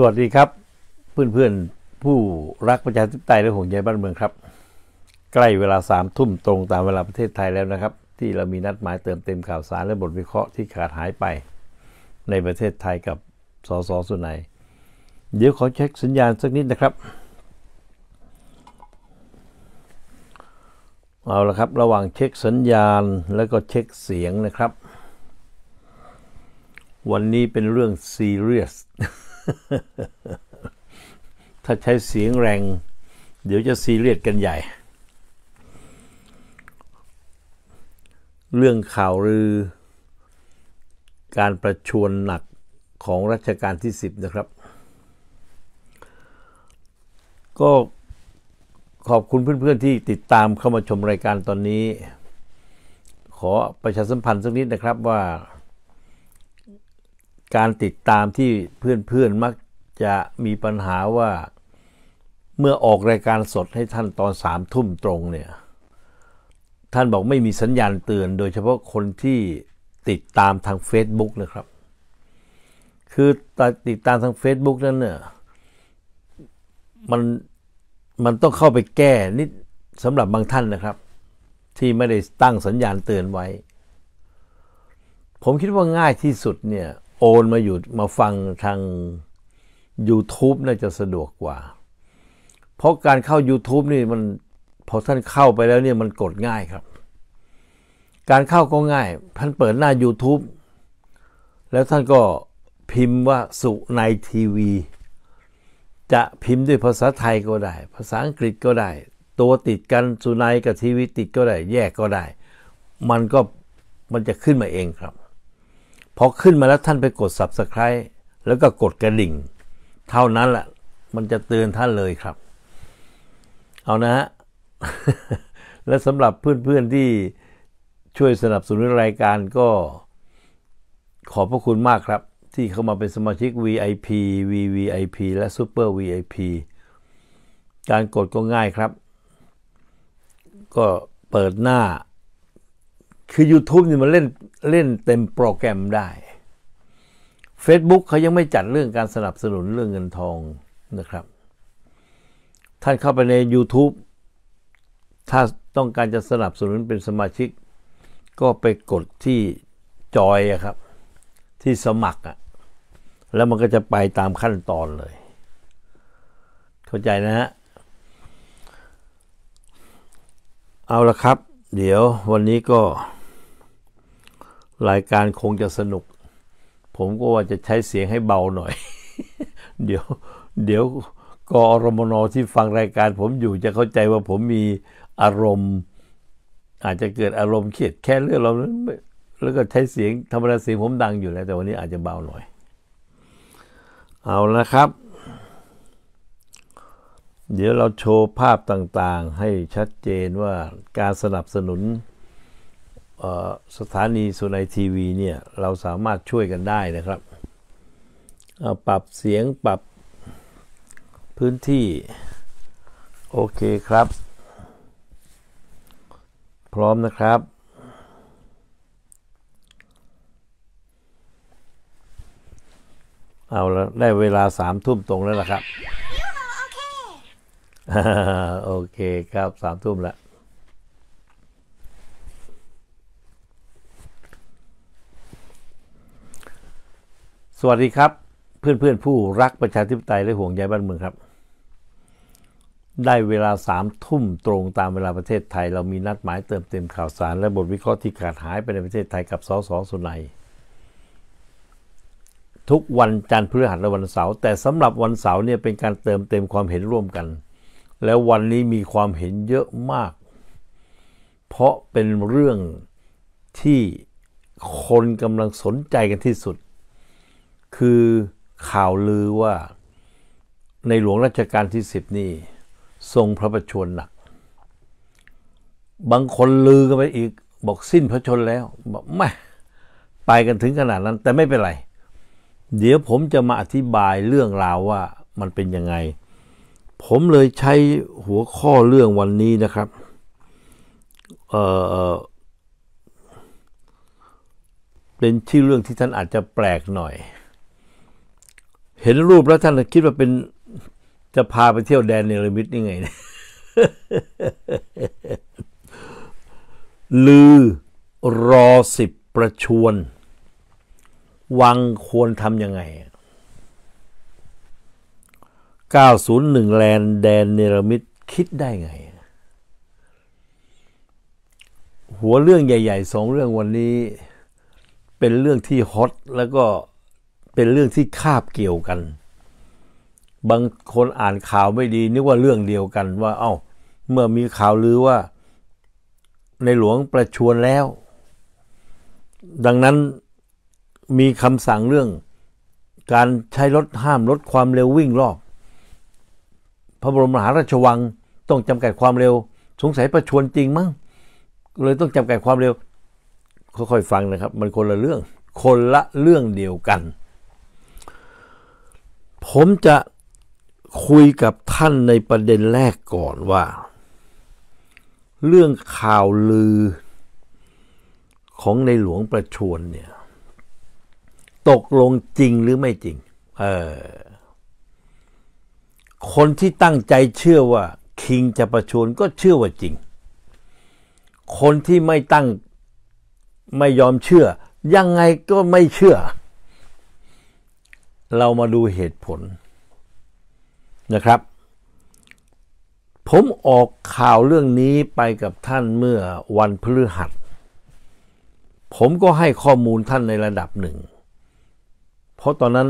สวัสดีครับเพื่อนๆผู้รักประชาธิปไตยและห่วงใยบ้านเมืองครับ ใกล้เวลาสามทุ่มตรงตามเวลาประเทศไทยแล้วนะครับ ที่เรามีนัดหมายเติมเต็มข่าวสารและบทวิเคราะห์ที่ขาดหายไปในประเทศไทยกับสสสุนัยเดี๋ยวขอเช็คสัญญาณ สักนิดนะครับ เอาละครับ ระหว่างเช็คสัญญาณแล้วก็เช็คเสียงนะครับ วันนี้เป็นเรื่องซีเรียสถ้าใช้เสียงแรง เดี๋ยวจะซีเรียสกันใหญ่ เรื่องข่าวลือ การประชวนหนักของรัชกาลที่ 10 นะครับ ก็ขอบคุณเพื่อนๆที่ติดตามเข้ามาชมรายการตอนนี้ ขอประชาสัมพันธ์สักนิดนะครับว่าการติดตามที่เพื่อนๆ มักจะมีปัญหาว่าเมื่อออกรายการสดให้ท่านตอนสามทุ่มตรงเนี่ย ท่านบอกไม่มีสัญญาณเตือน โดยเฉพาะคนที่ติดตามทาง Facebook นะครับ คือติดตามทาง Facebook นั้นเนี่ยมันมันต้องเข้าไปแก้นิดสำหรับบางท่านนะครับ ที่ไม่ได้ตั้งสัญญาณเตือนไว้ ผมคิดว่าง่ายที่สุดเนี่ยโอนมาอยู่ มาฟังทาง YouTube น่าจะสะดวกกว่า เพราะการเข้า YouTube นี่มันพอท่านเข้าไปแล้วเนี่ยมันกดง่ายครับ การเข้าก็ง่ายท่านเปิดหน้า YouTube แล้วท่านก็พิมพ์ว่าสุในทีวีจะพิมพ์ด้วยภาษาไทยก็ได้ ภาษาอังกฤษก็ได้ ตัวติดกันสุนัยกับทีวีติดก็ได้ แยกก็ได้ มันก็มันจะขึ้นมาเองครับพอขึ้นมาแล้วท่านไปกด subscribe แล้วก็กดกระดิ่ง เท่านั้นแหละมันจะเตือนท่านเลยครับ เอานะฮะ และสำหรับเพื่อนๆที่ช่วยสนับสนุนรายการก็ขอบพระคุณมากครับ ที่เข้ามาเป็นสมาชิก VIP VVIP และ Super VIP การกดก็ง่ายครับ ก็เปิดหน้าคือ YouTube เนี่ยมันเล่น เล่นเต็มโปรแกรมได้ Facebook เขายังไม่จัดเรื่องการสนับสนุนเรื่องเงินทองนะครับ ท่านเข้าไปใน YouTube ถ้าต้องการจะสนับสนุนเป็นสมาชิก ก็ไปกดที่จอยครับ ที่สมัครอ่ะแล้วมันก็จะไปตามขั้นตอนเลยเข้าใจนะฮะเอาละครับ เดี๋ยววันนี้ก็รายการคงจะสนุก ผมก็ว่าจะใช้เสียงให้เบาหน่อย เดี๋ยว เดี๋ยวกอรมนที่ฟังรายการผมอยู่จะเข้าใจว่าผมมีอารมณ์ อาจจะเกิดอารมณ์เขียดแค่เรื่องเราแล้วก็ใช้เสียงธรรมดาเสียงผมดังอยู่แล้วแต่วันนี้อาจจะเบาหน่อย เอาละครับ เดี๋ยวเราโชว์ภาพต่างๆ ให้ชัดเจนว่าการสนับสนุนสถานีสุนัยทีวีเนี่ยเราสามารถช่วยกันได้นะครับ ปรับเสียงปรับพื้นที่ โอเคครับ พร้อมนะครับเอาแล้วได้เวลาสามทุ่มตรงแล้วล่ะครับ โอเคครับสามทุ่มแล้วสวัสดีครับ เพื่อนเพื่อนผู้รักประชาธิปไตย และห่วงใยบ้านเมืองครับ ได้เวลาสามทุ่มตรงตามเวลาประเทศไทย เรามีนัดหมายเติมเต็มข่าวสารและบทวิเคราะห์ที่ขาดหายไปในประเทศไทยกับสสสุนัยทุกวันจันทร์พฤหัสและวันเสาร์แต่สำหรับวันเสาร์เนี่ย เป็นการเติมเต็มความเห็นร่วมกัน แล้ววันนี้มีความเห็นเยอะมาก เพราะเป็นเรื่องที่คนกำลังสนใจกันที่สุดคือข่าวลือว่าในหลวงรัชกาลที่สิบนี่ทรงพระประชวรหนัก บางคนลือกันไปอีกบอกสิ้นพระชนแล้ว บอกไม่ไปกันถึงขนาดนั้น แต่ไม่เป็นไร เดี๋ยวผมจะมาอธิบายเรื่องราวว่ามันเป็นยังไง ผมเลยใช้หัวข้อเรื่องวันนี้นะครับเออเป็นชื่อเรื่องที่ท่านอาจจะแปลกหน่อยเห็นรูปแล้วท่านคิดว่าเป็น จะพาไปเที่ยวแดนเนรมิตยังไงนลือรอสิบประชวน วังควรทำยังไง 901แลนแดนเนรมิตคิดได้ไง หัวเรื่องใหญ่ ๆ สองเรื่องวันนี้ เป็นเรื่องที่ฮอตแล้วก็เป็นเรื่องที่คาบเกี่ยวกัน บางคนอ่านข่าวไม่ดีนึกว่าเรื่องเดียวกันว่าเอา้าเมื่อมีข่าวลือว่า ในหลวงประชวรแล้ว ดังนั้นมีคำสั่งเรื่อง การใช้รถห้ามลดความเร็ววิ่งรอบพระบรมมหาราชวังต้องจำกัดความเร็วสงสัยประชวรจริงมั้งเลยต้องจำกัดความเร็ว ค่อยๆฟังนะครับ มันคนละเรื่องคนละเรื่องเดียวกันผมจะคุยกับท่านในประเด็นแรกก่อนว่า เรื่องข่าวลือ ของในหลวงประชวนเนี่ย ตกลงจริงหรือไม่จริงเออคนที่ตั้งใจเชื่อว่า คิงจะประชวนก็เชื่อว่าจริง คนที่ไม่ตั้งไม่ยอมเชื่อ ยังไงก็ไม่เชื่อเรามาดูเหตุผลนะครับ ผมออกข่าวเรื่องนี้ไปกับท่านเมื่อวันพฤหัส ผมก็ให้ข้อมูลท่านในระดับหนึ่ง เพราะตอนนั้น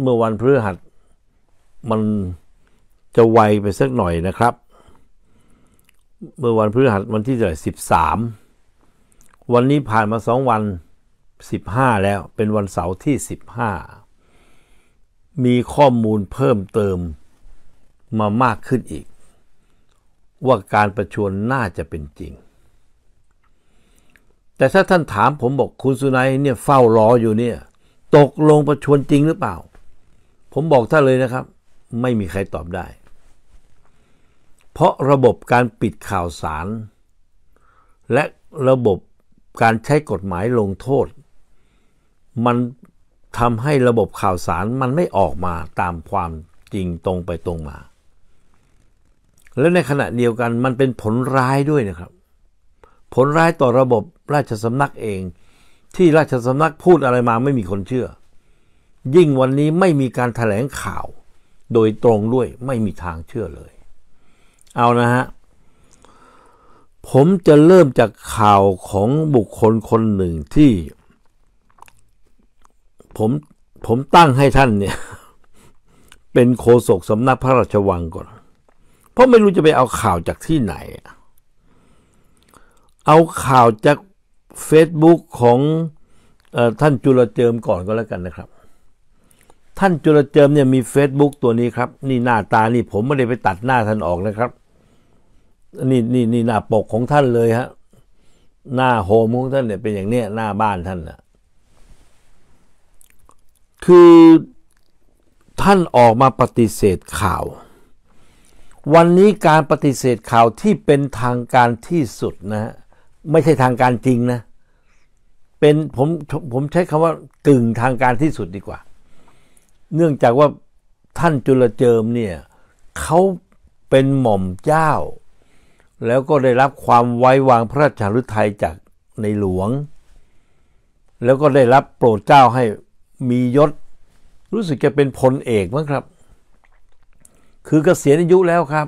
เมื่อวันพฤหัสมันจะไวไปสักหน่อยนะครับ เมื่อวันพฤหัสวันที่เท่าไหร่สิบสาม วันนี้ผ่านมาสองวันสิบห้าแล้ว เป็นวันเสาร์ที่สิบห้ามีข้อมูลเพิ่มเติมมามากขึ้นอีก ว่าการประชวนน่าจะเป็นจริง แต่ถ้าท่านถามผมบอกคุณสุนัยเนี่ยเฝ้ารออยู่เนี่ย ตกลงประชวนจริงหรือเปล่า ผมบอกท่านเลยนะครับ ไม่มีใครตอบได้ เพราะระบบการปิดข่าวสาร และระบบการใช้กฎหมายลงโทษ มันทำให้ระบบข่าวสารมันไม่ออกมาตามความจริงตรงไปตรงมา และในขณะเดียวกันมันเป็นผลร้ายด้วยนะครับ ผลร้ายต่อระบบราชสำนักเองที่ราชสำนักพูดอะไรมาไม่มีคนเชื่อ ยิ่งวันนี้ไม่มีการถแถลงข่าว โดยตรงด้วย ไม่มีทางเชื่อเลย เอานะฮะผมจะเริ่มจากข่าวของบุคคลคนหนึ่งที่ผมผมตั้งให้ท่านเนี่ย เป็นโฆษกสำนักพระราชวังก่อนเพราะไม่รู้จะไปเอาข่าวจากที่ไหน เอาข่าวจาก Facebook ของอท่านจุลเจิมก่อนก็แล้วกันนะครับ ท่านจุลเจิมเนี่ยมี Facebook ตัวนี้ครับ นี่หน้าตานี่ผมไม่ได้ไปตัดหน้าท่านออกนะครับ นี่ นี่ นี่หน้าปกของท่านเลยฮะหน้าโฮมของท่านเนี่ยเป็นอย่างเนี้ยหน้าบ้านท่านน่ะคือท่านออกมาปฏิเสธข่าว วันนี้การปฏิเสธข่าวที่เป็นทางการที่สุดนะ ไม่ใช่ทางการจริงนะ เป็นผมผมใช้คำว่ากึ่งทางการที่สุดดีกว่า เนื่องจากว่าท่านจุลเจิมเนี่ยเขาเป็นหม่อมเจ้า แล้วก็ได้รับความไว้วางพระราชฤทัยจากในหลวง แล้วก็ได้รับโปรดเจ้าให้มียศรู้สึกจะเป็นพลเอกมั้งครับ คือเกษียณอายุแล้วครับ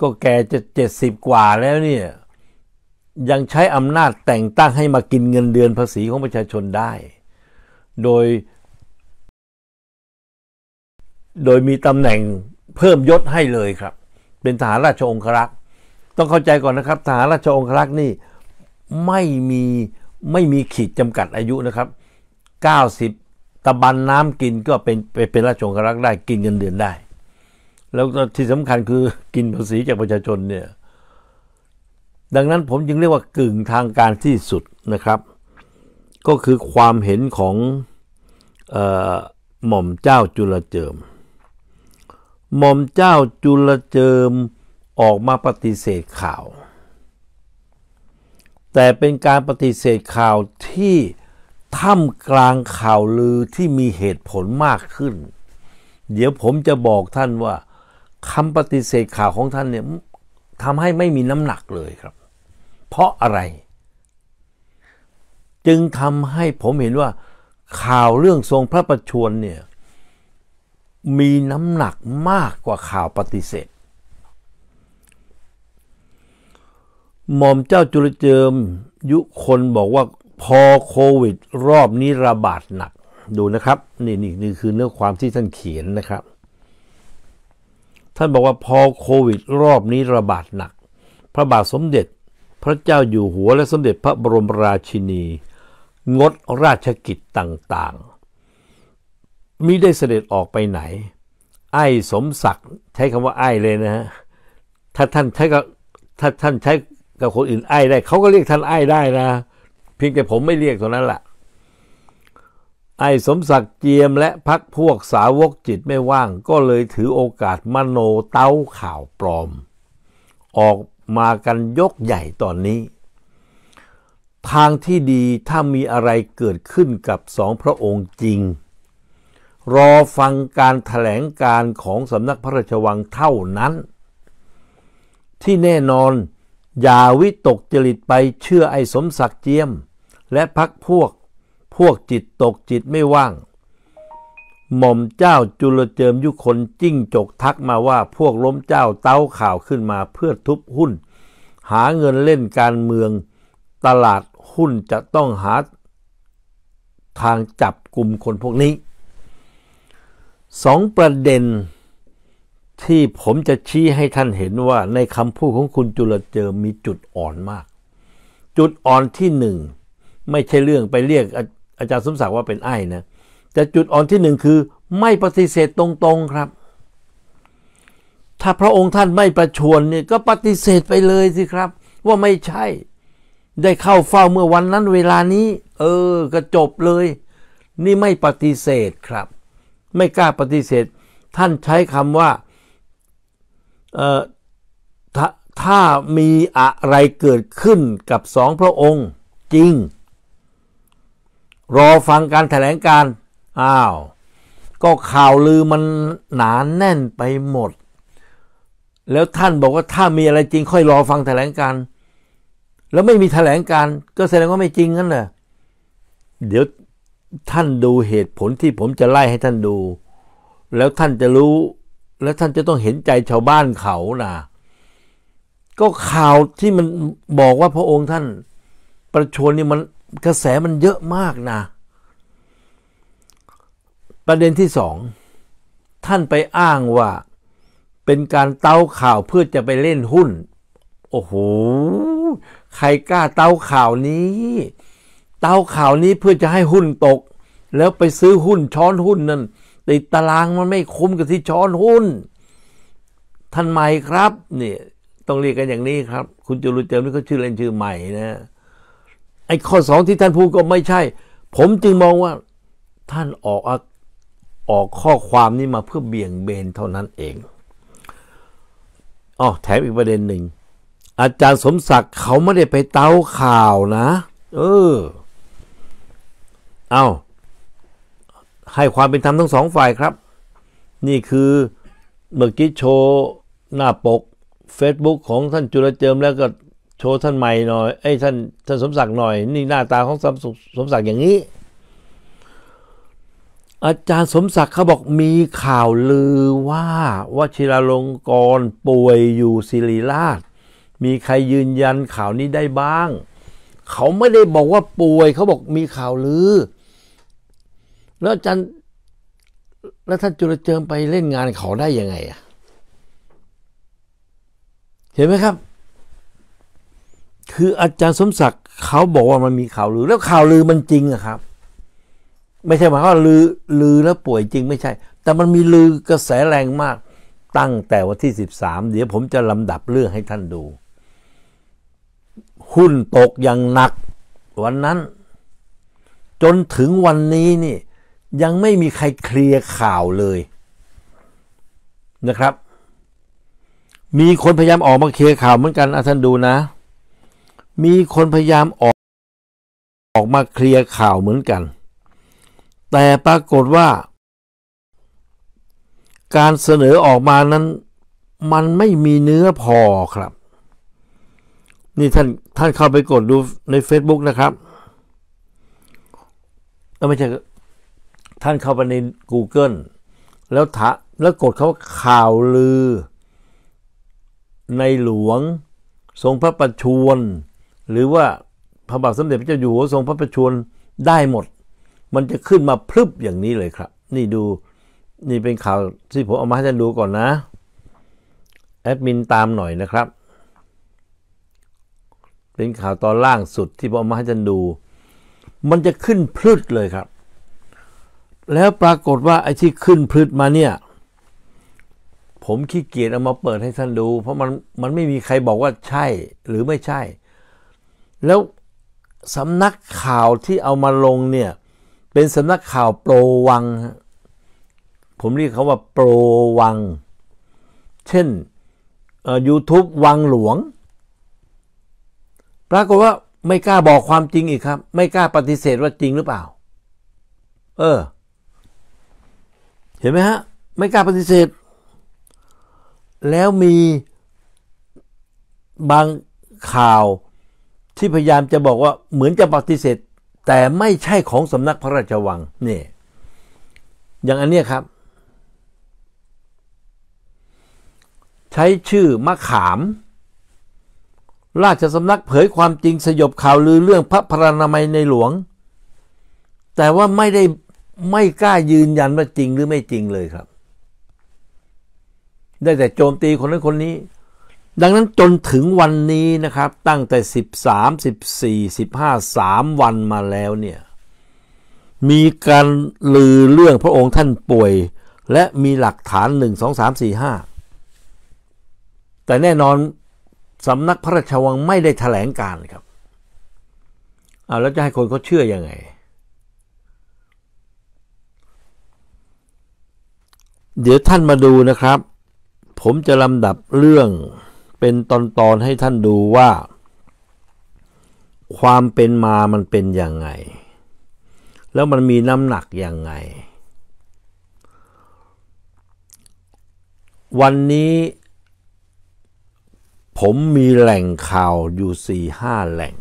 ก็แกจะเจ็ดสิบกว่าแล้วเนี่ยยังใช้อำนาจแต่งตั้งให้มากินเงินเดือนภาษีของประชาชนได้ โดย โดยมีตำแหน่งเพิ่มยศให้เลยครับ เป็นทหารราชองครักษ์ต้องเข้าใจก่อนนะครับทหารราชองครักษ์นี่ไม่มีไม่มีขีดจำกัดอายุนะครับ90ตะบันน้ำกินก็เป็นเป็นราชองครักษ์ได้กินเงินเดือนได้ แล้วที่สำคัญคือกินภาษีจากประชาชนเนี่ยดังนั้นผมจึงเรียกว่ากึ่งทางการที่สุดนะครับ ก็คือความเห็นของออหม่อมเจ้าจุลเจิม หม่อมเจ้าจุลเจิมออกมาปฏิเสธข่าว แต่เป็นการปฏิเสธข่าวที่ท่ามกลางข่าวลือที่มีเหตุผลมากขึ้น เดี๋ยวผมจะบอกท่านว่าคำปฏิเสธข่าวของท่านเนี่ยทำให้ไม่มีน้ำหนักเลยครับ เพราะอะไร จึงทำให้ผมเห็นว่า ข่าวเรื่องทรงพระประชวรเนี่ย มีน้ำหนักมากกว่าข่าวปฏิเสธ หม่อมเจ้าจุลเจิมยุคนบอกว่าพอโควิดรอบนี้ระบาด หนักดูนะครับ นี่นี่นี่คือเนื้อความที่ท่านเขียนนะครับ ท่านบอกว่าพอโควิดรอบนี้ระบาดหนัก พระบาทสมเด็จพระเจ้าอยู่หัวและสมเด็จพระบรมราชินี งดราชกิจต่าง ๆมิได้เสด็จออกไปไหนไอ้สมศักดิ์ใช้คำว่าไอ้เลยนะฮะถ้าท่านใช้กับถ้าท่านใช้กับคนอื่นไอ้ได้ เขาก็เรียกท่านไอ้ได้นะพียงแต่ผมไม่เรียกเท่านั้นละ่ะไอ้สมศักดิ์เจียมและพักพวกสาวกจิตไม่ว่าง ก็เลยถือโอกาสมโนเต้าข่าวปลอม ออกมากันยกใหญ่ตอนนี้ ทางที่ดีถ้ามีอะไรเกิดขึ้นกับสองพระองค์จริง รอฟังการถแถลงการของสำนักพระราชวังเท่านั้น ที่แน่นอนอย่าวิตกจริตไปเชื่อไอ้สมศักดิ์เจียมและพักพวกพวกจิตตกจิตไม่ว่าง หม่อมเจ้าจุลเจิมยุคนจิ้งจกทักมาว่าพวกล้มเจ้าเต้าข่าวขึ้นมาเพื่อทุบหุ้น หาเงินเล่นการเมือง ตลาดหุ้นจะต้องหา ทางจับกลุ่มคนพวกนี้สองประเด็นที่ผมจะชี้ให้ท่านเห็นว่าในคำพูดของคุณจุลเจิมมีจุดอ่อนมาก จุดอ่อนที่หนึ่งไม่ใช่เรื่องไปเรียกอาจารย์สมศักดิ์ว่าเป็นไอ้นะแต่จุดอ่อนที่หนึ่งคือ ไม่ปฏิเสธตรงๆครับ ถ้าพระองค์ท่านไม่ประชวนเนี่ยก็ปฏิเสธไปเลยสิครับ ว่าไม่ใช่ ได้เข้าเฝ้าเมื่อวันนั้นเวลานี้ เออก็จบเลย นี่ไม่ปฏิเสธครับ ไม่กล้าปฏิเสธ ท่านใช้คำว่าเอ่อถ้ามีอะไรเกิดขึ้นกับสองพระองค์จริงรอฟังการแถลงการ อ้าว ก็ข่าวลือมันหนานแน่นไปหมด แล้วท่านบอกว่าถ้ามีอะไรจริง ค่อยรอฟังแถลงการ แล้วไม่มีแถลงการ ก็แสดงว่าไม่จริงนั่นแหละเดี๋ยวท่านดูเหตุผลที่ผมจะไล่ให้ท่านดู แล้วท่านจะรู้ แล้วท่านจะต้องเห็นใจชาวบ้านเขานะก็ข่าวที่มันบอกว่าพระองค์ท่านประชวรนี่มันกระแสมันเยอะมากนะประเด็นที่สอง ท่านไปอ้างว่า เป็นการเต้าข่าวเพื่อจะไปเล่นหุ้นโอ้โหใครกล้าเต้าข่าวนี้ เต้าข่าวนี้เพื่อจะให้หุ้นตก แล้วไปซื้อหุ้น ช้อนหุ้นนั่นติดตารางมันไม่คุ้มกับที่ช้อนหุ้น ท่านใหม่ครับเนี่ยต้องเรียกกันอย่างนี้ครับ คุณจุลุเจิมนี่เขาชื่อเล่นชื่อใหม่นะไอ้ข้อสองที่ท่านพูดก็ไม่ใช่ ผมจึงมองว่า ท่านออกออกข้อความนี้มาเพื่อเบี่ยงเบนเท่านั้นเองอ๋อแถมอีกประเด็นหนึ่ง อาจารย์สมศักดิ์เขาไม่ได้ไปเต้าข่าวนะ เออเอาให้ความเป็นธรรมทั้งสองฝ่ายครับ นี่คือเมื่อกี้โชว์ หน้าปก Facebook ของท่านจุลเจิมแล้วก็ชว์ท่านใหม่หน่อยไอ้ท่านท่านสมศักดิ์หน่อยนี่หน้าตาของสมสมศักดิ์อย่างนี้ อาจารย์สมศักดิ์เขาบอกมีข่าวลือว่าวชิราลงกรป่วยอยู่ศิริราช มีใครยืนยันข่าวนี้ได้บ้าง เขาไม่ได้บอกว่าป่วยเขาบอกมีข่าวลือ แล้วอาจารย์แล้วท่านจุลเจิมไปเล่นงานเขาได้ยังไงอะเห็นไหมครับคืออาจารย์สมศักดิ์เขาบอกว่ามันมีข่าวลือแล้วข่าวลือมันจริงอะครับ ไม่ใช่หมายว่าลือลือแล้วป่วยจริง ไม่ใช่ แต่มันมีลือกระแสแรงมาก ตั้งแต่วันที่สสิบามเดี๋ยวผมจะลำดับเรื่องให้ท่านดู หุ้นตกอย่างหนัก วันนั้นจนถึงวันนี้นี่ ยังไม่มีใครเคลียร์ข่าวเลยนะครับ มีคนพยายามออกมาเคลียร์ข่าวเหมือนกันอาท่านดูนะมีคนพยายามออก ออกมาเคลียร์ข่าวเหมือนกัน แต่ปรากฏว่า การเสนอออกมานั้น มันไม่มีเนื้อพอครับ นี่ท่านท่านเข้าไปกดดูใน Facebook นะครับ ไม่ใช่ท่านเข้าไปใน Google แล้วทะแล้วกดเขาข่าวลือ ในหลวง ทรงพระประชวรหรือว่าพระบาทสมเด็จพระเจ้าอยู่หัวทรงพระประชวรได้หมด มันจะขึ้นมาพรึบอย่างนี้เลยครับ นี่ดู นี่เป็นข่าว ที่ผมเอามาให้ท่านดูก่อนนะ แอดมินตามหน่อยนะครับ เป็นข่าวตอนล่างสุดที่ผมเอามาให้ท่านดู มันจะขึ้นพรึดเลยครับ แล้วปรากฏว่าไอ้ที่ขึ้นพรึดมาเนี่ย ผมขี้เกียจเอามาเปิดให้ท่านดู เพราะมันมันไม่มีใครบอกว่าใช่หรือไม่ใช่แล้วสำนักข่าวที่เอามาลงเนี่ย เป็นสำนักข่าวโปรวัง ผมเรียกเขาว่าโปรวัง เช่นยูทูบวังหลวง ปรากฏว่าไม่กล้าบอกความจริงอีกครับ ไม่กล้าปฏิเสธว่าจริงหรือเปล่า เออ เห็นไหมฮะ ไม่กล้าปฏิเสธ แล้วมีบางข่าวที่พยายามจะบอกว่าเหมือนจะปฏิเสธ แต่ไม่ใช่ของสำนักพระราชวังนี่อย่างอันเนี้ยครับ ใช้ชื่อมะขาม ราชสำนักเผยความจริงสยบข่าวลือเรื่องพระพรณามัยในหลวง แต่ว่าไม่ได้ไม่กล้ายืนยันว่าจริงหรือไม่จริงเลยครับ ได้แต่โจมตีคนนั้นคนนี้ดังนั้นจนถึงวันนี้นะครับตั้งแต่13 14 15 3วันมาแล้วเนี่ย มีการลือเรื่องพระองค์ท่านป่วย และมีหลักฐาน 1 2 3 4 5 แต่แน่นอนสำนักพระราชวังไม่ได้แถลงการครับเอาแล้วจะให้คนเขาเชื่ออยังไง เดี๋ยวท่านมาดูนะครับ ผมจะลำดับเรื่องเป็นตอนๆให้ท่านดูว่า ความเป็นมามันเป็นยังไง แล้วมันมีน้ำหนักยังไง วันนี้ผมมีแหล่งข่าวอยู่สี่ห้าแหล่ง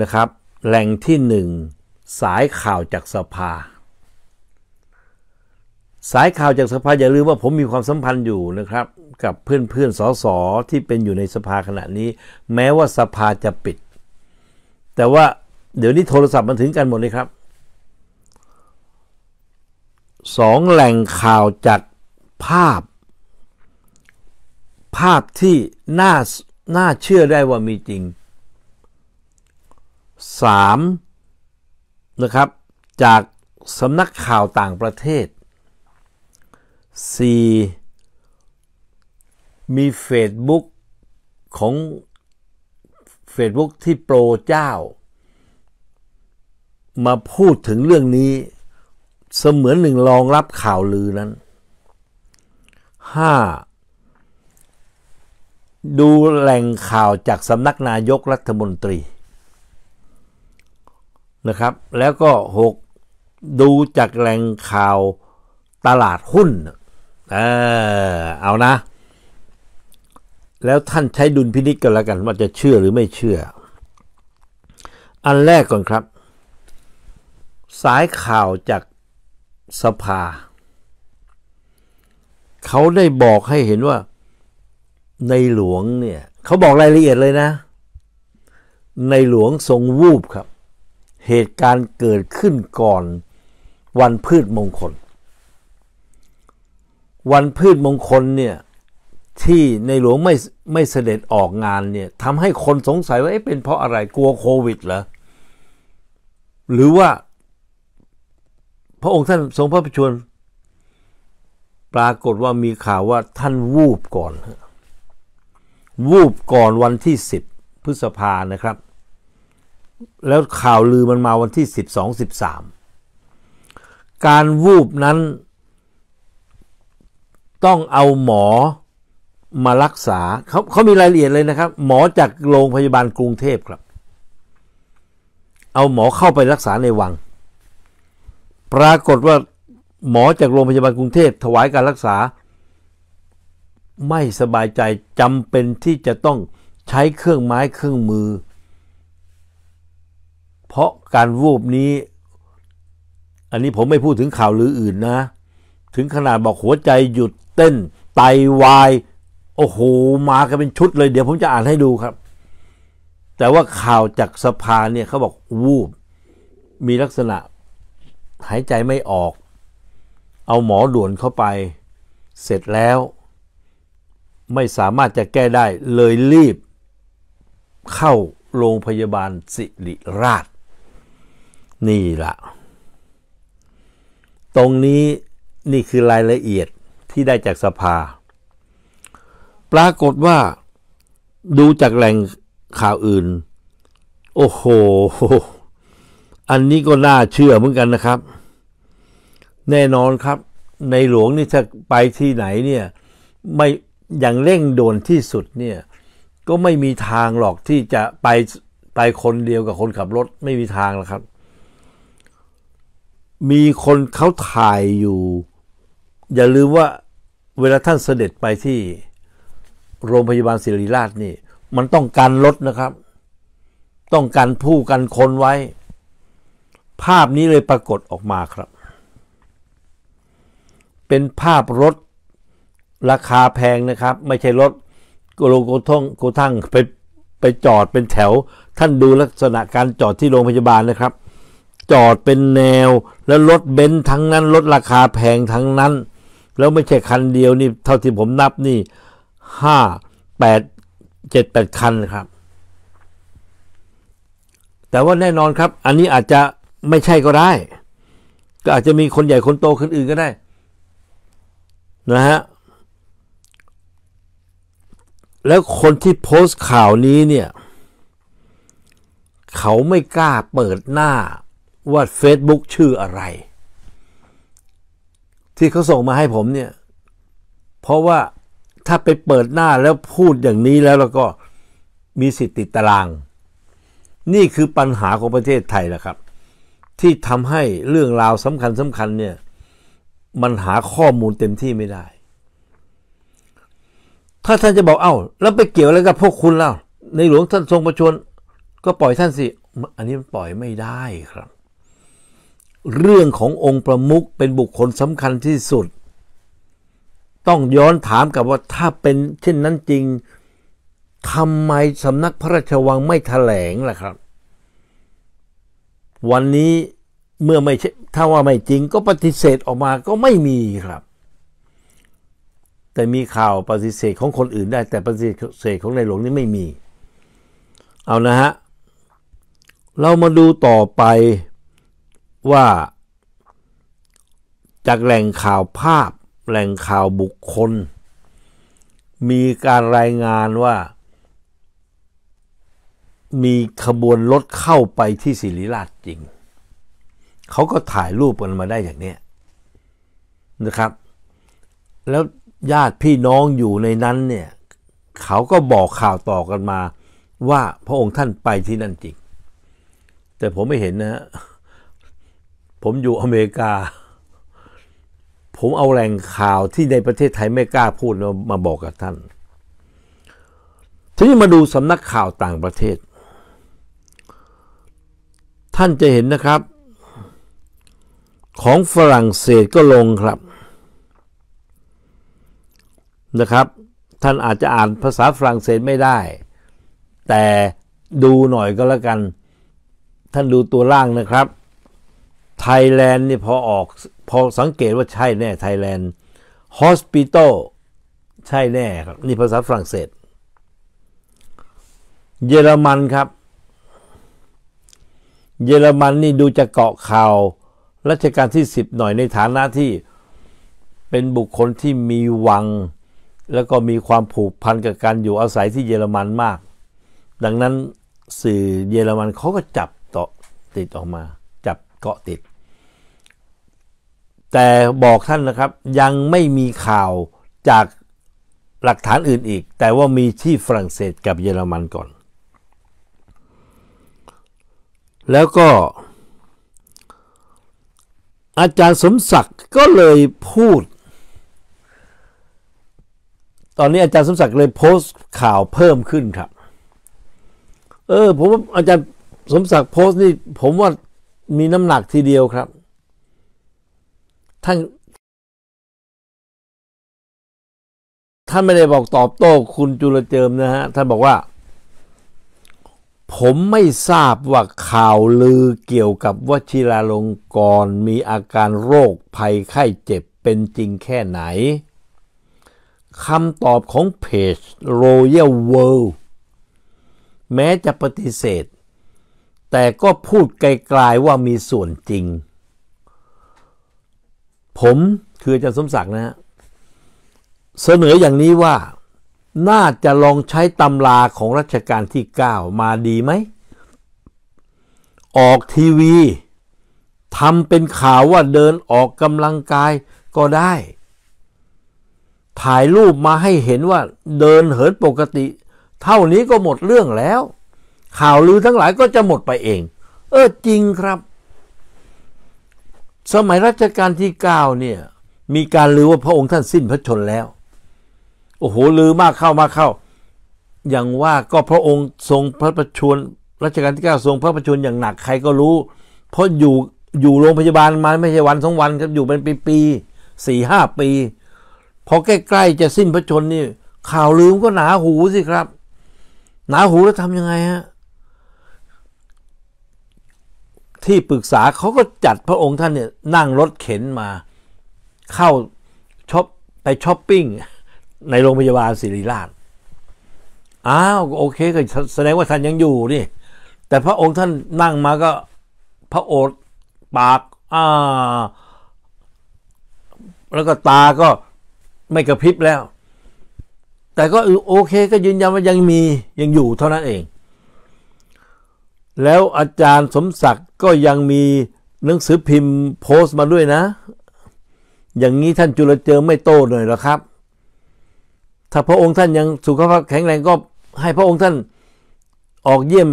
นะครับ แหล่งที่หนึ่งสายข่าวจากสภา สายข่าวจากสภาอย่าลืมว่าผมมีความสัมพันธ์อยู่นะครับกับเพื่อน ๆ สสที่เป็นอยู่ในสภาขณะนี้ แม้ว่าสภาจะปิด แต่ว่าเดี๋ยว นี้ โทรศัพท์มัน ถึง กัน หมดเลยครับสองแหล่งข่าวจากภาพ ภาพที่น่าน่า เชื่อได้ว่ามีจริงสามนะ ครับ จากสำนักข่าวต่างประเทศสี่มีเฟซบุ๊กของเฟซบุ๊กที่โปรเจ้ามาพูดถึงเรื่องนี้เสมือนหนึ่งรองรับข่าวลือนั้น 5. ดูแหล่งข่าวจากสำนักนายกรัฐมนตรีนะครับ แล้วก็6ดูจากแหล่งข่าวตลาดหุ้น เออเอานะแล้วท่านใช้ดุลพินิจกันแล้วกัน ว่าจะเชื่อหรือไม่เชื่อ อันแรกก่อนครับ สายข่าวจากสภา เขาได้บอกให้เห็นว่าในหลวงเนี่ยเขาบอกรายละเอียดเลยนะ ในหลวงทรงวูบครับ เหตุการณ์เกิดขึ้นก่อน วันพืชมงคล วันพืชมงคลเนี่ยที่ในหลวงไม่ไม่เสด็จออกงานเนี่ยทำให้คนสงสัยว่าเอ๊ะเป็นเพราะอะไร กลัวโควิดเหรอหรือว่าพระองค์ท่านทรงพระประชวรปรากฏว่ามีข่าวว่าท่านวูบก่อน วูบก่อนวันที่ 10พฤษภานะครับ แล้วข่าวลือมันมาวันที่12 13การวูบนั้นต้องเอาหมอมารักษาเขาเขามีรายละเอียดเลยนะครับ หมอจากโรงพยาบาลกรุงเทพครับ เอาหมอเข้าไปรักษาในวัง ปรากฏว่า หมอจากโรงพยาบาลกรุงเทพถวายการรักษา ไม่สบายใจจำเป็นที่จะต้องใช้เครื่องไม้เครื่องมือ เพราะการวูบนี้ อันนี้ผมไม่พูดถึงข่าวหรืออื่นนะ ถึงขนาดบอกหัวใจหยุดเต้น ไตวายโอ้โห มากันเป็นชุดเลยเดี๋ยวผมจะอ่านให้ดูครับ แต่ว่าข่าวจากสภาเนี่ย เขาบอกวูบ มีลักษณะหายใจไม่ออก เอาหมอด่วนเข้าไปเสร็จแล้ว ไม่สามารถจะแก้ได้เลยรีบ เข้าโรงพยาบาลสิริราชนี่ละ ตรงนี้นี่คือรายละเอียดที่ได้จากสภาปรากฏว่าดูจากแหล่งข่าวอื่น โอ้โหอันนี้ก็น่าเชื่อเหมือนกันนะครับ แน่นอนครับ ในหลวงนี่ถ้าไปที่ไหนเนี่ย ไม่อย่างเร่งด่วนที่สุดเนี่ย ก็ไม่มีทางหรอกที่จะไปไปคนเดียวกับคนขับรถ ไม่มีทางแล้วครับ มีคนเขาถ่ายอยู่ อย่าลืมว่าเวลาท่านเสด็จไปที่โรงพยาบาลศิริราชนี่มันต้องการรถนะครับ ต้องการผู้กันคนไว้ ภาพนี้เลยปรากฏออกมาครับ เป็นภาพรถราคาแพงนะครับ ไม่ใช่รถโกโลโกท่องโกทั่งไปไปจอดเป็นแถวท่านดูลักษณะการจอดที่โรงพยาบาลนะครับ จอดเป็นแนวแล้วรถเบน์ทั้งนั้นรถราคาแพงทั้งนั้น แล้วไม่ใช่คันเดียวนี่เท่าที่ผมนับนี่ห้าแปดเจ็ดแปดคันครับ แต่ว่าแน่นอนครับ อันนี้อาจจะไม่ใช่ก็ได้ ก็อาจจะมีคนใหญ่คนโตคนอื่นก็ได้ นะฮะ แล้วคนที่โพสต์ข่าวนี้เนี่ย เขาไม่กล้าเปิดหน้าว่า Facebook ชื่ออะไร ที่เขาส่งมาให้ผมเนี่ย เพราะว่าถ้าไปเปิดหน้าแล้วพูดอย่างนี้แล้วแล้วก็มีสิทธิติดตาราง นี่คือปัญหาของประเทศไทยแหละครับ ที่ทำให้เรื่องราวสำคัญสำคัญเนี่ยมันหาข้อมูลเต็มที่ไม่ได้ ถ้าท่านจะบอกเอา้าแล้วไปเกี่ยวอะไรกับพวกคุณเล่าในหลวงท่านทรงประชวรก็ปล่อยท่านสิ อันนี้ปล่อยไม่ได้ครับ เรื่องขององค์ประมุขเป็นบุคคลสำคัญที่สุดต้องย้อนถามกับว่า ถ้าเป็นเช่นนั้นจริงทำไมสำนักพระราชวังไม่ถแถลงล่ะครับ วันนี้เมื่อไม่ถ้าว่าไม่จริงก็ปฏิเสธออกมาก็ไม่มีครับ แต่มีข่าวปฏิเสธของคนอื่นได้แต่ปฏิเสธของในหลวงนี่ไม่มี เอานะฮะ เรามาดูต่อไปว่าจากแหล่งข่าวภาพแหล่งข่าวบุคคล มีการรายงานว่า มีขบวนรถเข้าไปที่ศิริราชจริง เขาก็ถ่ายรูปกันมาได้อย่างนี้นะครับ แล้วญาติพี่น้องอยู่ในนั้นเนี่ย เขาก็บอกข่าวต่อกันมาว่าพระองค์ท่านไปที่นั่นจริง แต่ผมไม่เห็นนะ ผมอยู่อเมริกาผมเอาแหล่งข่าวที่ในประเทศไทยไม่กล้าพูดมาบอกกับท่านทีนี้มาดูสำนักข่าวต่างประเทศ ท่านจะเห็นนะครับของฝรั่งเศสก็ลงครับนะครับ ท่านอาจจะอ่านภาษาฝรั่งเศสไม่ได้ แต่ดูหน่อยก็แล้วกันท่านดูตัวล่างนะครับ ไทยแลนด์นี่พอออกพอสังเกตว่าใช่แน่ไทยแลนด์ hospital ใช่แน่ครับ นี่ภาษาฝรั่งเศส เยอรมันครับ เยอรมันนี่ดูจะเกาะข่าวรัชกาลที่ 10 หน่อยในฐานะที่เป็นบุคคลที่มีวัง แล้วก็มีความผูกพันกับการอยู่อาศัยที่เยอรมันมาก ดังนั้นสื่อเยอรมันเขาก็จับต่อติดออกมา จับเกาะติดแต่บอกท่านนะครับ ยังไม่มีข่าวจากหลักฐานอื่นอีก แต่ว่ามีที่ฝรั่งเศสกับเยอรมันก่อน แล้วก็ อาจารย์สมศักดิ์ก็เลยพูด ตอนนี้อาจารย์สมศักดิ์เลยโพสต์ข่าวเพิ่มขึ้นครับ เออ ผมว่าอาจารย์สมศักดิ์โพสต์นี่ผมว่ามีน้ำหนักทีเดียวครับท่านท่านไม่ได้บอกตอบโต้คุณจุลเจิมนะฮะ ท่านบอกว่า ผมไม่ทราบว่าข่าวลือเกี่ยวกับวชิราลงกรณ์มีอาการโรคภัยไข้เจ็บเป็นจริงแค่ไหนคำตอบของเพจ Royal World แม้จะปฏิเสธ แต่ก็พูดไกลๆว่ามีส่วนจริงผมคืออาจารย์สมศักดิ์นะฮะเสนออย่างนี้ว่าน่าจะลองใช้ตำราของรัชกาลที่ 9 มาดีไหม ออกทีวีทำเป็นข่าวว่าเดินออกกำลังกายก็ได้ ถ่ายรูปมาให้เห็นว่าเดินเหินปกติ เท่านี้ก็หมดเรื่องแล้ว ข่าวลือทั้งหลายก็จะหมดไปเอง เออจริงครับสมัยรัชกาลที่เก้าเนี่ย มีการลือ ว่าพระองค์ท่านสิ้นพระชนแล้ว โอ้โห ลือมากเข้ามากเข้า อย่างว่าก็พระองค์ทรงพระประชวรรัชกาลที่เก้าทรงพระประชวรอย่างหนักใครก็รู้ เพราะอยู่อยู่โรงพยาบาลมาไม่ใช่วันสองวัน ครับ อยู่เป็นปีๆสี่ห้าปี พอใกล้ๆจะสิ้นพระชนนี่ข่าวลืมก็หนาหูสิครับ หนาหูแล้วทำยังไงฮะที่ปรึกษาเขาก็จัดพระองค์ท่านเนี่ยนั่งรถเข็นมา เข้าช็อปไปช้อปปิ้ง ในโรงพยาบาลศิริราช อ้าวโอเคก็แสดงว่าท่านยังอยู่นี่แต่พระองค์ท่านนั่งมาก็ พระโอษปากอ่าแล้วก็ตาก็ไม่กระพริบแล้ว แต่ก็โอเค ก็ยืนยันว่ายังมียังอยู่ เท่านั้นเองแล้วอาจารย์สมศักดิ์ก็ยังมีหนังสือพิมพ์โพสต์มาด้วยนะ อย่างนี้ท่านจุลเจมไม่โต้หน่อยหรอ ครับ ถ้าพระองค์ท่านยัง สุขภาพแข็งแรงก็ให้พระองค์ท่านออกเยี่ยม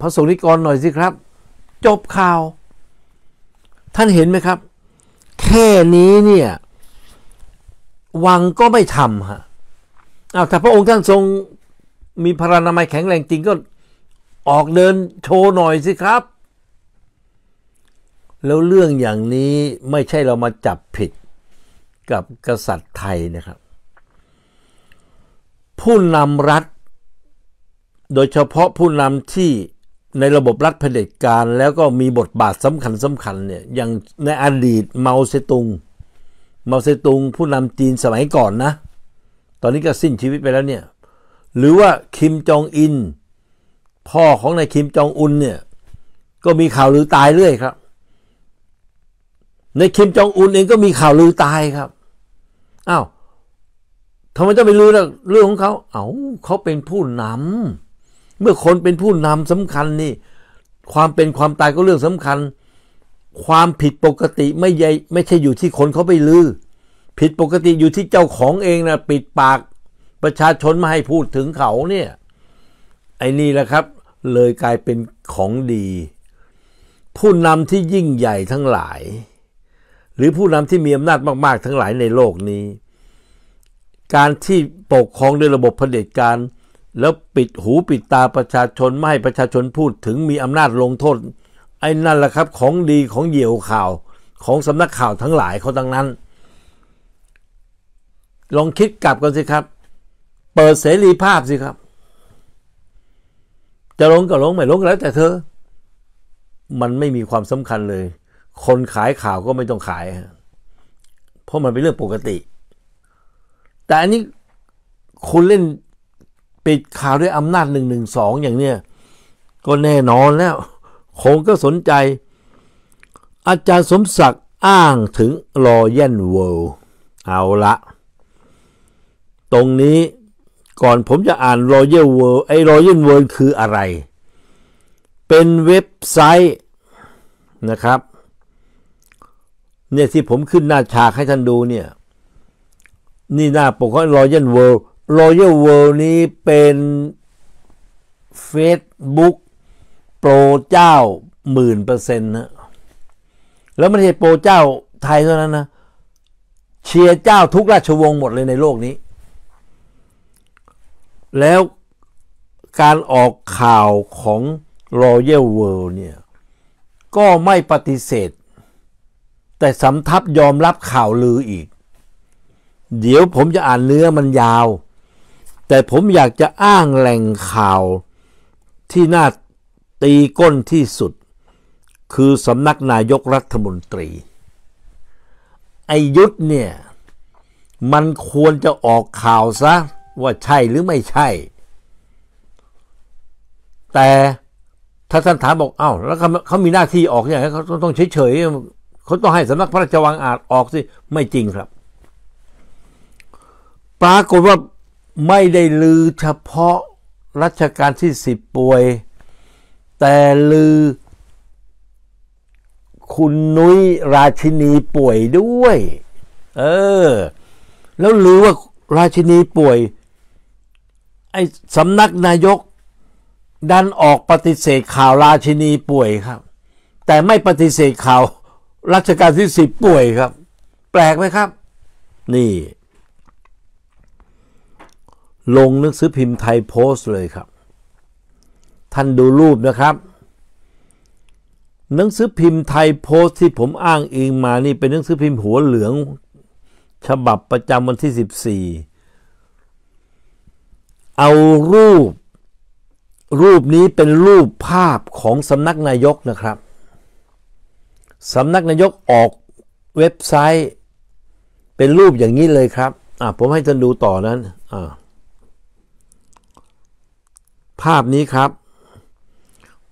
พระสงฆ์นิกรหน่อย สิ ครับ จบข่าว ท่านเห็นไหมครับ แค่นี้เนี่ยวังก็ไม่ทำฮะอ้าวถ้าพระองค์ท่านทรงมีพระนามัยแข็งแรงจริงก็ออกเดินโชว์หน่อยสิครับ แล้วเรื่องอย่างนี้ไม่ใช่เรามาจับผิดกับกษัตริย์ไทยนะครับ ผู้นำรัฐ โดยเฉพาะผู้นำที่ในระบบรัฐเผด็จการแล้วก็มีบทบาทสำคัญสำคัญเนี่ยอย่างในอดีต เมาเซตุง เมาเซตุงผู้นำจีนสมัยก่อนนะ ตอนนี้ก็สิ้นชีวิตไปแล้วเนี่ย หรือว่าคิมจองอินพ่อของนายคิมจองอุนเนี่ย ก็มีข่าวลือตายเรื่อยครับ นายคิมจองอุนเอง ก็มีข่าว ลือตายครับ อ้าวทำไมจะไปลือเรื่องของเขาเอา้าเขาเป็นผู้นำเมื่อคน เป็นผู้นำสำคัญนี่ ความเป็นความตายก็เรื่องสำคัญ ความผิดปกติไม่ใหญ่ไม่ใช่อยู่ที่คนเขาไปลือผิดปกติอยู่ที่เจ้าของเองนะปิดปากประชาชนไม่ให้พูดถึงเขาเนี่ยไอ้นี่แหละครับเลยกลายเป็นของดี ผู้นำที่ยิ่งใหญ่ทั้งหลาย หรือผู้นำที่มีอำนาจมากๆทั้งหลายในโลกนี้ การที่ปกครองด้วยระบบเผด็จการแล้วปิดหูปิดตาประชาชนไม่ให้ประชาชนพูดถึงมีอำนาจลงโทษไอ้นั่นแหละครับของดีของเหยี่ยวข่าวของสำนักข่าวทั้งหลายเขาดั้งนั้น ลองคิดกลับกันสิครับ เปิดเสรีภาพสิครับจะลงก็ลงไม่ลงก็แล้วแต่เธอ มันไม่มีความสำคัญเลย คนขายข่าวก็ไม่ต้องขาย เพราะมันเป็นเรื่องปกติ แต่อันนี้คุณเล่น ปิดข่าวด้วยอำนาจหนึ่งหนึ่งสองอย่างเนี้ย ก็แน่นอนแล้ว คงก็สนใจ อาจารย์สมศักดิ์อ้างถึงรอยันเวิลเอาละ ตรงนี้ก่อนผมจะอ่าน Royal World ไอ้ Royal World คืออะไร เป็นเว็บไซต์นะครับ เนี่ย ที่ผมขึ้นหน้าฉากให้ท่านดูเนี่ย นี่หน้าปกของ Royal World Royal World นี้เป็น Facebook โปรเจ้าหมื่นเปอร์เซ็นต์นะ แล้วไม่ใช่โปรเจ้าไทยเท่านั้นนะ เชียร์เจ้าทุกราชวงศ์หมดเลยในโลกนี้แล้วการออกข่าวของ Royal World เนี่ย ก็ไม่ปฏิเสธ แต่สำทับยอมรับข่าวลืออีก เดี๋ยวผมจะอ่านเนื้อมันยาว แต่ผมอยากจะอ้างแหล่งข่าวที่น่าตีก้นที่สุด คือสำนักนายกรัฐมนตรีไอยุทธเนี่ย มันควรจะออกข่าวซะว่าใช่หรือไม่ใช่ แต่ถ้าท่านถามบอก เอา้า แล้วเขามีหน้าที่ออกอย่างเขาต้องเฉยๆเขาต้องให้สำนักพระราชวังอาจออกสิ ไม่จริงครับ ปรากฏว่าไม่ได้ลือเฉพาะรัชกาลที่สิบป่วย แต่ลือคุณนุ้ยราชินีป่วยด้วย เออ แล้วลือว่าราชินีป่วยไอ้สำนักนายกดันออกปฏิเสธข่าวราชินีป่วยครับ แต่ไม่ปฏิเสธข่าวรัชกาลที่สิบป่วยครับ แปลกไหมครับ นี่ ลงนึกซื้อพิมพ์ไทยโพสต์เลยครับท่านดูรูปนะครับ หนังสือพิมพ์ไทยโพสต์ที่ผมอ้างอิงมานี่เป็นหนังสือพิมพ์หัวเหลือง ฉบับประจำวันที่ 14เอารูป รูปนี้เป็นรูปภาพของสำนักนายกนะครับสำนักนายกออกเว็บไซต์ เป็นรูปอย่างนี้เลยครับ อ่ะ ผมให้ท่านดูต่อนั้นอ่าภาพนี้ครับ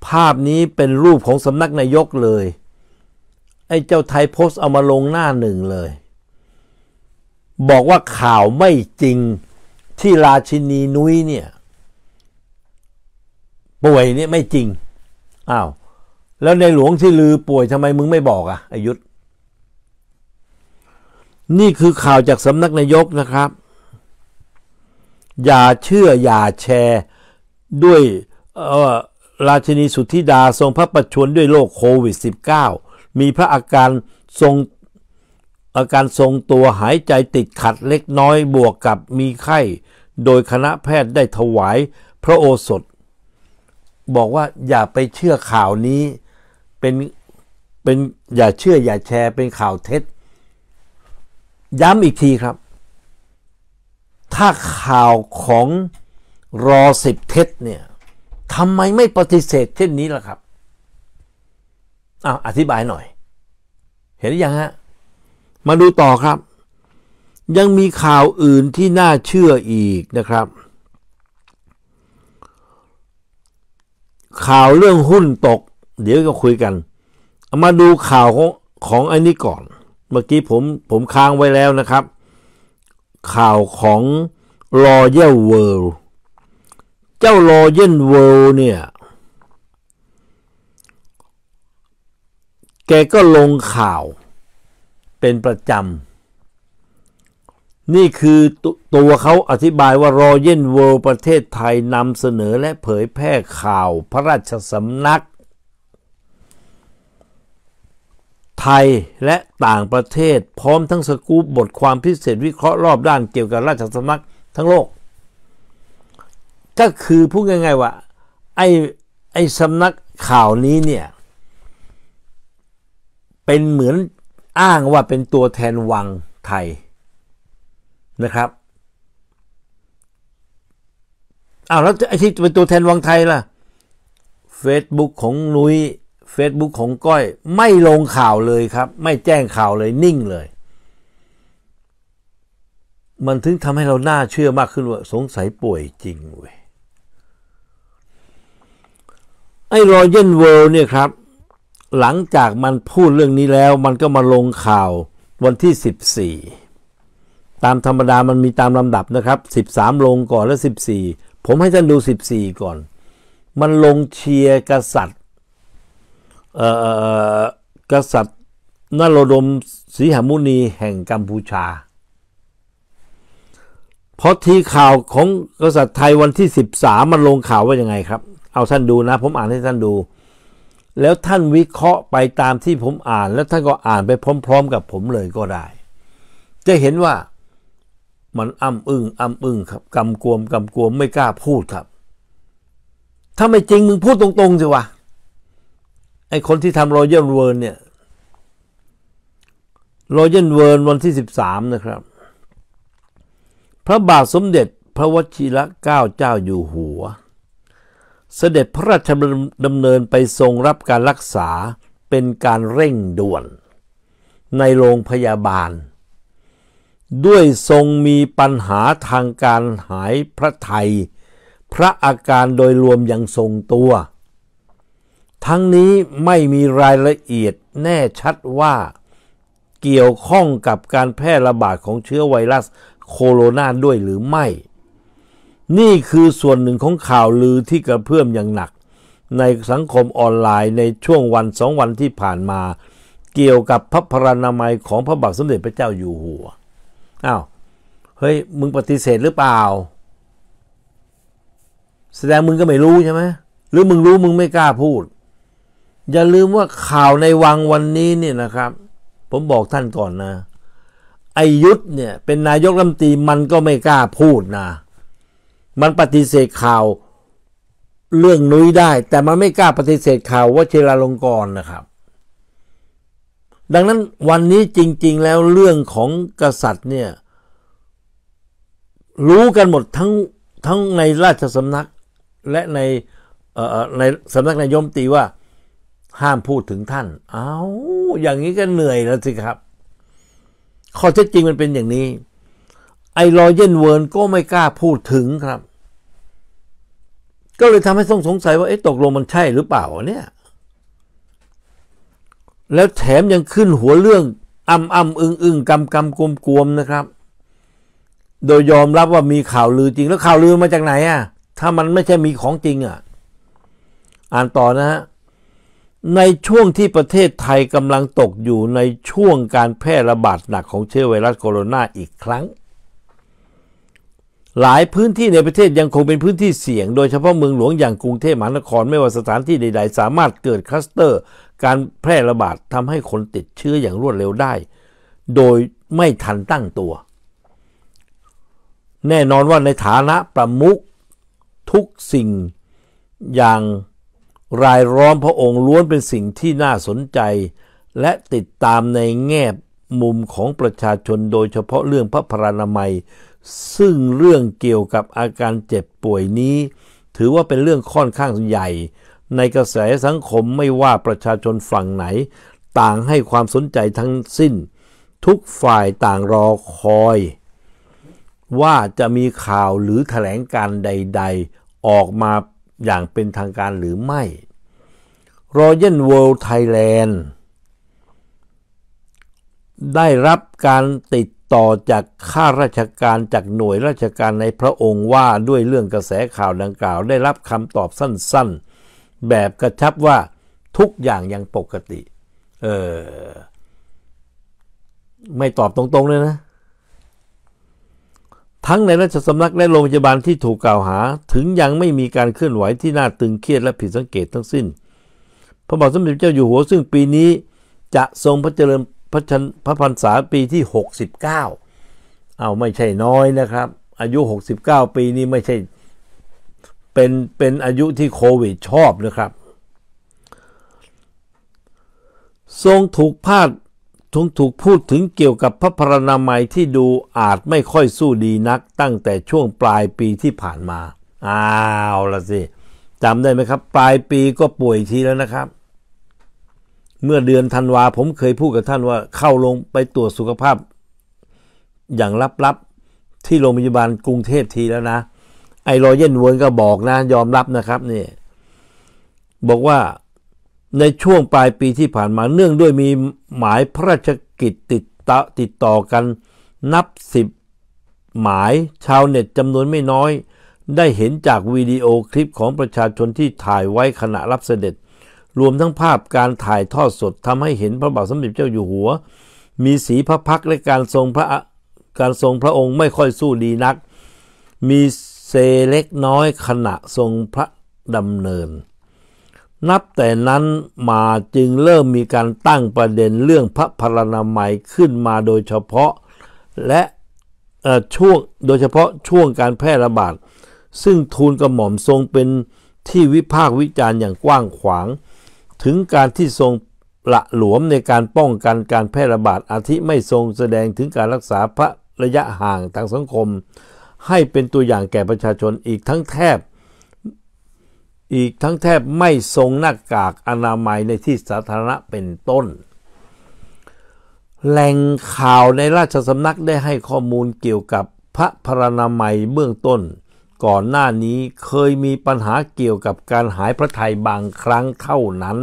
ภาพนี้เป็นรูปของสำนักนายกเลย ไอ้เจ้าไทยโพสต์เอามาลงหน้าหนึ่งเลย บอกว่าข่าวไม่จริงที่ราชินี นุ้ยเนี่ย ป่วย เนี่ย ไม่จริง อ้าว แล้วในหลวงที่ลือป่วยทำไมมึงไม่บอกอะอายุธนี่คือข่าวจากสำนักนายกนะครับ อย่าเชื่อ อย่าแชร์ ด้วยราชินีสุธิดาทรงพระประชวรด้วยโรคโควิด -19 มีพระอาการทรงอาการทรงตัวหายใจติดขัดเล็กน้อยบวกกับมีไข้ โดยคณะแพทย์ได้ถวายพระโอสถ บอกว่าอย่าไปเชื่อข่าวนี้เป็นเป็นอย่าเชื่ออย่าแชร์เป็นข่าวเท็จย้ำอีกทีครับ ถ้าข่าวของรอสิบเท็จเนี่ยทำไมไม่ปฏิเสธเช่นนี้ล่ะครับอ้าวอธิบายหน่อย เห็นหรือยังฮะมาดูต่อครับ ยังมีข่าวอื่นที่น่าเชื่ออีกนะครับ ข่าวเรื่องหุ้นตก เดี๋ยวก็คุยกัน มาดูข่าวของของอันนี้ก่อน เมื่อกี้ผมผมค้างไว้แล้วนะครับ ข่าวของ Royal World เจ้า Royal World เนี่ย แกก็ลงข่าวเป็นประจำ นี่คือตตัวเขาอธิบายว่ารอเย็นเวิลด์ประเทศไทยนำเสนอและเผยแพร่ข่าวพระราชสำนัก ไทยและต่างประเทศพร้อมทั้งสกู๊ปบทความพิเศษวิเคราะห์รอบด้านเกี่ยวกับราชสำนักทั้งโลก ก็คือพูดง่ายๆว่าไอ้ ไอ้สำนักข่าวนี้เนี่ย เป็นเหมือนอ้างว่าเป็นตัวแทนวังไทยนะครับอ้าวแล้วไอ้ที่เป็นตัวแทนวังไทยล่ะ Facebook ของนุย้ย Facebook ของก้อย ไม่ลงข่าวเลยครับ ไม่แจ้งข่าวเลยนิ่งเลย มันถึงทำให้เราน่าเชื่อมากขึ้นว่า สงสัยป่วยจริงเว้ยไอ้รอยันเวิลด์เนี่ยครับหลังจากมันพูดเรื่องนี้แล้ว มันก็มาลงข่าววันที่14ตามธรรมดามันมีตามลำดับนะครับ13 ลงก่อนแล้ว14ผมให้ท่านดู 14 ก่อน มันลงเชียร์กษัตริย์เอ่อกษัตริย์นโรดมศรีหมุนีแห่งกัมพูชาพราะทีข่าวของกษัตริย์ไทยวันที่13มันลงข่าวว่ายังไงครับ เอาท่านดูนะ ผมอ่านให้ท่านดูแล้วท่านวิเคราะห์ไปตามที่ผมอ่าน แล้วท่านก็อ่านไปพร้อมๆกับผมเลยก็ได้ จะเห็นว่ามันอ้ำอึ้งอ้ำอึ้งครับกำกวมกำกวมไม่กล้าพูดครับ ถ้าไม่จริงมึงพูดตรงๆสิวะไอคนที่ทำรอยันเวิร์นเนี่ยรอยันเวิร์นวันที่สสิบามนะครับ พระบาทสมเด็จพระวชิระเกล้าเจ้าอยู่หัวเสด็จพระราชดำเนินไปทรงรับการรักษาเป็นการเร่งด่วนในโรงพยาบาล ด้วยทรงมีปัญหาทางการหายพระไทยพระอาการโดยรวมยังทรงตัว ทั้งนี้ไม่มีรายละเอียดแน่ชัดว่า เกี่ยวข้องกับการแพร่ระบาดของเชื้อไวรัสโคโรนาด้วยหรือไม่นี่คือส่วนหนึ่งของข่าวลือที่กระเพื่อมอย่างหนัก ในสังคมออนไลน์ในช่วงวันสองวันที่ผ่านมา เกี่ยวกับพระพรานามัย ของพระบาทสมเด็จพระเจ้าอยู่หัว อ้าว เฮ้ย มึงปฏิเสธหรือเปล่า แสดงมึงก็ไม่รู้ใช่ไหม หรือมึงรู้มึงไม่กล้าพูด อย่าลืมว่าข่าวในวังวันนี้เนี่ยนะครับ ผมบอกท่านก่อนนะไอยุทธเนี่ยเป็นนายกรัฐมนตรีมันก็ไม่กล้าพูดนะมันปฏิเสธข่าวเรื่องนุ้ยได้ แต่มันไม่กล้าปฏิเสธข่าวว่าเชลาลงกรนะครับ ดังนั้นวันนี้จริงๆแล้วเรื่องของกษัตริย์เนี่ย รู้กันหมดทั้งทั้งในราชสำนัก และในในสำนักนายมตี ว่าห้ามพูดถึงท่าน เอาอย่างนี้ก็เหนื่อยแล้วสิครับข้อเท็จจริงมันเป็นอย่างนี้ไอรอยเยนเวิร์นก็ไม่กล้าพูดถึงครับ ก็เลยทำให้ต้องสงสัยว่า เอ๊ะตกลงมันใช่หรือเปล่าเนี่ย แล้วแถมยังขึ้นหัวเรื่องอ่ำอ่ำอึงอึงกำกำกลมกลมนะครับ โดยยอมรับว่ามีข่าวลือจริง แล้วข่าวลือมาจากไหนอะ่ะ ถ้ามันไม่ใช่มีของจริงอะ่ะ อ่านต่อนะฮะ ในช่วงที่ประเทศไทยกำลังตกอยู่ในช่วงการแพร่ระบาดหนักของเชื้อไวรัสโคโรนาอีกครั้งหลายพื้นที่ในประเทศยังคงเป็นพื้นที่เสี่ยง โดยเฉพาะเมืองหลวงอย่างกรุงเทพมหานครไม่ว่าสถานที่ใด ๆ สามารถเกิดคลัสเตอร์การแพร่ระบาดทำให้คนติดเชื้ออย่างรวดเร็วได้ โดยไม่ทันตั้งตัว แน่นอนว่าในฐานะประมุขทุกสิ่งอย่างรายร้อมพระองค์ล้วนเป็นสิ่งที่น่าสนใจ และติดตามในแง่มุมของประชาชนโดยเฉพาะเรื่องพระพรานามัยซึ่งเรื่องเกี่ยวกับอาการเจ็บป่วยนี้ ถือว่าเป็นเรื่องค่อนข้างใหญ่ในกระแสสังคมไม่ว่าประชาชนฝั่งไหน ต่างให้ความสนใจทั้งสิ้น ทุกฝ่ายต่างรอคอย ว่าจะมีข่าวหรือแถลงการใดๆออกมาอย่างเป็นทางการหรือไม่ Royal World Thailand ได้รับการติดต่อจากข้าราชการจากหน่วยราชการในพระองค์ว่าด้วยเรื่องกระแสข่าวดังกล่าวได้รับคำตอบสั้น ๆ แบบกระชับว่าทุกอย่างยังปกติ เออไม่ตอบตรงๆเลยนะ ทั้งในราชสำนักและโรงพยาบาลที่ถูกกล่าวหาถึงยังไม่มีการเคลื่อนไหว ที่น่าตึงเครียดและผิดสังเกตทั้งสิ้น พระบาทสมเด็จเจ้าอยู่หัวซึ่งปีนี้จะทรงพระเจริญพระพระพรรษาปีที่ 69 เอาไม่ใช่น้อยนะครับ อายุ 69 ปีนี่ไม่ใช่เป็นเป็นอายุที่โควิดชอบนะครับ ทรงถูกพาดทรงถูกพูดถึงเกี่ยวกับพระพรณามัยที่ดูอาจไม่ค่อยสู้ดีนักตั้งแต่ช่วงปลายปีที่ผ่านมา อ้าวละสิจำได้ไหมครับ ปลายปีก็ป่วยทีแล้วนะครับเมื่อเดือนธันวา ผมเคยพูดกับท่านว่าเข้าลงไปตรวจสุขภาพ อย่างลับๆที่โรงพยาบาลกรุงเทพทีแล้วนะ ไอรอยเย็นวนก็บอกนะ ยอมรับนะครับนี่ บอกว่าในช่วงปลายปีที่ผ่านมาเนื่องด้วยมีหมายพระราชกิจติดต่อติดต่อกันนับสิบหมายชาวเน็ตจำนวนไม่น้อย ได้เห็นจากวิดีโอคลิปของประชาชนที่ถ่ายไว้ขณะรับเสด็จรวมทั้งภาพการถ่ายทอดสดทำให้เห็นพระบาทสมเด็จเจ้าอยู่หัว มีสีพระพักและการทรงพระการทรงพระองค์ไม่ค่อยสู้ดีนัก มีเซเล็กน้อยขณะทรงพระดำเนิน นับแต่นั้นมาจึงเริ่มมีการตั้งประเด็นเรื่องพระพรรณาใหม่ขึ้นมาโดยเฉพาะและช่วงโดยเฉพาะช่วงการแพร่ระบาด ซึ่งทูลกระหม่อมทรงเป็นที่วิพากษ์วิจารณ์อย่างกว้างขวางถึงการที่ทรงละหลวมในการป้องกันการแพร่ระบาดอาทิไม่ทรงแสดงถึงการรักษาพระระยะห่างทางสังคม ให้เป็นตัวอย่างแก่ประชาชนอีกทั้งแทบอีกทั้งแทบไม่ทรงหน้ากากอนามัยในที่สาธารณะเป็นต้น แหล่งข่าวในราชสำนักได้ให้ข้อมูลเกี่ยวกับพระพรนามัยเบื้องต้นก่อนหน้านี้เคยมีปัญหาเกี่ยวกับการหายพระทัยบางครั้ง เท่านั้น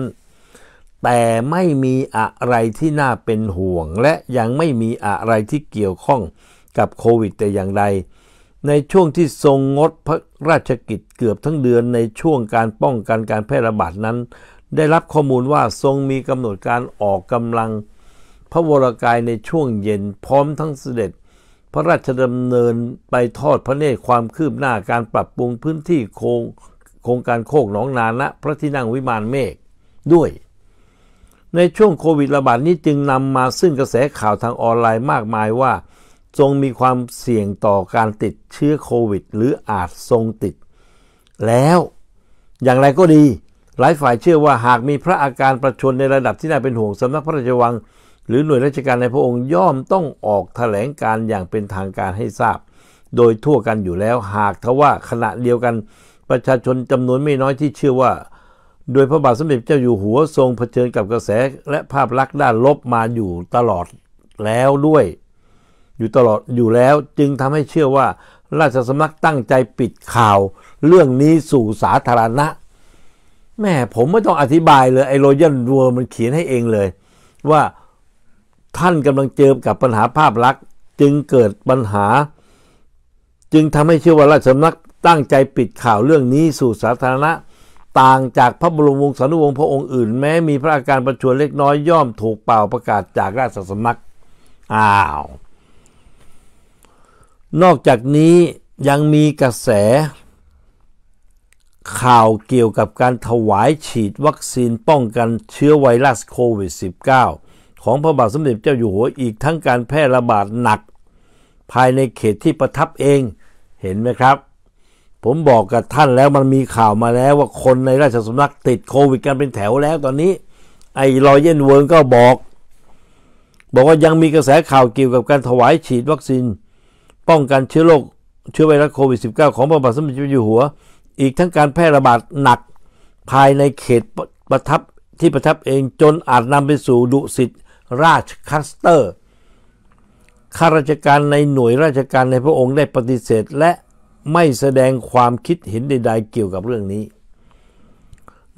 แต่ไม่มีอะไรที่น่าเป็นห่วงและยังไม่มีอะไรที่เกี่ยวข้องกับโควิด แต่อย่างใด ในช่วงที่ทรงงดพระราชกิจเกือบทั้งเดือนในช่วงการป้องกันการแพร่ระบาดนั้น ได้รับข้อมูลว่าทรงมีกำหนดการออกกำลัง พระวรากายในช่วงเย็นพร้อมทั้งเสด็จพระราชดำเนินไปทอดพระเนตรความคืบหน้าการปรับปรุงพื้นที่โครงโครงการโคกหนองนานะพระที่นั่งวิมานเมฆด้วยในช่วงโควิดระบาดนี้จึงนำมาซึ่งกระแสข่าวทางออนไลน์มากมายว่าทรงมีความเสี่ยงต่อการติดเชื้อโควิด หรืออาจทรงติด แล้วอย่างไรก็ดี หลายฝ่ายเชื่อว่าหากมีพระอาการประชนในระดับที่น่าเป็นห่วงสำนักพระราชวังหรือหน่วยราชการในพระองค์ย่อมต้องออกถแถลงการอย่างเป็นทางการให้ทราบ โดยทั่วกันอยู่แล้วหากทว่าขณะเดียวกันประชาชนจำนวนไม่น้อยที่เชื่อว่า โดยพระบาทสมเด็จเจ้าอยู่หัวทรงเผชิญกับกระแส และภาพลักษณ์ด้านลบมาอยู่ตลอดแล้วด้วย อยู่ตลอดอยู่แล้วจึงทำให้เชื่อว่า ราชสำนักตั้งใจปิดข่าว เรื่องนี้สู่สาธารณะแม่ผมไม่ต้องอธิบายเลยไอ้โรยันวัวมันเขียนให้เองเลย ว่าท่านกำลังเจอกับปัญหาภาพลักษณ์ จึงเกิดปัญหา จึงทำให้เชื่อว่าราชสำนักตั้งใจปิดข่าวเรื่องนี้สู่สาธารณะ ต่างจากพระบรมวงศานุวงศ์พระองค์อื่นแม้มีพระอาการประชวรเล็กน้อยย่อมถูกเป่าประกาศจากราชสำนักอ้าวนอกจากนี้ยังมีกระแส ข่าวเกี่ยวกับการถวายฉีดวัคซีนป้องกันเชื้อไวรัสโควิด -19 ของพระบาทสมเด็จเจ้าอยู่หัวอีกทั้งการแพร่ระบาดหนัก ภายในเขตที่ประทับเองเห็นไหมครับ ผมบอกกับท่านแล้วมันมีข่าวมาแล้วว่าคนในราชสำนักติดโควิดกันเป็นแถวแล้วตอนนี้ ไอ้รอยเย็นเวิร์นก็บอก บอกว่ายังมีกระแสข่าวเกี่ยวกับการถวายฉีดวัคซีนป้องกันเชื้อโรคเชื้อไวรัสโควิด -19 ของพระบาทสมเด็จเจ้าอยู่หัว อีกทั้งการแพร่ระบาดหนัก ภายในเขตประทับที่ประทับเองจนอาจนำไปสู่ดุสิตราชคัสเตอร์ข้าราชการในหน่วยราชการในพระองค์ได้ปฏิเสธ และไม่แสดงความคิดเห็นใดๆเกี่ยวกับเรื่องนี้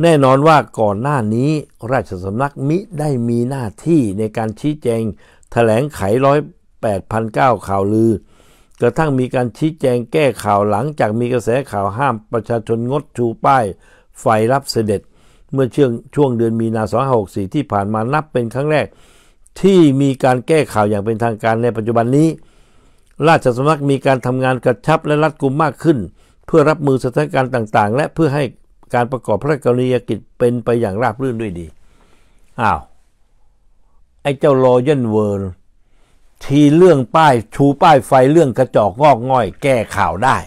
แน่นอนว่าก่อนหน้านี้ราชสำนักมิได้มีหน้าที่ในการชี้แจงถแถลงไขร้อยแปดพันเก้าข่าวลือ กระทั่งมีการชี้แจงแก้ข่าวหลังจากมีกระแสข่าวห้ามประชาชนงดชูป้าย ไฟรับเสด็จเมื่อช่วงช่วงเดือนมีนา2564ที่ผ่านมานับเป็นครั้งแรกที่มีการแก้ข่าวอย่างเป็นทางการในปัจจุบันนี้ ราชสำนักมีการทำงานกระชับและรัดกุมมากขึ้น เพื่อรับมือสถานการณ์ต่างๆ และเพื่อให้การประกอบพระกรณียกิจเป็นไปอย่างราบรื่นด้วยดีอ้าวไอ้เจ้ารอยันเวิร์ทีเรื่องป้ายชูป้ายไฟเรื่องกระจอกงอกง่อย แก้ข่าวได้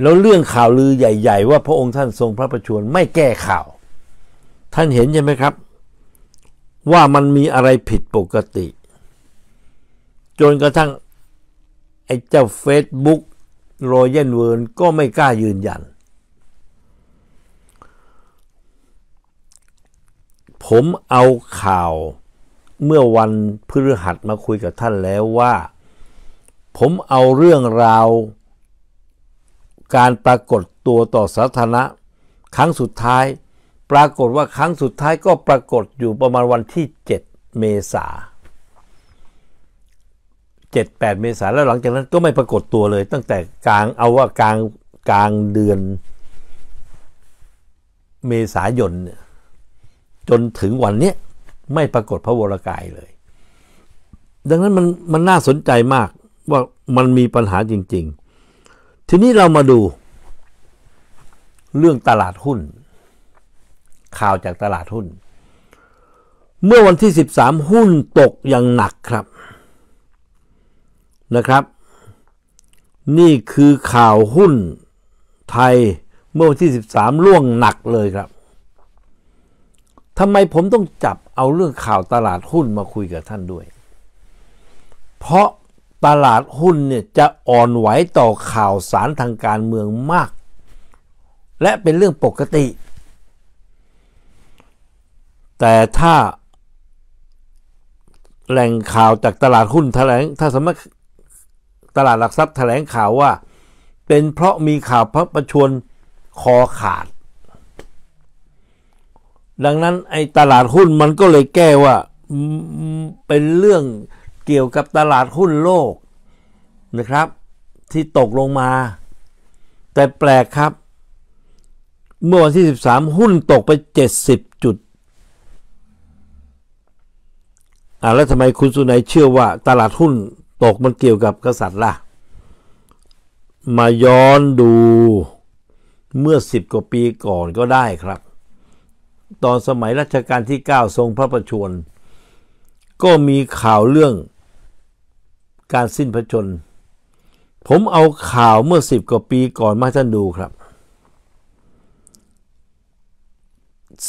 แล้วเรื่องข่าวลือใหญ่ๆว่าพระองค์ท่านทรงพระประชวรไม่แก้ข่าว ท่านเห็นใช่ไหมครับว่ามันมีอะไรผิดปกติ จนกระทั่งไอ้เจ้าเฟซบุ๊กอรเยนเวิร์นก็ไม่กล้ายืนยันผมเอาข่าวเมื่อวันพฤหัสมาคุยกับท่านแล้วว่า ผมเอาเรื่องราว การปรากฏตัวต่อสาธารณะครั้งสุดท้ายรากฏว่าครั้งสุดท้ายก็ปรากฏอยู่ประมาณวันที่7เมษาเจ็ดแปดเมษาแล้วหลังจากนั้นก็ไม่ปรากฏตัวเลย ตั้งแต่กลางเอาว่ากลางกลางเดือน เมษายนเนี่ยจนถึงวันนี้ไม่ปรากฏพระวรกายเลย ดังนั้นมันมันน่าสนใจมากว่ามันมีปัญหาจริง ๆ ทีนี้เรามาดูเรื่องตลาดหุ้นข่าวจากตลาดหุ้น เมื่อวันที่ 13 หุ้นตกอย่างหนักครับนะครับ นี่คือข่าวหุ้น ไทย เมื่อวันที่ 13ล่วงหนักเลยครับทำไมผมต้องจับเอาเรื่องข่าวตลาดหุ้นมาคุยกับท่านด้วย เพราะตลาดหุ้นเนี่ยจะอ่อนไหวต่อข่าวสารทางการเมืองมาก และเป็นเรื่องปกติแต่ถ้าแหล่งข่าวจากตลาดหุ้นแถลงถ้าสมมติตลาดหลักทรัพย์แถลงข่าวว่า เป็นเพราะมีข่าวพระประชวรคอขาด ดังนั้นไอ้ตลาดหุ้นมันก็เลยแก้ว่าเป็นเรื่องเกี่ยวกับตลาดหุ้นโลกนะครับ ที่ตกลงมา แต่แปลกครับ เมื่อวันที่ 13 หุ้นตกไป 7 0 จุดอ่าแล้วทำไมคุณสุนัยเชื่อว่าตลาดหุ้นตกมันเกี่ยวกับกษัตริย์ล่ะ มาย้อนดูเมื่อสิบกว่าปีก่อนก็ได้ครับ ตอนสมัย รัชกาลที่ 9 ทรงพระประชวรก็มีข่าวเรื่องการสิ้นพระชน ผมเอาข่าวเมื่อสิบกว่าปีก่อนมาท่านดูครับ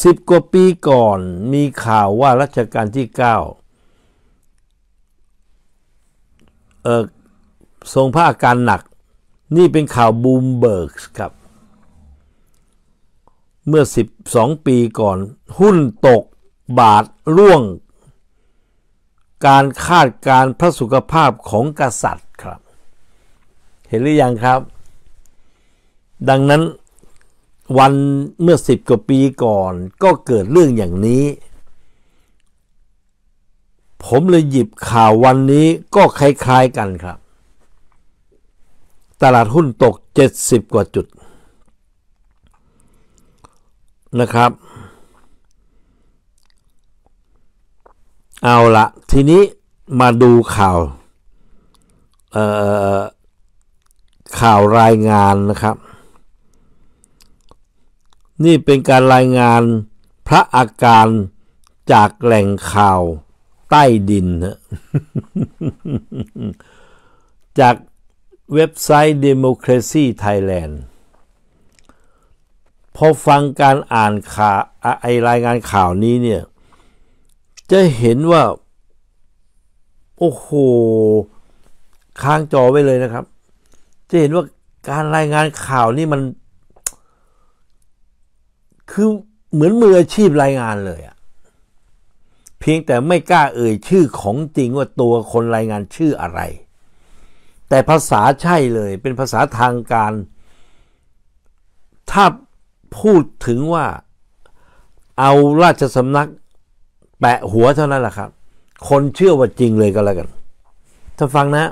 สิบกว่าปีก่อนมีข่าวว่ารัชกาลที่9ทรงพระอาการหนัก นี่เป็นข่าวบูมเบิร์กครับ เมื่อ12ปีก่อน หุ้นตกบาท ร่วง การคาดการพระสุขภาพของกษัตริย์ครับ เห็นหรือยังครับ ดังนั้นวันเมื่อสิบกว่าปีก่อน ก็เกิดเรื่องอย่างนี้ผมเลยหยิบข่าววันนี้ก็คล้าย ๆกันครับ ตลาดหุ้นตก 70 กว่าจุดนะครับ เอาละทีนี้มาดูข่าว ข่าวรายงานนะครับ นี่เป็นการรายงานพระอาการจากแหล่งข่าวใต้ดินนะ จากเว็บไซต์ Democracy Thailand พอฟังการอ่านข่าวไอรายงานข่าวนี้เนี่ย จะเห็นว่า โอ้โห ค้างจอไว้เลยนะครับ จะเห็นว่าการรายงานข่าวนี่มัน คือเหมือนมืออาชีพรายงานเลยอะพียงแต่ไม่กล้าเอ่ย ชื่อของจริงว่าตัวคนรายงานชื่ออะไร แต่ภาษาใช่เลยเป็นภาษาทางการ ถ้าพูดถึงว่าเอาราชสำนักแปะหัวเท่านั้นแหละครับ คนเชื่อว่าจริงเลยก็แล้วกัน ถ้าฟังนะ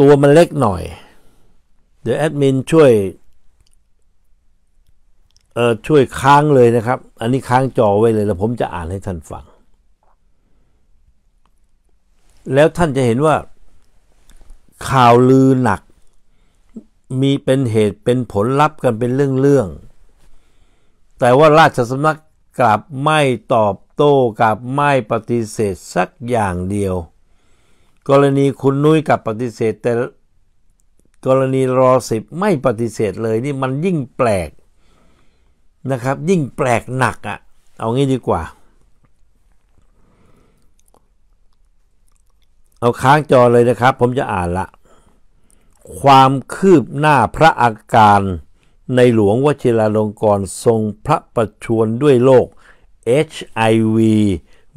ตัวมันเล็กหน่อย เดี๋ยวแอดมินช่วยเออช่วยค้างเลยนะครับ อันนี้ค้างจอไว้เลยแล้ว ผมจะอ่านให้ท่านฟัง แล้วท่านจะเห็นว่า ข่าวลือหนัก มีเป็นเหตุเป็นผลลัพธ์กันเป็นเรื่องๆ แต่ว่าราชสำนักกลับไม่ตอบโต้กลับไม่ปฏิเสธสักอย่างเดียว กรณีคุณนุ้ยกับปฏิเสธแต่ กรณีรอสิบไม่ปฏิเสธเลยนี่มันยิ่งแปลกนะครับ ยิ่งแปลกหนักอะ่ะ เอางี้ดีกว่า เอาค้างจอเลยนะครับ ผมจะอ่านละความคืบหน้าพระอาการในหลวงวชิราลงกรทรงพระประชวรด้วยโรค HIV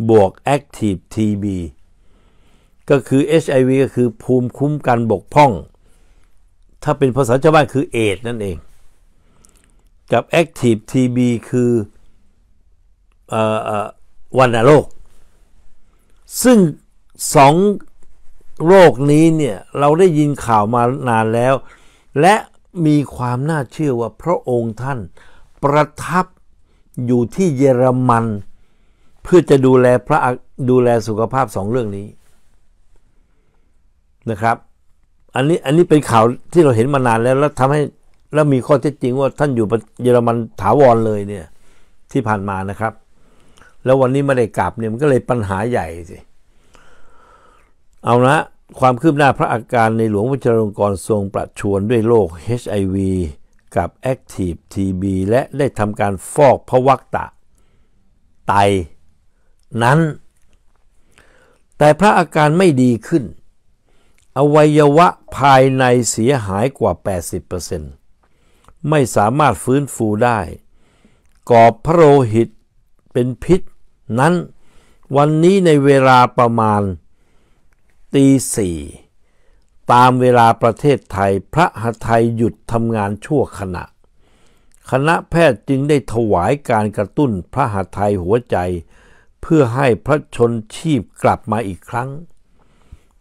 บวก Active TB ก็คือ HIV ก็คือภูมิคุ้มกันบกพร่อง ถ้าเป็นภาษาชาวบ้านคือเอดนั่นเองกับ Active TB คือวันโรคซึ่งสองโรคนี้เนี่ย เราได้ยินข่าวมานานแล้ว และมีความน่าเชื่อว่าพระองค์ท่านประทับอยู่ที่เยอรมัน เพื่อจะดูแลพระดูแลสุขภาพสองเรื่องนี้ นะครับอันนี้อันนี้เป็นข่าวที่เราเห็นมานานแล้วแล้วทำให้แล้วมีข้อเท็จจริงว่าท่านอยู่เยอรมันถาวรเลยเนี่ย ที่ผ่านมานะครับ แล้ววันนี้ไม่ได้กลับเนี่ย มันก็เลยปัญหาใหญ่สิ เอาละความคืบหน้าพระอาการในหลวงวชรงกรทรงประชวนด้วยโรค HIV กับ Active TB และได้ทำการฟอกพวักตะไตนั้น แต่พระอาการไม่ดีขึ้น อวัยวะภายในเสียหายกว่า 80%เไม่สามารถฟื้นฟูได้ กอบพระโลหิตเป็นพิษนั้น วันนี้ในเวลาประมาณตีสี่ตามเวลาประเทศไทยพระหทัยหยุดทำงานชั่วขณะ คณะแพทย์จึงได้ถวายการกระตุ้นพระหทัยหัวใจ เพื่อให้พระชนชีพกลับมาอีกครั้ง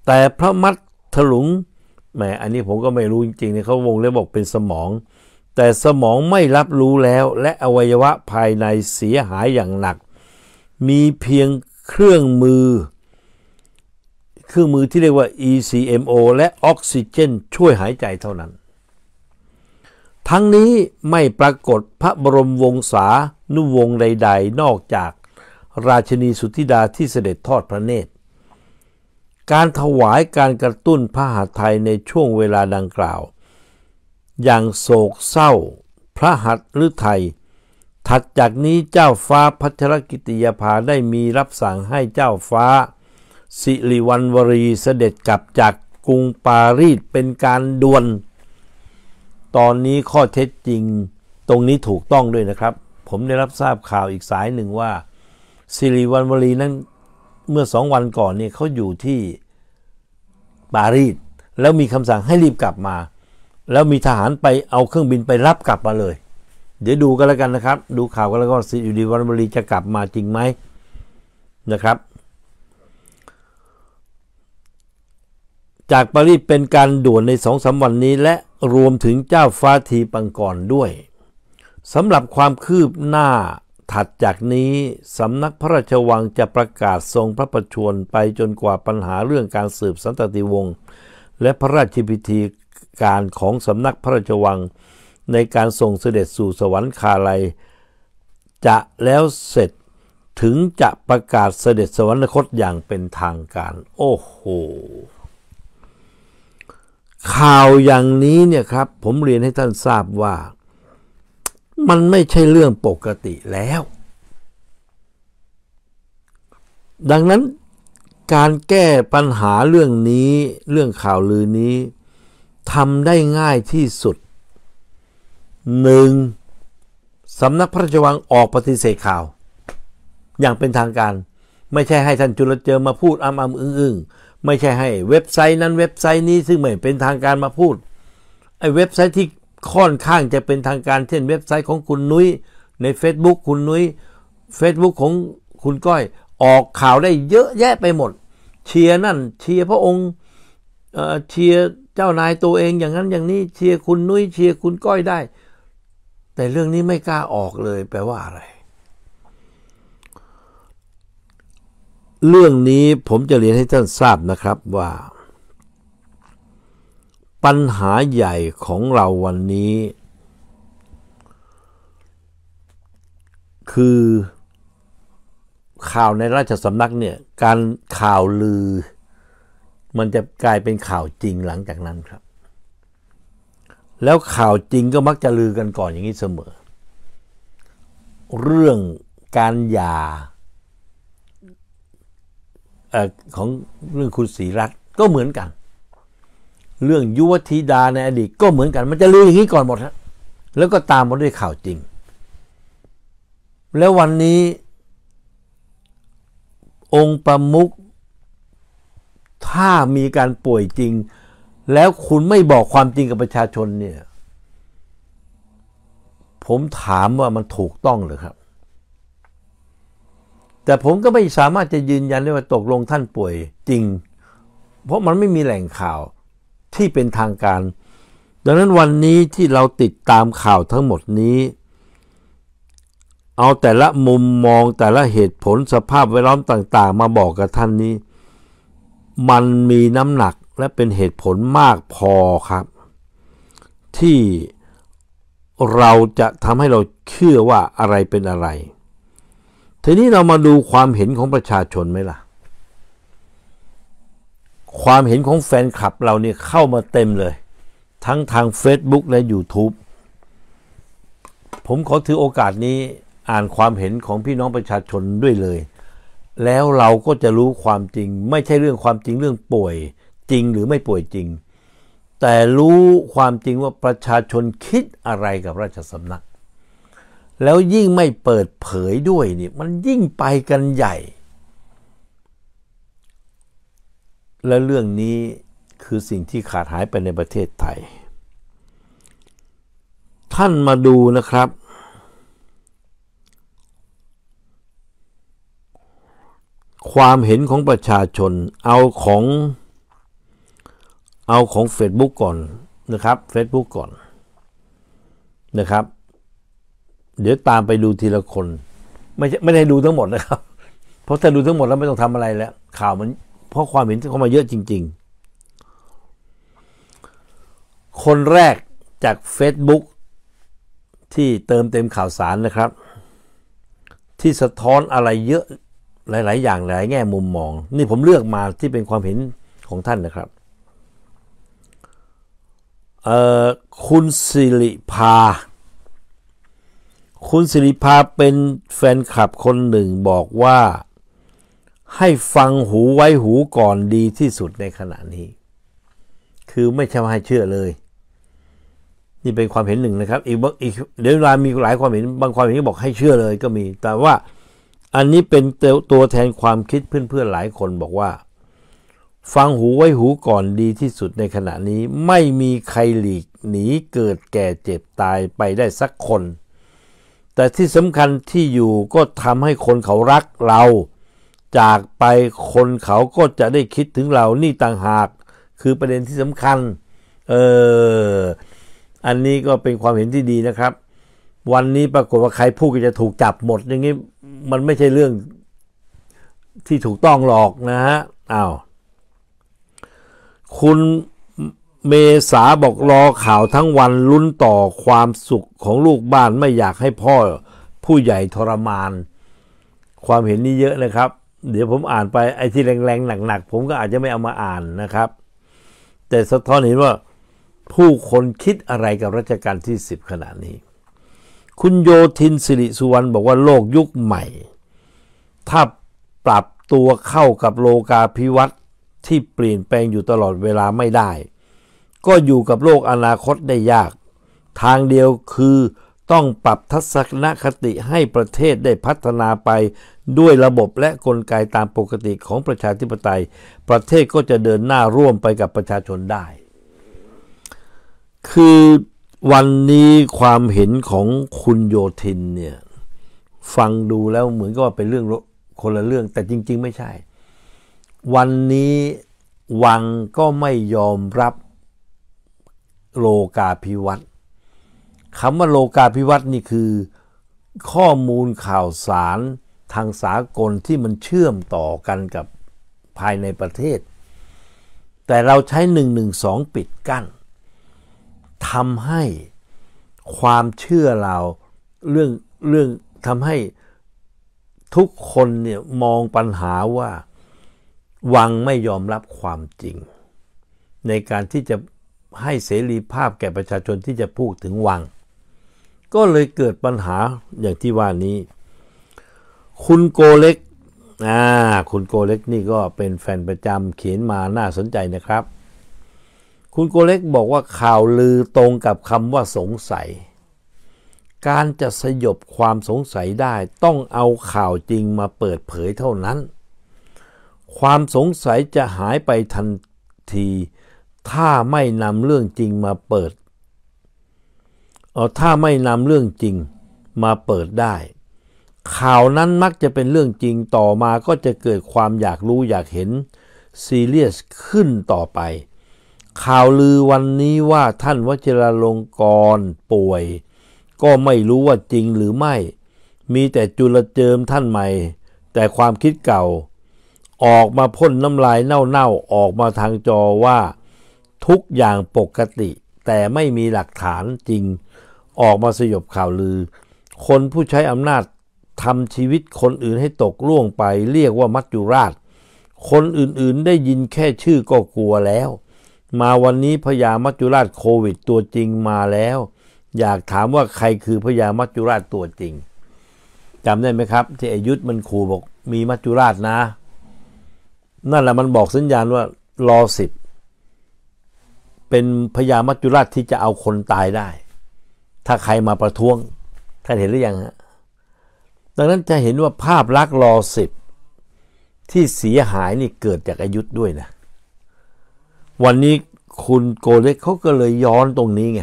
แต่พระมัดถลุงแหมอันนี้ผมก็ไม่รู้จริงๆเนี่ยเขาวงเล็บบอกเป็นสมองแต่สมองไม่รับรู้แล้วและอวัยวะภายในเสียหายอย่างหนัก มีเพียงเครื่องมือ เครื่องมือที่เรียกว่า ECMO และออกซิเจน ช่วยหายใจเท่านั้น ทั้งนี้ไม่ปรากฏพระบรมวงศานุวงศ์ใดๆ นอกจากราชนีสุธิดาที่เสด็จทอดพระเนตร การถวายการกระตุ้นพระหัตถ์ไทยในช่วงเวลาดังกล่าวอย่างโศกเศร้า พระหัตถ์หรือไทย ถัดจากนี้เจ้าฟ้าพัชรกิติยาภาได้มีรับสั่งให้เจ้าฟ้า สิริวัณวรีเสด็จกลับจากกรุงปารีสเป็นการด่วน ตอนนี้ข้อเท็จจริงตรงนี้ถูกต้องด้วยนะครับ ผมได้รับทราบข่าวอีกสายหนึ่งว่า สิริวัณวรีนั้นเมื่อสองวันก่อนเนี่ยเขาอยู่ที่ปารีสแล้วมีคำสั่งให้รีบกลับมาแล้วมีทหารไปเอาเครื่องบินไปรับกลับมาเลย เดี๋ยวดูกันแล้วกันนะครับ ดูข่าวกันแล้วก็สิอยู่ดีวันบรีจะกลับมาจริงไหมนะครับ จากปารีสเป็นการด่วนในสองสาวันนี้และรวมถึงเจ้าฟ้าทีปังกรด้วยสำหรับความคืบหน้าถัดจากนี้สำนักพระราชวังจะประกาศทรงพระประชวรไปจนกว่าปัญหาเรื่องการสืบสันตติวงศ์และพระราชพิธีการของสำนักพระราชวังในการส่งเสด็จสู่สวรรคาลัยจะแล้วเสร็จถึงจะประกาศเสด็จสวรรคตอย่างเป็นทางการ โอ้โห ข่าวอย่างนี้เนี่ยครับผมเรียนให้ท่านทราบว่า มันไม่ใช่เรื่องปกติแล้ว ดังนั้นการแก้ปัญหาเรื่องนี้เรื่องข่าวลือนี้ทำได้ง่ายที่สุด 1. สำนักพระราชวังออกปฏิเสธข่าว อย่างเป็นทางการ ไม่ใช่ให้ท่านจุลเจอมาพูดอ้ำอำอึ้งอึ้งไม่ใช่ให้เว็บไซต์นั้นเว็บไซต์นี้ซึ่งไม่เป็นทางการมาพูดไอ้เว็บไซต์ที่ค่อนข้างจะเป็นทางการเช่นเว็บไซต์ของคุณนุ้ยใน Facebook คุณนุ้ย Facebook ของคุณก้อยออกข่าวได้เยอะแยะไปหมดเชียร์นั่นเชียร์พระองค์เชียร์เจ้านายตัวเองอย่างนั้นอย่างนี้ เชียร์คุณนุ้ยเชียร์คุณก้อยได้ แต่เรื่องนี้ไม่กล้าออกเลย แปลว่าอะไร เรื่องนี้ผมจะเรียนให้ท่านทราบนะครับว่า ปัญหาใหญ่ของเราวันนี้ คือข่าวในราชสำนักเนี่ย การข่าวลือมันจะกลายเป็นข่าวจริงหลังจากนั้นครับ แล้วข่าวจริงก็มักจะลือกันก่อนอย่างนี้เสมอ เรื่องการหย่าของเรื่องคุณศรีรัตน์ก็เหมือนกัน เรื่องยุวธิดาในอดีต ก็เหมือนกัน มันจะลืออย่างนี้ก่อนหมดฮะแล้วก็ตามมาด้วยข่าวจริง แล้ววันนี้องค์ประมุขถ้ามีการป่วยจริงแล้วคุณไม่บอกความจริงกับประชาชนเนี่ย ผมถามว่ามันถูกต้องหรือครับ แต่ผมก็ไม่สามารถจะยืนยันได้ว่าตกลงท่านป่วยจริง เพราะมันไม่มีแหล่งข่าวที่เป็นทางการ ดังนั้นวันนี้ที่เราติดตามข่าวทั้งหมดนี้ เอาแต่ละมุมมองแต่ละเหตุผลสภาพแวดล้อมต่างๆ มาบอกกับท่านนี้มันมีน้ำหนักและเป็นเหตุผลมากพอครับ ที่เราจะทำให้เราเชื่อว่าอะไรเป็นอะไร ทีนี้เรามาดูความเห็นของประชาชนไหมล่ะ ความเห็นของแฟนคลับเราเนี่ยเข้ามาเต็มเลย ทั้งทาง Facebook และ YouTube ผมขอถือโอกาสนี้อ่านความเห็นของพี่น้องประชาชนด้วยเลยแล้วเราก็จะรู้ความจริงไม่ใช่เรื่องความจริงเรื่องป่วยจริงหรือไม่ป่วยจริง แต่รู้ความจริงว่าประชาชนคิดอะไรกับราชสำนัก แล้วยิ่งไม่เปิดเผยด้วยนี่มันยิ่งไปกันใหญ่ และเรื่องนี้คือสิ่งที่ขาดหายไปในประเทศไทย ท่านมาดูนะครับความเห็นของประชาชนเอาของเอาของ Facebook ก่อนนะครับ Facebook ก่อนนะครับ เดี๋ยวตามไปดูทีละคน ไม่ไม่ได้ดูทั้งหมดนะครับ เพราะถ้าดูทั้งหมดแล้วไม่ต้องทำอะไรแล้วข่าวมัน เพราะความเห็นเข้ามาเยอะจริงๆ คนแรกจาก Facebook ที่เติมเต็มข่าวสารนะครับ ที่สะท้อนอะไรเยอะหลาย ๆ อย่าง หลายแง่มุมมอง นี่ผมเลือกมาที่เป็นความ เห็น ของท่านนะครับเอ่อคุณสิริภาคุณสิริภาเป็นแฟนคลับคนหนึ่งบอกว่าให้ฟังหูไว้ หูก่อนดีที่สุดใน ขณะนี้ คือไม่ ใช่ให้เชื่อเลย นี่เป็นความเห็นหนึ่งนะครับอีกอีกเดี๋ยวเวลามีหลายความเห็นบางความเห็นก็บอกให้เชื่อเลยก็มีแต่ว่าอันนี้เป็นตัวแทนความคิดเพื่อนๆหลายคนบอกว่า ฟังหูไว้หูก่อนดีที่สุดในขณะนี้ ไม่มีใครหลีกหนีเกิดแก่เจ็บตายไปได้สักคน แต่ที่สำคัญที่อยู่ก็ทำให้คนเขารักเรา จากไปคนเขาก็จะได้คิดถึงเรานี่ต่างหากคือประเด็นที่สำคัญเอออันนี้ก็เป็นความเห็นที่ดีนะครับ วันนี้ปรากฏว่าใครพูดก็จะถูกจับหมดอย่างนี้มันไม่ใช่เรื่องที่ถูกต้องหรอกนะฮะ อ้าว คุณเมษาบอกรอข่าวทั้งวันลุ้นต่อความสุขของลูกบ้านไม่อยากให้พ่อผู้ใหญ่ทรมาน ความเห็นนี้เยอะนะครับ เดี๋ยวผมอ่านไปไอ้ที่แรงๆหนักๆผมก็อาจจะไม่เอามาอ่านนะครับ แต่สะท้อนเห็นว่าผู้คนคิดอะไรกับรัชกาลที่ 10 ขนาดนี้คุณโยธินสิริสุวรรณบอกว่าโลกยุคใหม่ ถ้าปรับตัวเข้ากับโลกาภิวัตน์ที่เปลี่ยนแปลงอยู่ตลอดเวลาไม่ได้ ก็อยู่กับโลกอนาคตได้ยาก ทางเดียวคือต้องปรับทัศนคติให้ประเทศได้พัฒนาไปด้วยระบบและกลไกตามปกติของประชาธิปไตยประเทศก็จะเดินหน้าร่วมไปกับประชาชนได้ คือวันนี้ความเห็นของคุณโยธินเนี่ย ฟังดูแล้วเหมือนก็เป็นเรื่องคนละเรื่องแต่จริง ๆ ไม่ใช่ วันนี้วังก็ไม่ยอมรับโลกาพิวัตรคำว่าโลกาพิวัตนี่คือข้อมูลข่าวสารทางสากลที่มันเชื่อมต่อกันกับภายในประเทศ แต่เราใช้หหนนึึ่่งงสอง ปิดกั้นทำให้ความเชื่อเราเรื่องเรื่องทำให้ทุกคนเนี่ยมองปัญหาว่า วังไม่ยอมรับความจริง ในการที่จะให้เสรีภาพแก่ประชาชนที่จะพูดถึงวัง ก็เลยเกิดปัญหาอย่างที่ว่านี้ คุณโกเล็กอ่าคุณโกเล็กนี่ก็เป็นแฟนประจำเขียนมาน่าสนใจนะครับคุณโกเล็กบอกว่าข่าวลือตรงกับคำว่าสงสัย การจะสยบความสงสัยได้ต้องเอาข่าวจริงมาเปิดเผยเท่านั้น ความสงสัยจะหายไปทันที ถ้าไม่นำเรื่องจริงมาเปิดเออถ้าไม่นำเรื่องจริงมาเปิดได้ ข่าวนั้นมักจะเป็นเรื่องจริงต่อมาก็จะเกิดความอยากรู้อยากเห็นซีเรียสขึ้นต่อไปข่าวลือวันนี้ว่าท่านวชิราลงกรป่วย ก็ไม่รู้ว่าจริงหรือไม่ มีแต่จุลเจิมท่านใหม่ แต่ความคิดเก่า ออกมาพ่นน้ำลายเน่าๆออกมาทางจอว่า ทุกอย่างปกติ แต่ไม่มีหลักฐานจริง ออกมาสยบข่าวลือ คนผู้ใช้อำนาจทำชีวิตคนอื่นให้ตกล่วงไปเรียกว่ามัจจุราช คนอื่นๆได้ยินแค่ชื่อก็กลัวแล้วมาวันนี้พญามัจจุราชโควิดตัวจริงมาแล้ว อยากถามว่าใครคือพญามัจจุราชตัวจริงจำได้ไหมครับ ที่อายุธมันขู่บอกมีมัจจุราชนะ นั่นแหละ มันบอกสัญญาณว่ารอสิบเป็นพญามัจจุราชที่จะเอาคนตายได้ ถ้าใครมาประท้วงท่านเห็นหรือยังฮะดังนั้นจะเห็นว่าภาพลักษณ์รอสิบที่เสียหายนี่เกิดจากอายุธด้วยนะวันนี้คุณโกเล็กเขาก็เลยย้อนตรงนี้ไง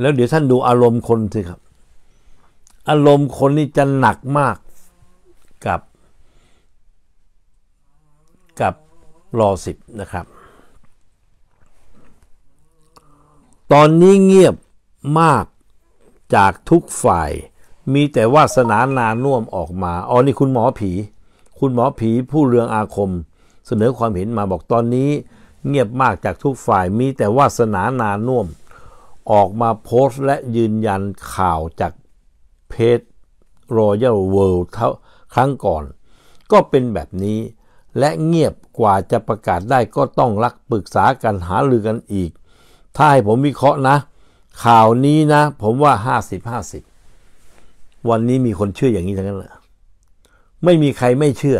แล้วเดี๋ยวท่านดูอารมณ์คนสิครับ อารมณ์คนนี่จะหนักมากกับ กับรอสิบนะครับ ตอนนี้เงียบมากจากทุกฝ่าย มีแต่วาสนานาน่วมออกมา อ๋อ นี่คุณหมอผี คุณหมอผีผู้เรืองอาคม เสนอความเห็นมาบอกตอนนี้เงียบมากจากทุกฝ่ายมี แต่วาสนานาน่วม ออกมาโพสต์ และยืนยันข่าวจากเพจ Royal World ครั้งก่อน ก็เป็นแบบนี้และเงียบกว่าจะประกาศได้ก็ต้องรักปรึกษากันหารือกันอีก ถ้าให้ผมวิเคราะห์นะ ข่าวนี้นะ ผมว่า 50-50 วันนี้มีคนเชื่ออย่างนี้ทั้งนั้นเลยไม่มีใครไม่เชื่อ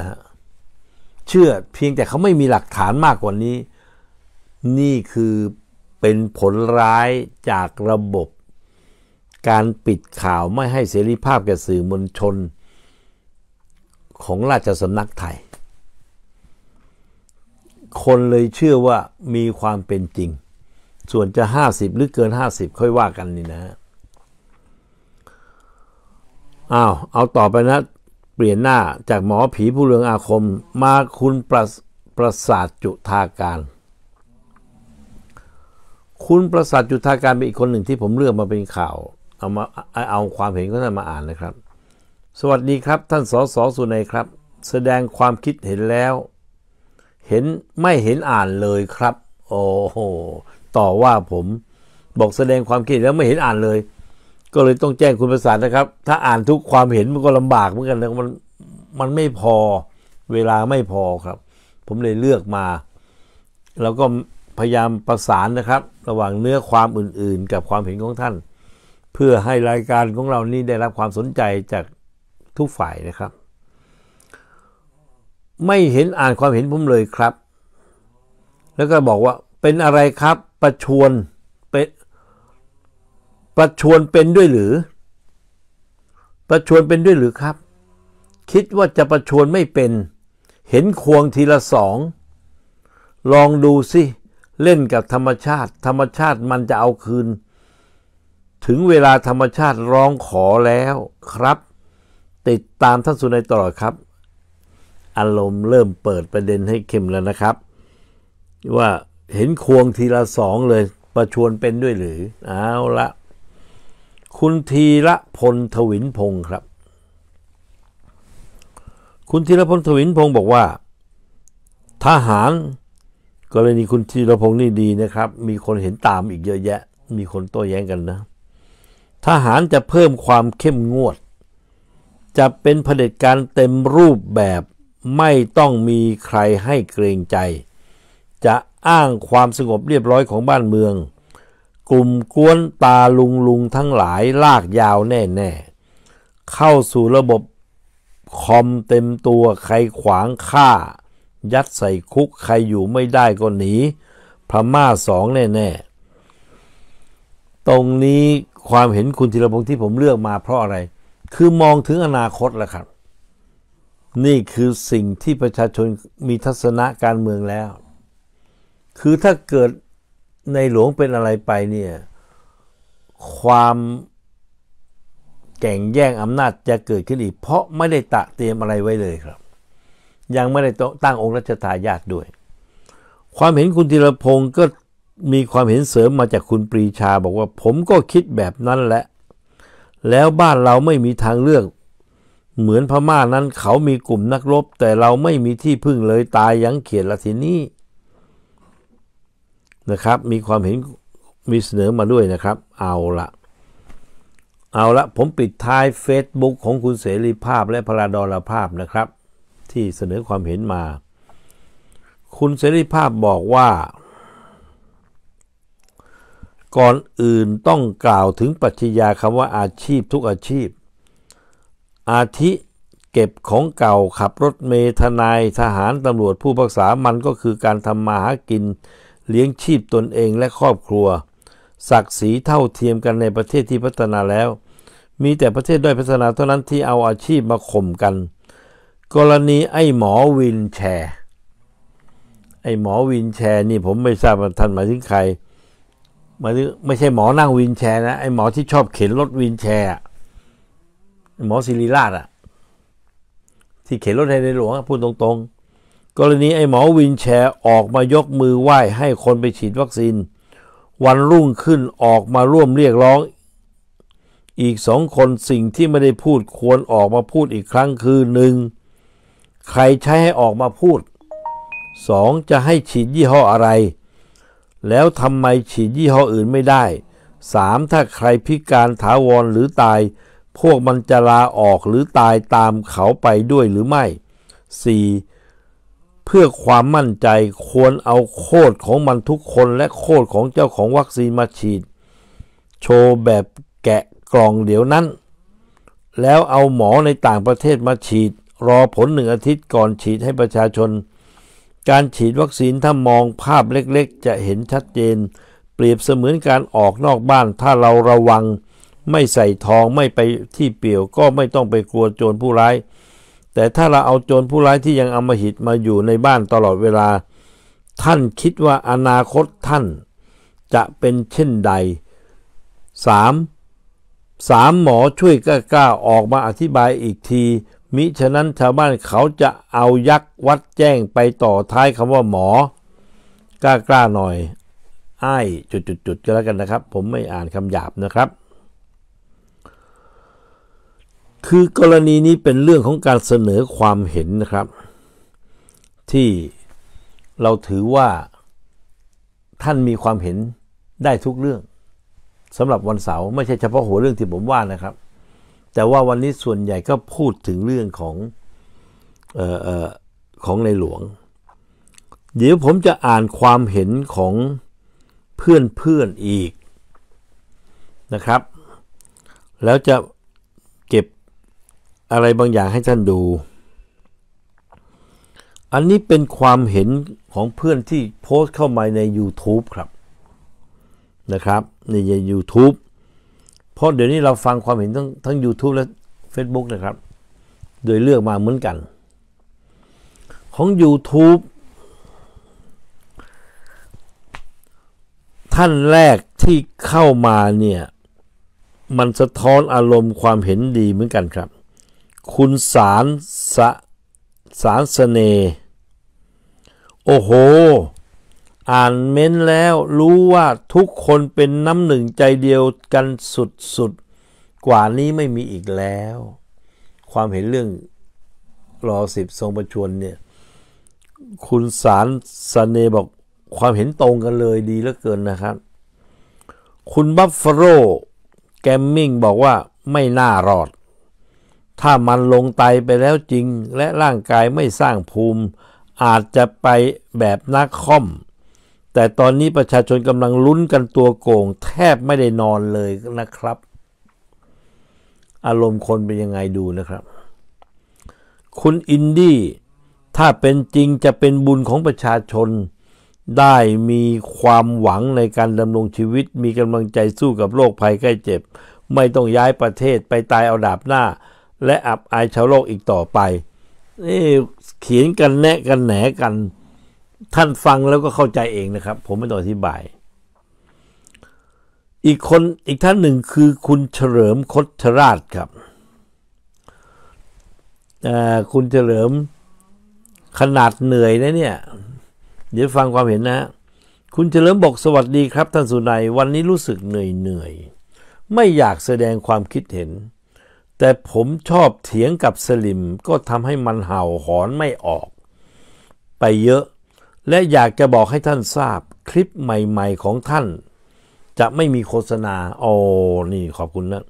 เชื่อเพียงแต่เขาไม่มีหลักฐานมากกว่านี้นี่คือเป็นผลร้ายจากระบบการปิดข่าวไม่ให้เสรีภาพแก่สื่อมวลชนของราชสำนักไทย คนเลยเชื่อว่ามีความเป็นจริง ส่วนจะ50หรือเกิน50ค่อยว่ากันนี่นะ อ้าว เอาต่อไปนะเปลี่ยนหน้าจากหมอผีผู้เรืองอาคมมาคุณประประสาทจุธาการคุณประสัทจุธาการเป็นอีกคนหนึ่งที่ผมเลือกมาเป็นข่าว เอามาเอาความเห็นของท่านมาอ่านนะครับ สวัสดีครับ ท่านสส สุนัยครับ แสดงความคิดเห็นแล้ว เห็นไม่เห็นอ่านเลยครับ โอ้โหต่อว่าผมบอกแสดงความคิดแล้วไม่เห็นอ่านเลย ก็เลยต้องแจ้งคุณประสานนะครับ ถ้าอ่านทุกความเห็นมันก็ลำบากเหมือนกันนะมันมันไม่พอเวลาไม่พอครับ ผมเลยเลือกมา แล้วก็พยายามประสานนะครับ ระหว่างเนื้อความอื่นๆกับความเห็นของท่าน เพื่อให้รายการของเรานี้ได้รับความสนใจจากทุกฝ่ายนะครับ ไม่เห็นอ่านความเห็นผมเลยครับ แล้วก็บอกว่าเป็นอะไรครับ ประชวนเป็นประชวนเป็นด้วยหรือ ประชวนเป็นด้วยหรือครับ คิดว่าจะประชวนไม่เป็น เห็นควงทีละสอง ลองดูสิเล่นกับธรรมชาติธรรมชาติมันจะเอาคืน ถึงเวลาธรรมชาติร้องขอแล้วครับ ติดตามท่านสุนัยตลอดครับอารมณ์เริ่มเปิดประเด็นให้เข้มแล้วนะครับว่าเห็นควงทีละสองเลยประชวนเป็นด้วยหรือเอาละคุณธีระพลทวินพงศ์ครับคุณธีระพลทวินพงศ์บอกว่าทหารกรณีคุณธีรพงศ์นี่ดีนะครับ มีคนเห็นตามอีกเยอะแยะ มีคนโต้แย้งกันนะ ทหารจะเพิ่มความเข้มงวด จะเป็นเผด็จการเต็มรูปแบบ ไม่ต้องมีใครให้เกรงใจ จะอ้างความสงบเรียบร้อยของบ้านเมือง กลุ่มกวนตาลุงลุงทั้งหลายลากยาวแน่ๆ เข้าสู่ระบบคอมเต็มตัวใครขวางฆ่ายัดใส่คุกใครอยู่ไม่ได้ก็หนีพม่าสองแน่ๆตรงนี้ความเห็นคุณธีรพงศ์ที่ผมเลือกมาเพราะอะไร คือมองถึงอนาคตแล้วครับ นี่คือสิ่งที่ประชาชนมีทัศนะการเมืองแล้ว คือถ้าเกิดในหลวงเป็นอะไรไปเนี่ยความแก่งแย่งอำนาจจะเกิดขึ้นอีก เพราะไม่ได้ตะเตรียมอะไรไว้เลยครับยังไม่ได้ตั้งองค์รัชทายาทด้วย ความเห็นคุณธีรพงศ์ก็มีความเห็นเสริมมาจากคุณปรีชา บอกว่าผมก็คิดแบบนั้นแหละ แล้วบ้านเราไม่มีทางเลือก เหมือนพม่านั้นเขามีกลุ่มนักรบ แต่เราไม่มีที่พึ่งเลยตายยังเขียนละทีนี้นะครับ มีความเห็นมีเสนอมาด้วยนะครับ เอาละเอาละผมปิดท้าย Facebook ของคุณเสรีภาพและพราดอลภาพนะครับที่เสนอความเห็นมา คุณเสรีภาพบอกว่า ก่อนอื่นต้องกล่าวถึงปัจจัยาคำว่าอาชีพทุกอาชีพ อาทิเก็บของเก่าขับรถเมทนายทหารตำรวจผู้พักษา มันก็คือการทำมาหากินเลี้ยงชีพตนเองและครอบครัว ศักดิ์ศรีเท่าเทียมกันในประเทศที่พัฒนาแล้ว มีแต่ประเทศด้อยพัฒนาเท่านั้นที่เอาอาชีพมาข่มกันกรณีไอ้หมอวินแชร์ ไอ้หมอวินแชร์นี่ผมไม่ทราบว่าท่านหมายถึงใครหมายถึงไม่ใช่หมอนั่งวินแชร์นะ ไอ้หมอที่ชอบเข็นรถวินแชร์ หมอศิริราชอะที่เข็นรถในหลวงพูดตรงๆกรณีไอ้หมอวินแชร์ออกมายกมือไหว้ ให้คนไปฉีดวัคซีนวันรุ่งขึ้นออกมาร่วมเรียกร้อง อีกสองคนสิ่งที่ไม่ได้พูดควรออกมาพูดอีกครั้งคือหนึ่งใครใช้ให้ออกมาพูด 2. จะให้ฉีดยี่ห้ออะไร แล้วทำไมฉีดยี่ห้ออื่นไม่ได้ 3. ถ้าใครพิการถาวรหรือตาย พวกมันจะลาออกหรือตายตามเขาไปด้วยหรือไม่ 4. เพื่อความมั่นใจควรเอาโคดของมันทุกคนและโคดของเจ้าของวัคซีนมาฉีด โชว์แบบแกะกล่องเดี๋ยวนั้น แล้วเอาหมอในต่างประเทศมาฉีดรอผลหนึ่งอาทิตย์ก่อนฉีดให้ประชาชน การฉีดวัคซีน ถ้ามองภาพเล็กๆ จะเห็นชัดเจน เปรียบเสมือนการออกนอกบ้านถ้าเราระวัง ไม่ใส่ทองไม่ไปที่เปี่ยวก็ไม่ต้องไปกลัวโจรผู้ร้าย แต่ถ้าเราเอาโจรผู้ร้ายที่ยังอมหิตมาอยู่ในบ้านตลอดเวลา ท่านคิดว่าอนาคตท่านจะเป็นเช่นใด 3. สามหมอช่วยกล้าๆออกมาอธิบายอีกทีมิฉะนั้นชาวบ้านเขาจะเอายักษ์วัดแจ้งไปต่อท้ายคำว่าหมอกล้ากล้าหน่อยไอ้จุดๆก็แล้วกันนะครับ ผมไม่อ่านคำหยาบนะครับ คือกรณีนี้เป็นเรื่องของการเสนอความเห็นนะครับ ที่เราถือว่า ท่านมีความเห็นได้ทุกเรื่องสำหรับวันเสาร์ไม่ใช่เฉพาะหัวเรื่องที่ผมว่านะครับแต่ว่าวันนี้ส่วนใหญ่ก็พูดถึงเรื่องของออของในหลวง เดี๋ยวผมจะอ่านความเห็นของเพื่อนเพื่อนอีกนะครับ แล้วจะเก็บอะไรบางอย่างให้ท่านดู อันนี้เป็นความเห็นของเพื่อนที่โพสต์เข้ามาใน YouTube ครับนะครับ ในยูทูบเพราะเดี๋ยวนี้เราฟังความเห็นทั้งทั้ง YouTube และ Facebook นะครับ โดยเลือกมาเหมือนกัน ของ YouTube ท่านแรกที่เข้ามาเนี่ย มันสะท้อนอารมณ์ความเห็นดีเหมือนกันครับ คุณสารสสารสเสนโอ้โหอ่านเม้นแล้วรู้ว่าทุกคนเป็นน้ำหนึ่งใจเดียวกันสุด ๆ กว่านี้ไม่มีอีกแล้ว ความเห็นเรื่องรอสิบทรงประชวนเนี่ย คุณสารสเนบอกความเห็นตรงกันเลยดีเหลือเกินนะครับ คุณบัฟฟโร แกมมิ่งบอกว่าไม่น่ารอด ถ้ามันลงไตไปแล้วจริง และร่างกายไม่สร้างภูมิ อาจจะไปแบบนักคอมแต่ตอนนี้ประชาชนกำลังลุ้นกันตัวโก่งแทบไม่ได้นอนเลยนะครับ อารมณ์คนเป็นยังไงดูนะครับ คุณอินดี้ ถ้าเป็นจริงจะเป็นบุญของประชาชน ได้มีความหวังในการดำรงชีวิต มีกำลังใจสู้กับโรคภัยใกล้เจ็บ ไม่ต้องย้ายประเทศไปตายเอาดาบหน้า และอับอายชาวโลกอีกต่อไปนี่เขียนกันแนะกันแหนกันท่านฟังแล้วก็เข้าใจเองนะครับผมไม่ต้องอธิบาย อีกคนอีกท่านหนึ่งคือคุณเฉลิมคดชราชครับคุณเฉลิมขนาดเหนื่อยนะ เนี่ย เดี๋ยวฟังความเห็นนะ คุณเฉลิมบอกสวัสดีครับท่านสุนัย วันนี้รู้สึกเหนื่อยเหนื่อยไม่อยากแสดงความคิดเห็น แต่ผมชอบเถียงกับ สลิม ก็ทำให้มันเห่าหอนไม่ออก ไปเยอะและอยากจะบอกให้ท่านทราบคลิปใหม่ ๆ ของท่าน จะไม่มีโฆษณาโอ้นี่ขอบคุณนะ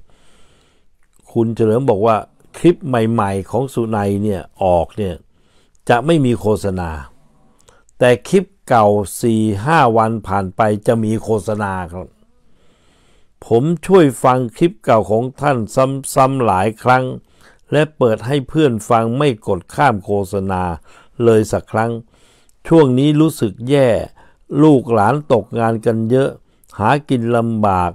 คุณเฉลิมบอกว่า คลิปใหม่ ๆ ของสุนัยเนี่ยออกเนี่ยจะไม่มีโฆษณา แต่คลิปเก่าสี่ห้าวันผ่านไปจะมีโฆษณาครับ ผมช่วยฟังคลิปเก่าของท่านซ้ำๆหลายครั้ง และเปิดให้เพื่อนฟังไม่กดข้ามโฆษณาเลยสักครั้งช่วงนี้รู้สึกแย่ลูกหลานตกงานกันเยอะ หากินลำบาก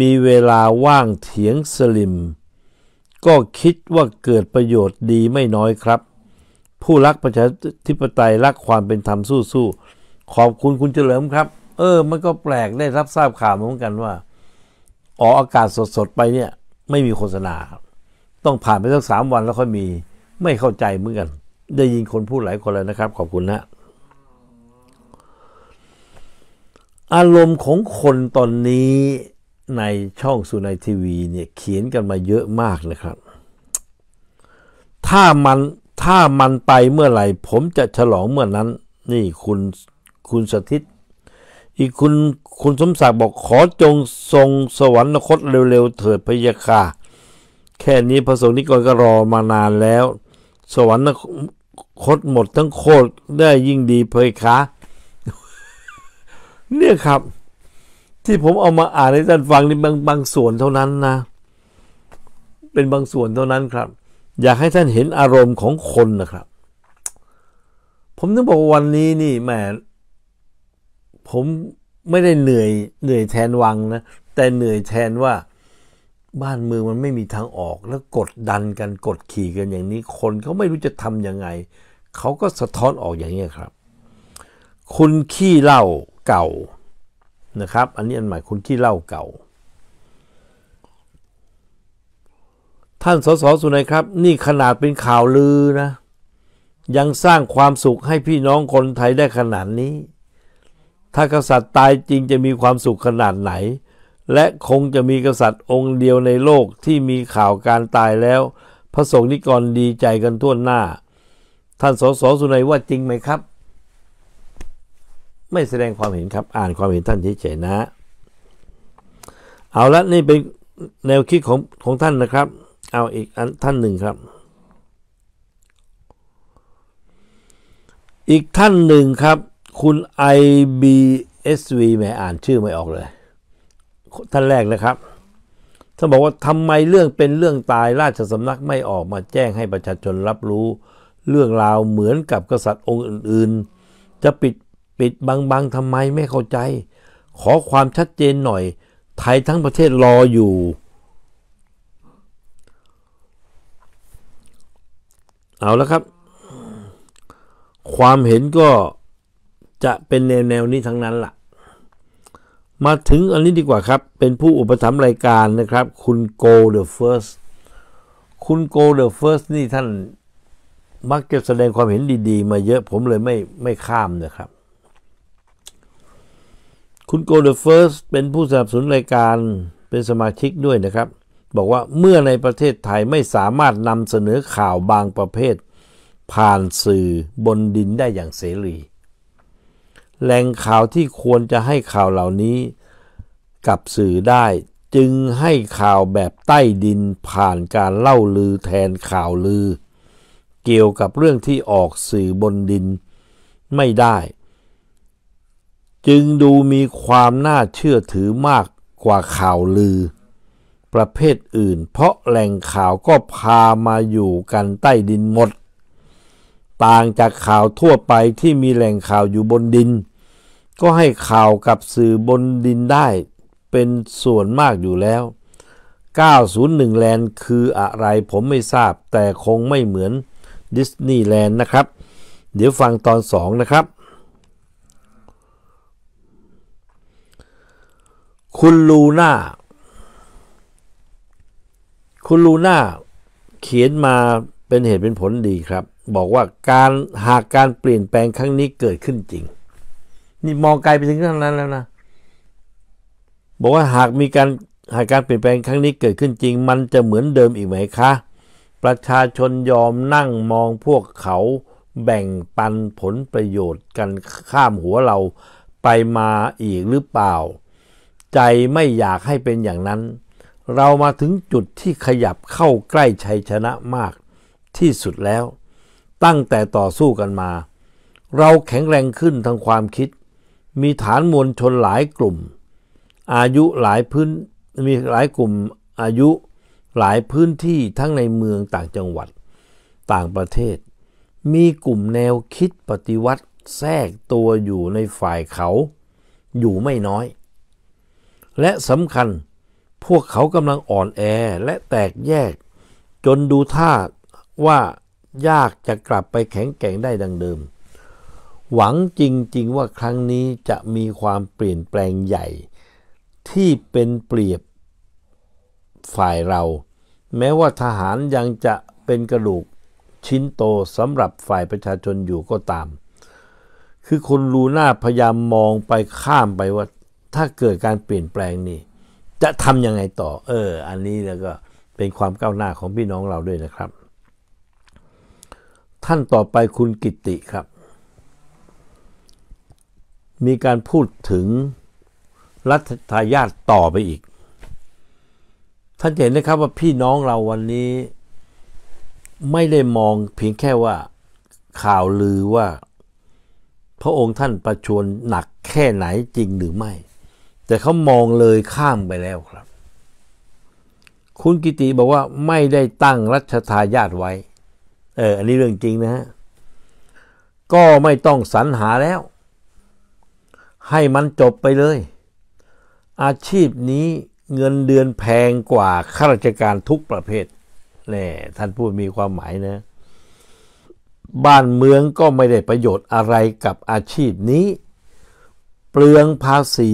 มีเวลาว่างเถียงสลิม ก็คิดว่าเกิดประโยชน์ดีไม่น้อยครับ ผู้รักประชาธิปไตยรักความเป็นธรรมสู้ๆขอบคุณคุณเฉลิมครับ เออ มันก็แปลกได้รับทราบข่าวเหมือนกันว่า ออกอากาศสดๆไปเนี่ย ไม่มีโฆษณาต้องผ่านไปสักสามวันแล้วค่อยมีไม่เข้าใจเหมือนกัน ได้ยินคนพูดหลายคนแล้วนะครับ ขอบคุณนะอารมณ์ของคนตอนนี้ในช่องสุนัยทีวีเนี่ย เขียนกันมาเยอะมากนะครับ ถ้ามัน ถ้ามันไปเมื่อไหร่ ผมจะฉลองเมื่อนั้นนี่คุณ คุณสถิต อีกคุณ คุณสมศักดิ์บอกขอจงทรงสวรรคตเร็วๆ เถิดพยาค่ะแค่นี้พระสงฆ์นิกรก็รอมานานแล้ว สวรรคตหมดทั้งโคตรได้ยิ่งดีเพยคะเนี่ยครับที่ผมเอามาอ่านให้ท่านฟังนี่บางบางส่วนเท่านั้นนะ เป็นบางส่วนเท่านั้นครับ อยากให้ท่านเห็นอารมณ์ของคนนะครับ ผมต้องบอกวันนี้นี่แหมผมไม่ได้เหนื่อยเหนื่อยแทนวังนะแต่เหนื่อยแทนว่าบ้านเมืองมันไม่มีทางออก แล้วกดดันกันกดขี่กันอย่างนี้คนเขาไม่รู้จะทำยังไงเขาก็สะท้อนออกอย่างนี้ครับ คุณขี้เหล้าเก่านะครับ อันนี้อันหมายคุณขี้เล่าเก่า ท่านสสสุนัยครับนี่ขนาดเป็นข่าวลือนะ ยังสร้างความสุขให้พี่น้องคนไทยได้ขนาดนี้ ถ้ากษัตริย์ตายจริงจะมีความสุขขนาดไหน และคงจะมีกษัตริย์องค์เดียวในโลกที่มีข่าวการตายแล้ว พระสงฆ์นิกรดีใจกันทั่วหน้า ท่านสสสุนัยว่าจริงไหมครับไม่แสดงความเห็นครับ อ่านความเห็นท่านเฉยๆนะ เอาละ นี่เป็นแนวคิดของของท่านนะครับ เอาอีกอันท่านหนึ่งครับ อีกท่านหนึ่งครับ คุณ IBSV แม่อ่านชื่อไม่ออกเลย ท่านแรกนะครับท่านบอกว่าทำไมเรื่องเป็นเรื่องตายราชสำนักไม่ออกมาแจ้งให้ประชาชนรับรู้เรื่องราวเหมือนกับกษัตริย์องค์อื่น ๆ จะปิดปิดบังๆทำไมไม่เข้าใจ ขอความชัดเจนหน่อย ไทยทั้งประเทศรออยู่ เอาแล้วครับ ความเห็นก็จะเป็นแนวแนวนี้ทั้งนั้นละ่ะ มาถึงอันนี้ดีกว่าครับ เป็นผู้อุปถัมภ์รายการนะครับ คุณโกเดอะเฟิร์ส คุณโกเดอะเฟิร์สนี่ท่าน มักจะแสดงความเห็นดีๆมาเยอะ ผมเลยไม่ไม่ข้ามนะครับคุณโกลเดอร์เฟิร์สเป็นผู้สนับสนุนรายการเป็นสมาชิกด้วยนะครับ บอกว่าเมื่อในประเทศไทยไม่สามารถนำเสนอข่าวบางประเภท ผ่านสื่อบนดินได้อย่างเสรี แหล่งข่าวที่ควรจะให้ข่าวเหล่านี้ กับสื่อได้จึงให้ข่าวแบบใต้ดิน ผ่านการเล่าลือแทนข่าวลือ เกี่ยวกับเรื่องที่ออกสื่อบนดินไม่ได้จึงดูมีความน่าเชื่อถือมากกว่าข่าวลือ ประเภทอื่น เพราะแหล่งข่าวก็พามาอยู่กันใต้ดินหมด ต่างจากข่าวทั่วไปที่มีแหล่งข่าวอยู่บนดิน ก็ให้ข่าวกับสื่อบนดินได้ เป็นส่วนมากอยู่แล้ว901แลนด์คืออะไรผมไม่ทราบแต่คงไม่เหมือนดิสนีย์แลนด์นะครับ เดี๋ยวฟังตอน2นะครับคุณลูน่าคุณลูน่าเขียนมาเป็นเหตุเป็นผลดีครับ บอกว่าการหากการเปลี่ยนแปลงครั้งนี้เกิดขึ้นจริง นี่มองไกลไปถึงขนาดนั้นแล้วนะ บอกว่าหากมีการ หากการเปลี่ยนแปลงครั้งนี้เกิดขึ้นจริง มันจะเหมือนเดิมอีกไหมคะ ประชาชนยอมนั่งมองพวกเขาแบ่งปันผลประโยชน์กันข้ามหัวเราไปมาอีกหรือเปล่าใจไม่อยากให้เป็นอย่างนั้น เรามาถึงจุดที่ขยับเข้าใกล้ชัยชนะมากที่สุดแล้ว ตั้งแต่ต่อสู้กันมา เราแข็งแรงขึ้นทางความคิด มีฐานมวลชนหลายกลุ่ม อายุหลายพื้น มีหลายกลุ่มอายุหลายพื้นที่ทั้งในเมืองต่างจังหวัด ต่างประเทศ มีกลุ่มแนวคิดปฏิวัติแทรกตัวอยู่ในฝ่ายเขา อยู่ไม่น้อยและสำคัญพวกเขากำลังอ่อนแอและแตกแยก จนดูท่าว่ายากจะกลับไปแข็งแกร่งได้ดังเดิม หวังจริงๆว่าครั้งนี้จะมีความเปลี่ยนแปลงใหญ่ ที่เป็นเปรียบ ฝ่ายเรา แม้ว่าทหารยังจะเป็นกระดูก ชิ้นโตสำหรับฝ่ายประชาชนอยู่ก็ตาม คือคนรูหน้าพยายามมองไปข้ามไปว่าถ้าเกิดการเปลี่ยนแปลงนี่จะทำยังไงต่อ เออ อันนี้แล้วก็เป็นความก้าวหน้าของพี่น้องเราด้วยนะครับ ท่านต่อไปคุณกิติครับ มีการพูดถึงรัฐทายาทต่อไปอีก ท่านเห็นนะครับว่าพี่น้องเราวันนี้ ไม่ได้มองเพียงแค่ว่า ข่าวลือว่า พระองค์ท่านประชวรหนักแค่ไหนจริงหรือไม่แต่เขามองเลยข้ามไปแล้วครับ คุณกิติบอกว่า ไม่ได้ตั้งรัชทายาทไว้เออ อันนี้เรื่องจริงนะฮะ ก็ไม่ต้องสรรหาแล้ว ให้มันจบไปเลย อาชีพนี้เงินเดือนแพงกว่าข้าราชการทุกประเภทแน่ท่านพูดมีความหมายนะ บ้านเมืองก็ไม่ได้ประโยชน์อะไรกับอาชีพนี้ เปลืองภาษี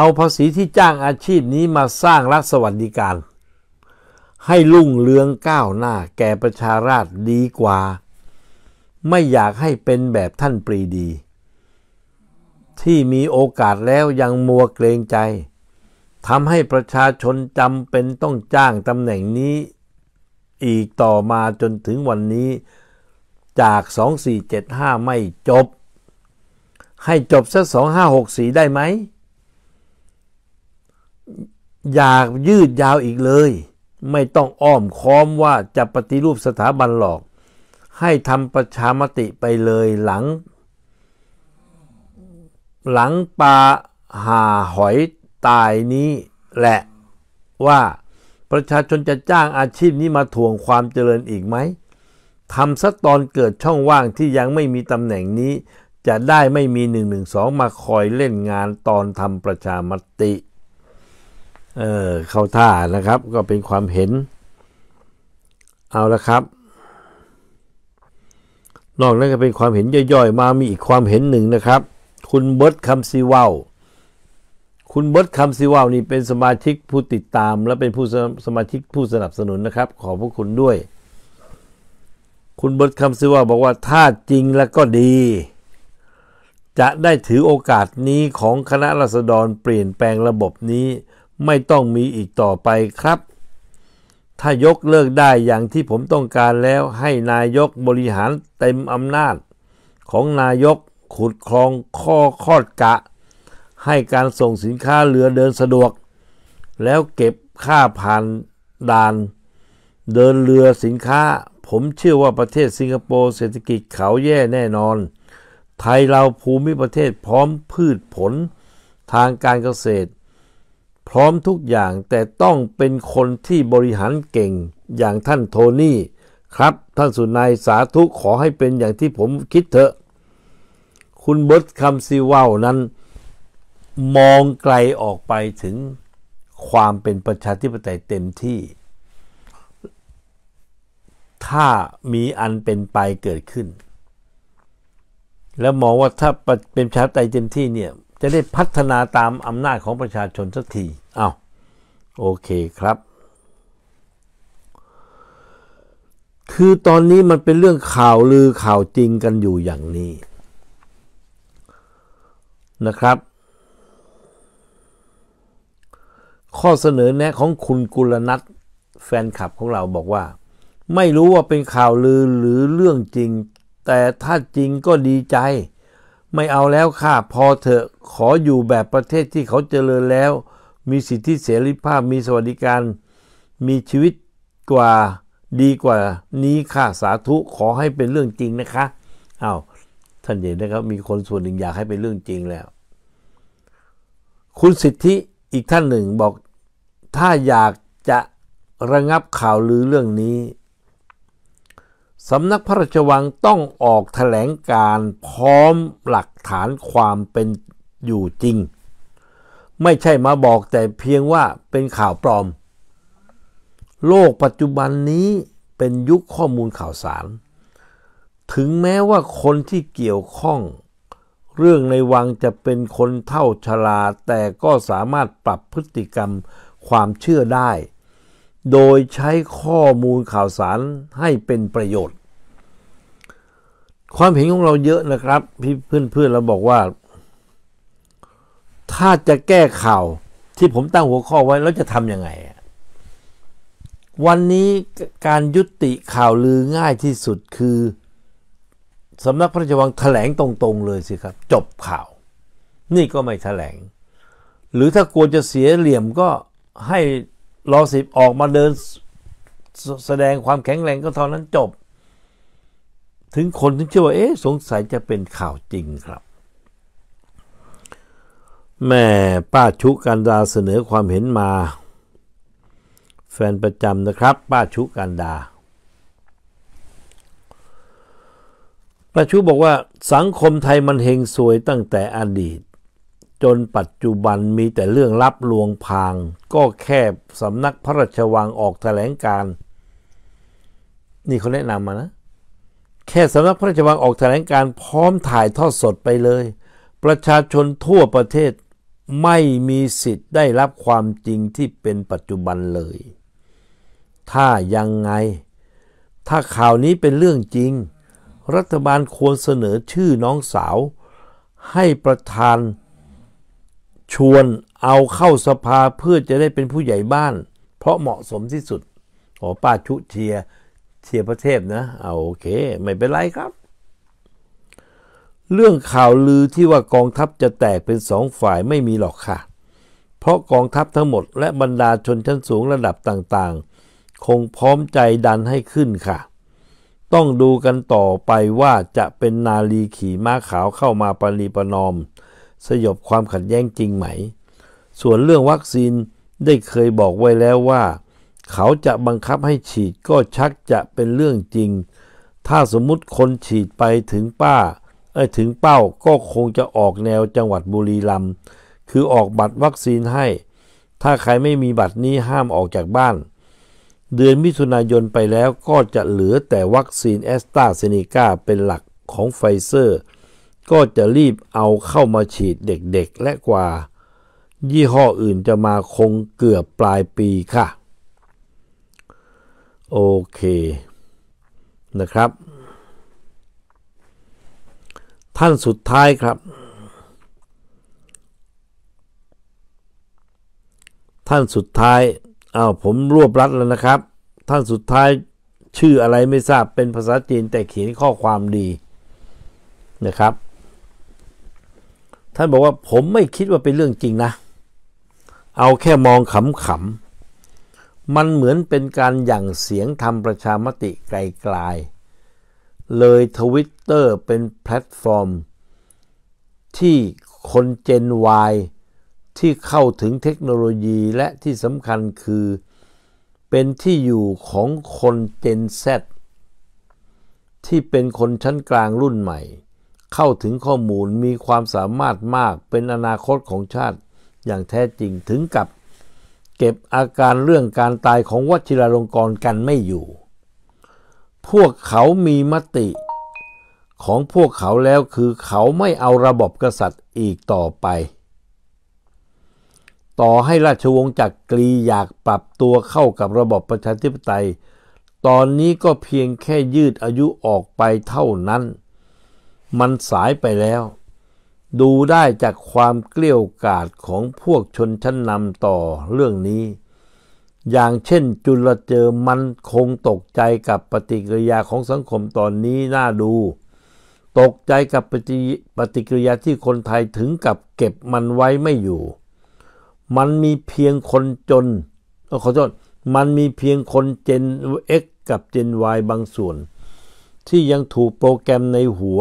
เอาภาษีที่จ้างอาชีพนี้มาสร้างรัฐสวัสดิการ ให้ลุ่งเรืองก้าวหน้าแก่ประชาราษฎรดีกว่า ไม่อยากให้เป็นแบบท่านปรีดี ที่มีโอกาสแล้วยังมัวเกรงใจทำให้ประชาชนจำเป็นต้องจ้างตำแหน่งนี้ อีกต่อมาจนถึงวันนี้จาก 2475 ไม่จบ ให้จบสัก2564ได้ไหมอยากยืดยาวอีกเลย ไม่ต้องอ้อมค้อมว่าจะปฏิรูปสถาบันหรอก ให้ทำประชามติไปเลยหลัง หลังปลาหาหอยตายนี้แหละว่าประชาชนจะจ้างอาชีพนี้มาถ่วงความเจริญอีกไหมทำซะตอนเกิดช่องว่างที่ยังไม่มีตำแหน่งนี้ จะได้ไม่มี1องมาคอยเล่นงานตอนทำประชามติเออเข้าท่านะครับ ก็เป็นความเห็น เอาละครับนอกนั้นก็เป็นความเห็นย่อยๆมา มีอีกความเห็นหนึ่งนะครับ คุณเบิร์ตคำซีว่าคุณเบิร์ตคำซีว่านี่เป็นสมาชิกผู้ติดตาม และเป็นผู้สมาชิกผู้สนับสนุนนะครับ ขอพวกคุณด้วย คุณเบิร์ตคำซีว่าบอกว่าถ้าจริงแล้วก็ดี จะได้ถือโอกาสนี้ของคณะรัษฎรเปลี่ยนแปลงระบบนี้ไม่ต้องมีอีกต่อไปครับ ถ้ายกเลิกได้อย่างที่ผมต้องการแล้วให้นายกบริหารเต็มอำนาจ ของนายกขุดคลองข้อคอดกะ ให้การส่งสินค้าเรือเดินสะดวก แล้วเก็บค่าผ่านด่าน เดินเรือสินค้า ผมเชื่อว่าประเทศสิงคโปร์เศรษฐกิจเขาแย่แน่นอน ไทยเราภูมิประเทศพร้อมพืชผลทางการเกษตรพร้อมทุกอย่างแต่ต้องเป็นคนที่บริหารเก่งอย่างท่านโทนี่ครับ ท่านสุนายสาธุ ขอให้เป็นอย่างที่ผมคิดเถอะ คุณเบิร์ตคำซีว่านั้น มองไกลออกไปถึงความเป็นประชาธิปไตยเต็มที่ ถ้ามีอันเป็นไปเกิดขึ้น แล้วมองว่าถ้าเป็นประชาธิปไตยเต็มที่เนี่ยจะได้พัฒนาตามอำนาจของประชาชนสักทีอา้าวโอเคครับ คือตอนนี้มันเป็นเรื่องข่าวลือข่าวจริงกันอยู่อย่างนี้นะครับ ข้อเสนอแนะของคุณกุลนัทแฟนคลับของเราบอกว่า ไม่รู้ว่าเป็นข่าวลือหรือเรื่องจริง แต่ถ้าจริงก็ดีใจไม่เอาแล้วค่ะ พอเถอะขออยู่แบบประเทศที่เขาเจริญแล้ว มีสิทธิเสรีภาพ มีสวัสดิการ มีชีวิตกว่าดีกว่านี้ค่ะสาธุขอให้เป็นเรื่องจริงนะคะอา้าวท่านเห็นนะครับ มีคนส่วนหนึ่งอยากให้เป็นเรื่องจริงแล้ว คุณสิทธิอีกท่านหนึ่งบอกถ้าอยากจะระงับข่าวลือเรื่องนี้สำนักพระราชวังต้องออกแถลงการพร้อมหลักฐานความเป็นอยู่จริง ไม่ใช่มาบอกแต่เพียงว่าเป็นข่าวปลอม โลกปัจจุบันนี้เป็นยุคข้อมูลข่าวสาร ถึงแม้ว่าคนที่เกี่ยวข้อง เรื่องในวังจะเป็นคนเท่าชราแต่ก็สามารถปรับพฤติกรรมความเชื่อได้โดยใช้ข้อมูลข่าวสารให้เป็นประโยชน์ ความเห็นของเราเยอะนะครับ พี่เพื่อนนเราบอกว่า ถ้าจะแก้ข่าวที่ผมตั้งหัวข้อไว้ แล้วจะทำยังไง วันนี้การยุติข่าวลือง่ายที่สุดคือสำนักพระราชวังถแถลงตรงๆ เลยสิครับ จบข่าว นี่ก็ไม่ถแถลง หรือถ้ากลัวจะเสียเหลี่ยมก็ให้รอสิบออกมาเดินแสดงความแข็งแรงก็เท่านั้นจบ ถึงคนถึงเชื่อว่าเอ๊ะสงสัยจะเป็นข่าวจริงครับ แม่ป้าชุกันดาเสนอความเห็นมา แฟนประจำนะครับป้าชุกันดา ป้าชุบอกว่าสังคมไทยมันเฮงสวยตั้งแต่อดีตจนปัจจุบันมีแต่เรื่องลับลวงพาง ก็แค่สำนักพระราชวังออกแถลงการ นี่เขาแนะนำมานะ แค่สำนักพระราชวังออกแถลงการพร้อมถ่ายทอดสดไปเลย ประชาชนทั่วประเทศไม่มีสิทธิ์ได้รับความจริงที่เป็นปัจจุบันเลย ถ้ายังไง ถ้าข่าวนี้เป็นเรื่องจริง รัฐบาลควรเสนอชื่อน้องสาวให้ประธานชวนเอาเข้าสภาเพื่อจะได้เป็นผู้ใหญ่บ้าน เพราะเหมาะสมที่สุดขอป้าชุเชียเชียพระเทพนะเอาโอเค ไม่เป็นไรครับ เรื่องข่าวลือที่ว่ากองทัพจะแตกเป็นสองฝ่ายไม่มีหรอกค่ะ เพราะกองทัพทั้งหมดและบรรดาชนชั้นสูงระดับต่าง ๆ คงพร้อมใจดันให้ขึ้นค่ะ ต้องดูกันต่อไปว่าจะเป็นนาลีขี่ม้าขาวเข้ามาปรีประนอมสยบความขัดแย้งจริงไหม ส่วนเรื่องวัคซีนได้เคยบอกไว้แล้วว่า เขาจะบังคับให้ฉีดก็ชักจะเป็นเรื่องจริง ถ้าสมมุติคนฉีดไปถึงป้าไอ้ถึงเป้าก็คงจะออกแนวจังหวัดบุรีรัมย์ คือออกบัตรวัคซีนให้ ถ้าใครไม่มีบัตรนี้ห้ามออกจากบ้าน เดือนมิถุนายนไปแล้วก็จะเหลือแต่วัคซีนแอสตราเซเนกาเป็นหลักของไฟเซอร์ก็จะรีบเอาเข้ามาฉีดเด็ก ๆ และกว่ายี่ห้ออื่นจะมาคงเกือบปลายปีค่ะ โอเค นะครับ ท่านสุดท้ายครับ ท่านสุดท้ายอา้าวผมรวบรัดแล้วนะครับ ท่านสุดท้ายชื่ออะไรไม่ทราบเป็นภาษาจีนแต่เขียนข้อความดีนะครับท่านบอกว่าผมไม่คิดว่าเป็นเรื่องจริงนะ เอาแค่มองขำๆมันเหมือนเป็นการหยั่งเสียงทำประชามติไกลๆเลยทวิตเตอร์เป็นแพลตฟอร์ม ที่คนเจนวายที่เข้าถึงเทคโนโลยีและที่สำคัญคือ เป็นที่อยู่ของคนเจน Z ที่เป็นคนชั้นกลางรุ่นใหม่เข้าถึงข้อมูลมีความสามารถมากเป็นอนาคตของชาติอย่างแท้จริงถึงกับเก็บอาการเรื่องการตายของวัชิรลงกรกันไม่อยู่ พวกเขามีมติ ของพวกเขาแล้วคือเขาไม่เอาระบบกษัตริย์อีกต่อไป ต่อให้ราชวงศ์จักกรีอยากปรับตัวเข้ากับระบบประชาธิปไตยตอนนี้ก็เพียงแค่ยืดอายุออกไปเท่านั้นมันสายไปแล้ว ดูได้จากความเกลี้ยวกาดของพวกชนชั้นนำต่อเรื่องนี้ อย่างเช่น จุลเจอมันคงตกใจกับปฏิกิริยาของสังคมตอนนี้น่าดู ตกใจกับปฏิปฏิกิริยาที่คนไทยถึงกับเก็บมันไว้ไม่อยู่ มันมีเพียงคนจนขอโทษมันมีเพียงคนเจน X กับเจน Y บางส่วน ที่ยังถูกโปรแกรมในหัว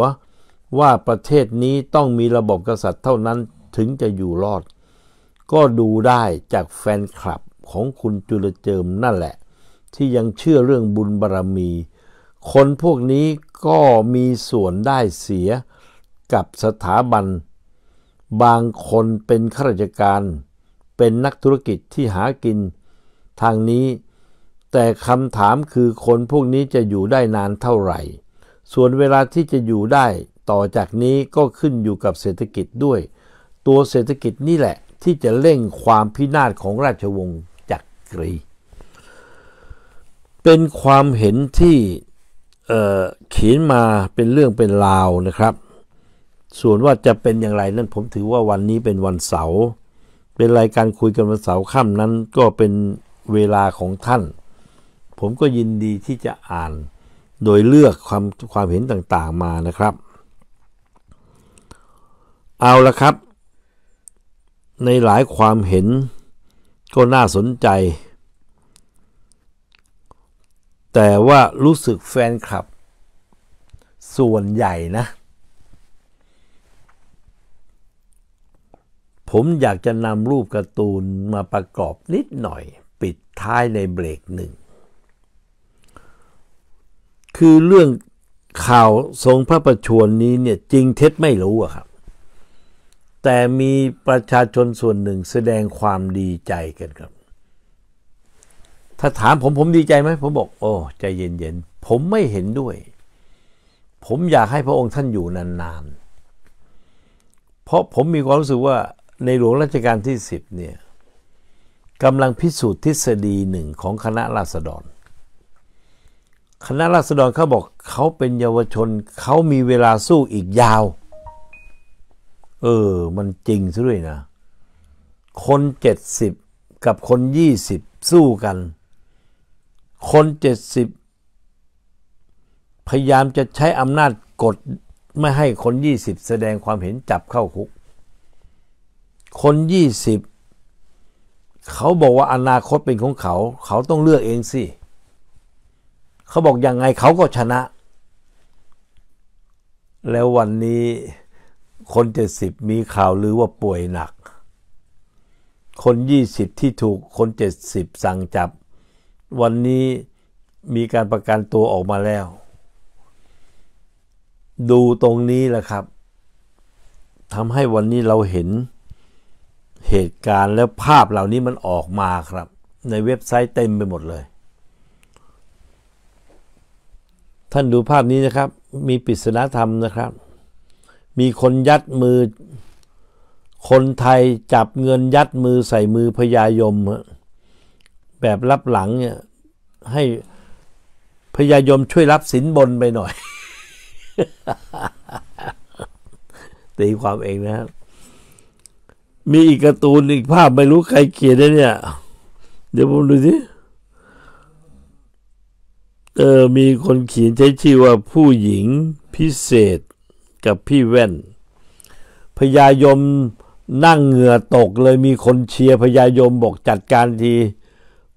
ว่าประเทศนี้ต้องมีระบบกษัตริย์เท่านั้นถึงจะอยู่รอด ก็ดูได้จากแฟนคลับของคุณจุลเจิมนั่นแหละ ที่ยังเชื่อเรื่องบุญบารรมี คนพวกนี้ก็มีส่วนได้เสียกับสถาบัน บางคนเป็นข้าราชการ เป็นนักธุรกิจที่หากิน ทางนี้ แต่คำถามคือคนพวกนี้จะอยู่ได้นานเท่าไหร่ ส่วนเวลาที่จะอยู่ได้ต่อจากนี้ก็ขึ้นอยู่กับเศรษฐกิจด้วย ตัวเศรษฐกิจนี่แหละ ที่จะเร่งความพินาศของราชวงศ์จักกรี เป็นความเห็นที่เเขียนมาเป็นเรื่องเป็นราวนะครับ ส่วนว่าจะเป็นอย่างไรนั้นผมถือว่าวันนี้เป็นวันเสาร์เป็นรายการคุยกันวันเสาร์ค่ำนั้นก็เป็นเวลาของท่าน ผมก็ยินดีที่จะอ่านโดยเลือกความความเห็นต่างๆมานะครับเอาละครับ ในหลายความเห็นก็น่าสนใจ แต่ว่ารู้สึกแฟนคลับ ส่วนใหญ่นะ ผมอยากจะนำรูปการ์ตูนมาประกอบนิดหน่อย ปิดท้ายในเบรกหนึ่ง คือเรื่องข่าวทรงพระประชวรนี้เนี่ย จริงเท็จไม่รู้อะครับแต่มีประชาชนส่วนหนึ่งแสดงความดีใจกันครับ ถ้าถามผมผมดีใจไหมผมบอก โอ้ ใจเย็นๆ ผมไม่เห็นด้วย ผมอยากให้พระองค์ท่านอยู่นานๆ เพราะผมมีความรู้สึกว่าในหลวงรัชกาลที่สิบเนี่ยกำลังพิสูจน์ทฤษฎีหนึ่งของคณะราษฎร คณะราษฎรเขาบอกเขาเป็นเยาวชนเขามีเวลาสู้อีกยาวเออ มันจริงซะด้วยนะ คนเจ็ดสิบกับคนยี่สิบสู้กัน คนเจ็ดสิบพยายามจะใช้อำนาจกดไม่ให้คนยี่สิบแสดงความเห็นจับเข้าคุก คนยี่สิบเขาบอกว่าอนาคตเป็นของเขา เขาต้องเลือกเองสิเขาบอกยังไงเขาก็ชนะ แล้ววันนี้คนเจ็ดสิบมีข่าวลือว่าป่วยหนัก คนยี่สิบที่ถูกคนเจ็ดสิบสั่งจับ วันนี้มีการประกันตัวออกมาแล้ว ดูตรงนี้แหละครับทำให้วันนี้เราเห็นเหตุการณ์และภาพเหล่านี้มันออกมาครับ ในเว็บไซต์เต็มไปหมดเลย ท่านดูภาพนี้นะครับ มีปริศนาธรรมนะครับมีคนยัดมือ คนไทยจับเงินยัดมือใส่มือพญายม แบบรับหลังเนี่ย ให้พญายมช่วยรับสินบนไปหน่อยตีความเองนะครับมีอีกการ์ตูนอีกภาพไม่รู้ใครเขียนเนี่ย เดี๋ยวผมดูสิเออมีคนเขียนใช้ชื่อว่าผู้หญิงพิเศษกับพี่เว่นพญายมนั่งเหงื่อตกเลยมีคนเชียร์พญายมบอกจัดการที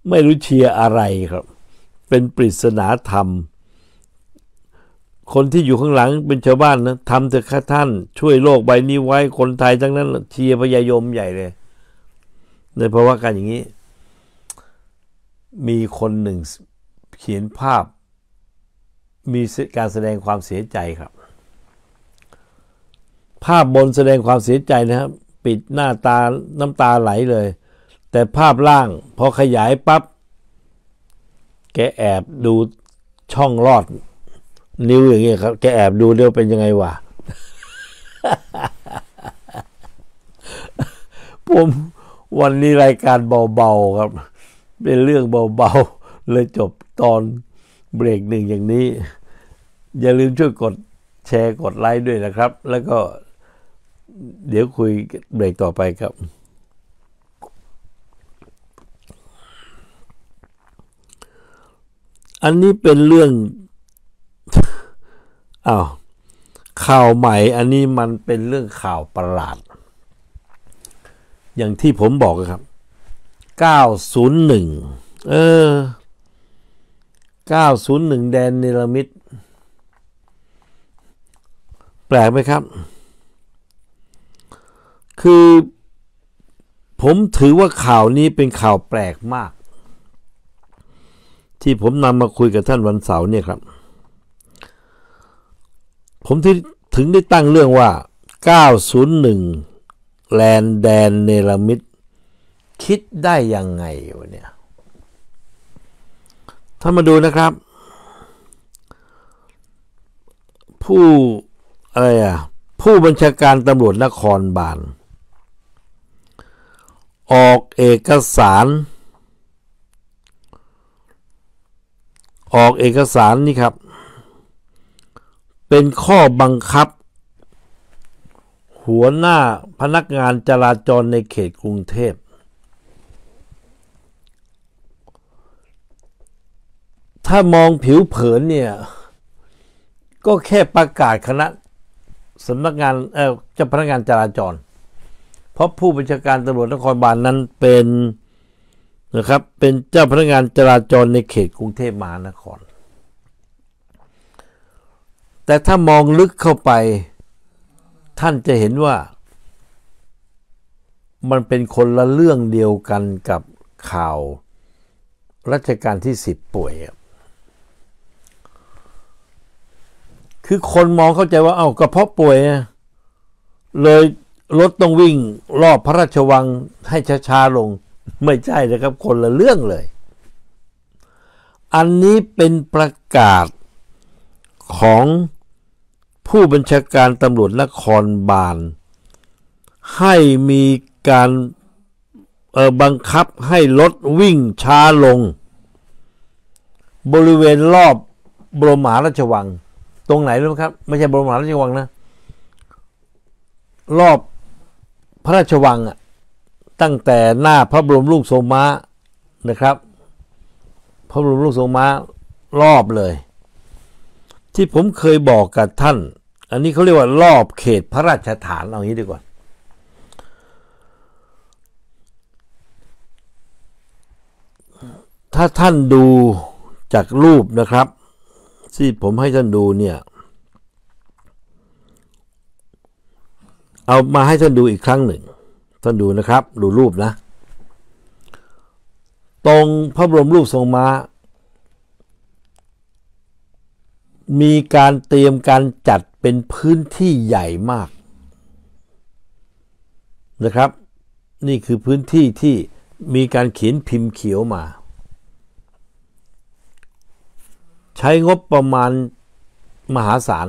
ไม่รู้เชียร์อะไรครับ เป็นปริศนาธรรม คนที่อยู่ข้างหลังเป็นชาวบ้านนะทำเถอะค่ะท่าน ช่วยโลกใบนี้ไว้คนไทยทั้งนั้น เชียร์พญายมใหญ่เลย ในภาวะการอย่างนี้ มีคนหนึ่งเขียนภาพ มีการแสดงความเสียใจครับภาพบนแสดงความเสียใจนะครับ ปิดหน้าตาน้ำตาไหลเลย แต่ภาพล่างพอขยายปับ๊บแกแอบดูช่องรอด นิ้วอย่างเงี้ยครับ แกแอบดูเดียวเป็นยังไงวะผมวันนี้รายการเบาๆครับ เป็นเรื่องเบาๆเลยจบตอนเบรกหนึ่งอย่างนี้ อย่าลืมช่วยกดแชร์กดไลค์ด้วยนะครับ แล้วก็เดี๋ยวคุยเบรกต่อไปครับ อันนี้เป็นเรื่องอา้าว ข่าวใหม่ อันนี้มันเป็นเรื่องข่าวประหลาด อย่างที่ผมบอกครับ 901 เออ 901 แดนเนลมิดแปลกไหมครับคือผมถือว่าข่าวนี้เป็นข่าวแปลกมาก ที่ผมนำมาคุยกับท่านวันเสาร์เนี่ยครับ ผมที่ถึงได้ตั้งเรื่องว่า 901 แลนแดนเนลมิดคิดได้ยังไงวะเนี่ย ถ้ามาดูนะครับ ผู้อะไรอ่ะ ผู้บัญชาการตำรวจนครบาลออกเอกสารออกเอกสาร นี่ครับ เป็นข้อบังคับ หัวหน้าพนักงานจราจรในเขตกรุงเทพ ถ้ามองผิวเผินเนี่ย ก็แค่ประกาศคณะสำนักงานเออจ้าพนักงานจราจรเพราะผู้บัญชาการตำรวจนครบาลนนั้นเป็น นะครับเป็นเจ้าพนักงานจราจรในเขตกรุงเทพมหานคร แต่ถ้ามองลึกเข้าไป ท่านจะเห็นว่ามันเป็นคนละเรื่องเดียวกันกับข่าว รัชกาลที่สิบป่วย คือคนมองเข้าใจว่าเอา้ากระเพาะป่วยเลยรถต้องวิ่งรอบพระราชวัง ให้ช้าๆลง ไม่ใช่นะครับคนละเรื่องเลย อันนี้เป็นประกาศของผู้บัญชาการตำรวจนครบาลให้มีการบังคับให้รถวิ่งช้าลง บริเวณรอบ บรมหาราชวัง ตรงไหนรู้ไหมครับไม่ใช่บรมหาราชวังนะรอบพระราชวังตั้งแต่หน้าพระบรมรูปทรงม้านะครับ พระบรมรูปทรงม้ารอบเลย ที่ผมเคยบอกกับท่าน อันนี้เขาเรียกว่ารอบเขตพระราชฐานเอางี้ดีกว่า ถ้าท่านดูจากรูปนะครับที่ผมให้ท่านดูเนี่ยเอามาให้ท่านดูอีกครั้งหนึ่ง ท่านดูนะครับ ดูรูปนะ ตรงพระบรมรูปทรงม้า มีการเตรียมการจัดเป็นพื้นที่ใหญ่มากนะครับ นี่คือพื้นที่ที่มีการเขียนพิมพ์เขียวมา ใช้งบประมาณมหาศาล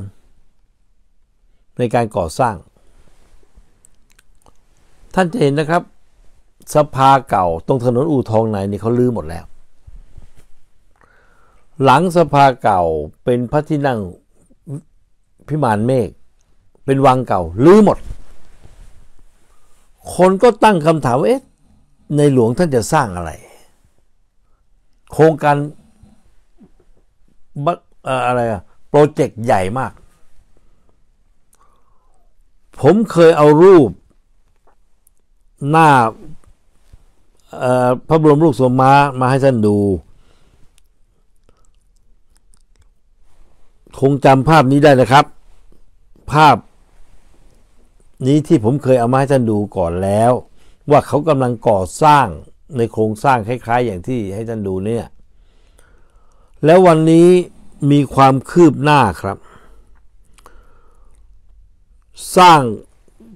ในการก่อสร้างท่านจะเห็นนะครับ สภาเก่าตรงถนนอู่ทองในนี่เขาลื้อหมดแล้ว หลังสภาเก่าเป็นพระที่นั่งพิมานเมฆเป็นวังเก่าลื้อหมด คนก็ตั้งคำถามว่าเอ๊ะในหลวงท่านจะสร้างอะไร โครงการอะไรอะโปรเจกต์ใหญ่มาก ผมเคยเอารูปหน้าพระบรมรูปสมม้ามาให้ท่านดูคงจำภาพนี้ได้นะครับ ภาพนี้ที่ผมเคยเอามาให้ท่านดูก่อนแล้ว ว่าเขากำลังก่อสร้างในโครงสร้างคล้าย ๆ อย่างที่ให้ท่านดูเนี่ยแล้ววันนี้มีความคืบหน้าครับ สร้าง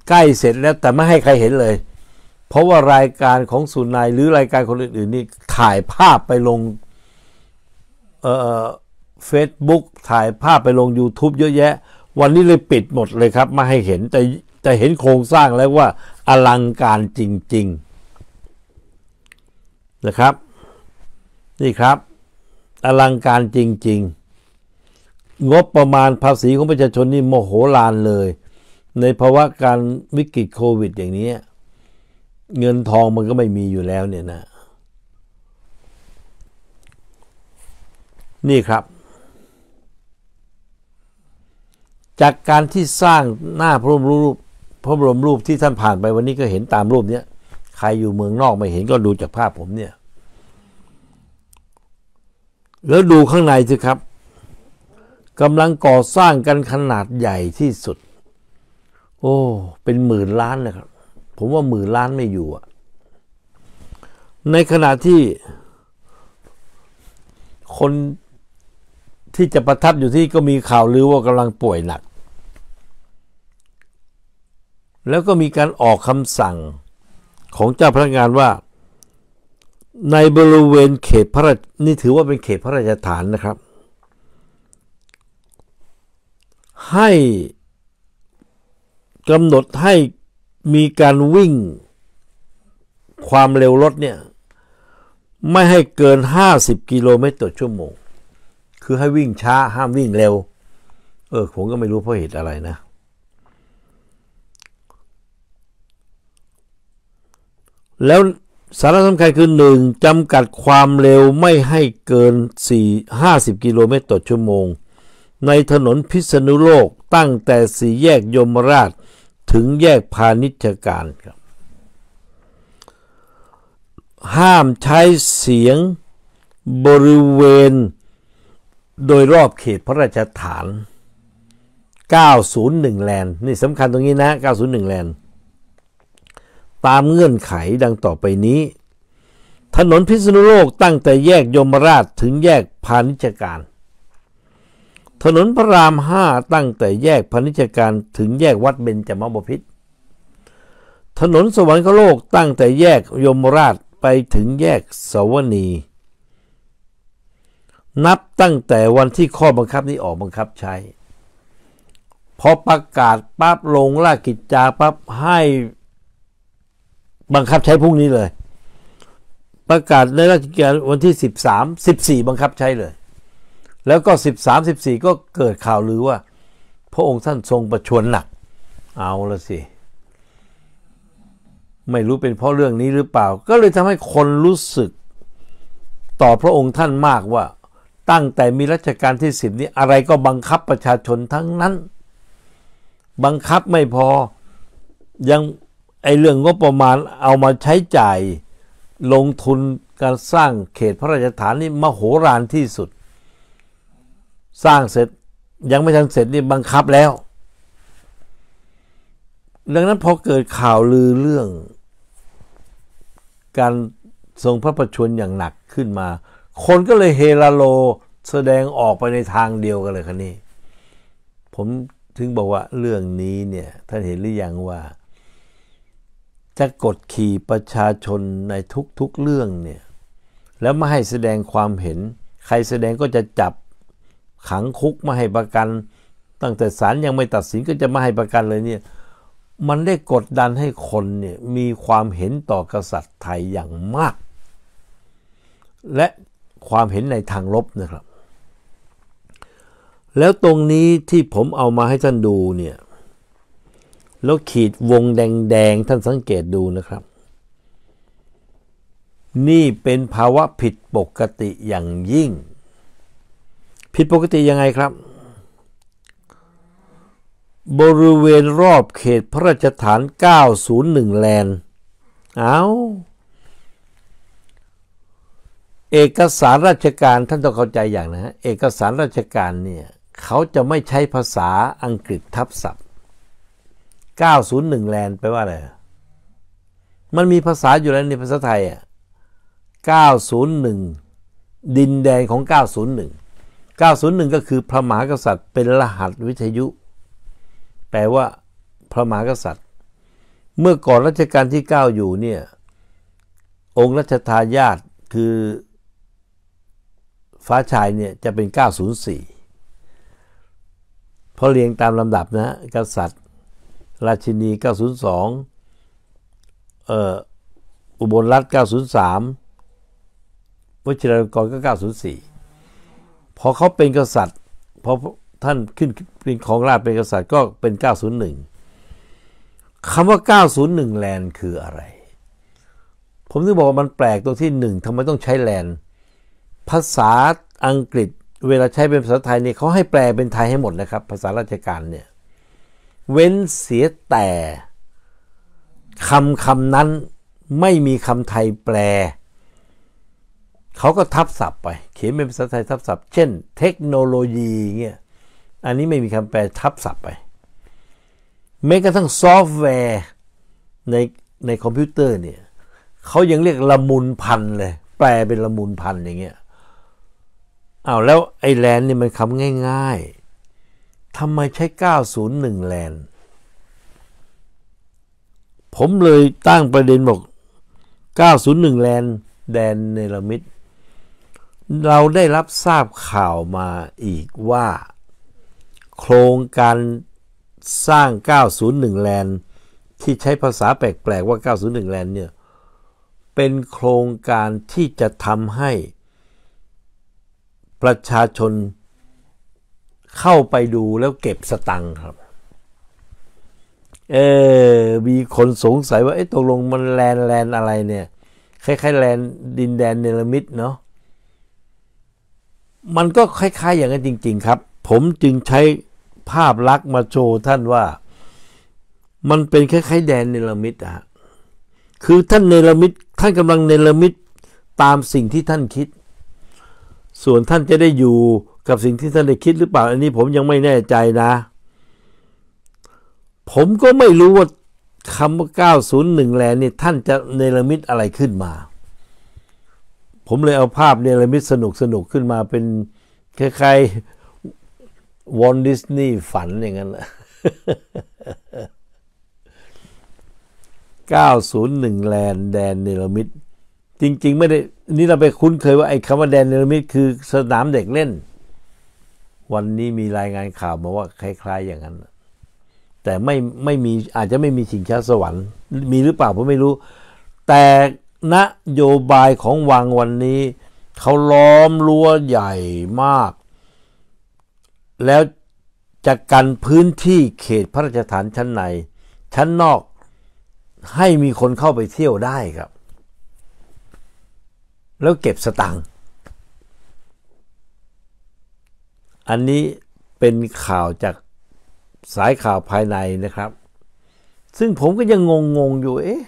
ใกล้เสร็จแล้วแต่ไม่ให้ใครเห็นเลยเพราะว่ารายการของสุนายหรือรายการคนอื่น ๆ นี่ถ่ายภาพไปลงเอ่อเฟซบุ๊กถ่ายภาพไปลง YouTube เยอะแยะ วันนี้เลยปิดหมดเลยครับไม่ให้เห็นแต่แต่เห็นโครงสร้างแล้วว่า อลังการจริงๆนะครับ นี่ครับ อลังการจริง ๆ งบประมาณภาษีของประชาชนนี่โมโหลานเลย ในภาวะการวิกฤตโควิด อย่างนี้เงินทองมันก็ไม่มีอยู่แล้วเนี่ยนะ นี่ครับ จากการที่สร้างหน้าพระบรมรูปพระบรมรูปที่ท่านผ่านไปวันนี้ก็เห็นตามรูปเนี้ยใครอยู่เมืองนอกไม่เห็นก็ดูจากภาพผมเนี่ย แล้วดูข้างในสิครับกำลังก่อสร้างกันขนาดใหญ่ที่สุด โอ้ เป็นหมื่นล้านนะครับผมว่าหมื่นล้านไม่อยู่อะในขณะที่คนที่จะประทับอยู่ที่ก็มีข่าวลือว่ากำลังป่วยหนัก แล้วก็มีการออกคำสั่งของเจ้าพนักงานว่าในบริเวณเขตพระราชนี่ถือว่าเป็นเขตพระราชฐานนะครับ ให้กำหนดให้มีการวิ่งความเร็วรถเนี่ย ไม่ให้เกิน 50กิโลเมตรต่อชั่วโมงคือให้วิ่งช้าห้ามวิ่งเร็ว เออผมก็ไม่รู้เพราะเหตุอะไรนะ แล้วสาระสำคัญคือหนึ่งจำกัดความเร็วไม่ให้เกิน4 50กิโลเมตรต่อชั่วโมงในถนนพิษณุโลกตั้งแต่สี่แยกยมราชถึงแยกพาณิชยการครับห้ามใช้เสียงบริเวณโดยรอบเขตพระราชฐาน 901แลนนี่สำคัญตรงนี้นะ 901แลนตามเงื่อนไขดังต่อไปนี้ ถนนพิษณุโลกตั้งแต่แยกยมราชถึงแยกพาณิชยการถนนพระรามห้าตั้งแต่แยกพนิจการถึงแยกวัดเบญจมบพิษถนนสวรรคโลกตั้งแต่แยกยมราชไปถึงแยก สวนีนับตั้งแต่วันที่ข้อบังคับนี้ออกบังคับใช้ พอประกาศปั๊บลงราชกิจจาปั๊บให้บังคับใช้พรุ่งนี้เลย ประกาศในราชกิจจาวันที่ 13 14 บังคับใช้เลยแล้วก็สสสิิบามบสี่ก็เกิดข่าวลือว่า พระองค์ท่านทรงประชวรหนัก เอาละสิ ไม่รู้เป็นเพราะเรื่องนี้หรือเปล่า ก็เลยทำให้คนรู้สึก ต่อพระองค์ท่านมากว่า ตั้งแต่มีรัชกาลที่สิบนี้อะไรก็บังคับประชาชนทั้งนั้น บังคับไม่พอ ยังไอเรื่องงบประมาณเอามาใช้จ่าย ลงทุนการสร้างเขตพระราชฐานนี่มโหฬารที่สุดสร้างเสร็จยังไม่ทันเสร็จนี่บังคับแล้ว ดังนั้นพอเกิดข่าวลือเรื่อง การทรงพระประชวรอย่างหนักขึ้นมา คนก็เลยเฮลาโล แสดงออกไปในทางเดียวกันเลยคันนี้ ผมถึงบอกว่าเรื่องนี้เนี่ยท่านเห็นหรือยังว่า จะกดขี่ประชาชนในทุก ๆเรื่องเนี่ย แล้วไม่ให้แสดงความเห็น ใครแสดงก็จะจับขังคุกไม่ให้ประกัน ตั้งแต่ศาลยังไม่ตัดสินก็จะไม่ให้ประกันเลยเนี่ยมันได้กดดันให้คนเนี่ยมีความเห็นต่อกษัตริย์ไทยอย่างมาก และความเห็นในทางลบนะครับ แล้วตรงนี้ที่ผมเอามาให้ท่านดูเนี่ยแล้วขีดวงแดงๆท่านสังเกตดูนะครับ นี่เป็นภาวะผิดปกติอย่างยิ่งผิดปกติยังไงครับบริเวณรอบเขตพระราชฐาน 901 แลนเอาเอกสารราชการท่านต้องเข้าใจอย่างนะฮะเอกสารราชการเนี่ยเขาจะไม่ใช้ภาษาอังกฤษทับศัพท์ 901 แลนแปลว่าอะไร มันมีภาษาอยู่แล้วในภาษาไทยอ่ะ901ดินแดนของ 901 901 ก็คือพระมหากษัตริย์เป็นรหัสวิทยุ แปลว่าพระมหากษัตริย์ เมื่อก่อนรัชกาลที่ 9 อยู่เนี่ย องค์รัชทายาทคือฟ้าชายเนี่ยจะเป็น 904เพราะเรียงตามลำดับนะกษัตริย์ ราชินี 902เอ่ออุบลรัฐ903วชิรากรก็904พอเขาเป็นกษัตริย์พอท่านขึ้นเป็นของราชเป็นกษัตริย์ก็เป็น 901คำว่า 901 แลนคืออะไร ผมถึงบอกว่ามันแปลกตรงที่หนึ่งทำไมต้องใช้แลนภาษาอังกฤษเวลาใช้เป็นภาษาไทยเนี่ยเขาให้แปลเป็นไทยให้หมดนะครับ ภาษาราชการเนี่ย เว้นเสียแต่คำคำนั้นไม่มีคำไทยแปลเขาก็ทับศัพท์ไป เขียนเป็นภาษาไทยทับศัพท์ เช่น เทคโนโลยีเงี้ยอันนี้ไม่มีคำแปลทับศัพท์ไปแม้กระทั่งซอฟต์แวร์ในในคอมพิวเตอร์เนี่ยเขายังเรียกละมุนพันเลยแปลเป็นละมุนพันอย่างเงี้ยอ้าวแล้วไอ้แลนนี่มันคำง่ายๆทำไมใช้ 901 แลนผมเลยตั้งประเด็นบอก 901 แลนแดนเนลมิดเราได้รับทราบข่าวมาอีกว่า โครงการสร้าง 901 แลนด์ ที่ใช้ภาษาแปลกๆว่า 901 แลนด์เนี่ย เป็นโครงการที่จะทำให้ ประชาชนเข้าไปดูแล้วเก็บสตังค์ครับ เออมีคนสงสัยว่าไอ้ตกลงมันแลนแลนอะไรเนี่ยคล้ายๆแลนดินแดนเนลมิดเนาะมันก็คล้าย ๆ อย่างนั้นจริงๆครับ ผมจึงใช้ภาพลักษณ์มา โชว์ท่านว่า มันเป็นคล้าย ๆแดนเนลมิตอะ คือท่านเนลมิตท่านกำลังเนลมิตตามสิ่งที่ท่านคิด ส่วนท่านจะได้อยู่กับสิ่งที่ท่านได้คิดหรือเปล่า อันนี้ผมยังไม่แน่ใจนะ ผมก็ไม่รู้ว่าคำว่า901 แลนนี่ท่านจะเนลมิตอะไรขึ้นมาผมเลยเอาภาพเนรมิตสนุกสนุกขึ้นมาเป็นคล้าย ๆวอนดิสนีย์ฝันอย่างนั้นแหละ901แลนแดนเนรมิตจริง ๆ ไม่ได้นี่เราไปคุ้นเคยว่าไอ้คำว่าแดนเนรมิตคือสนามเด็กเล่น วันนี้มีรายงานข่าวมาว่าคล้ายๆอย่างนั้น แต่ไม่ไม่มีอาจจะไม่มีชิงช้าสวรรค์ มีหรือเปล่าผมไม่รู้ แต่นโยบายของวังวันนี้ เขาล้อมรั้วใหญ่มาก แล้วจะกันพื้นที่เขตพระราชฐานชั้นในชั้นนอกให้มีคนเข้าไปเที่ยวได้ครับ แล้วเก็บสตังค์อันนี้เป็นข่าวจากสายข่าวภายในนะครับ ซึ่งผมก็ยังงงๆอยู่ เอ๊ะ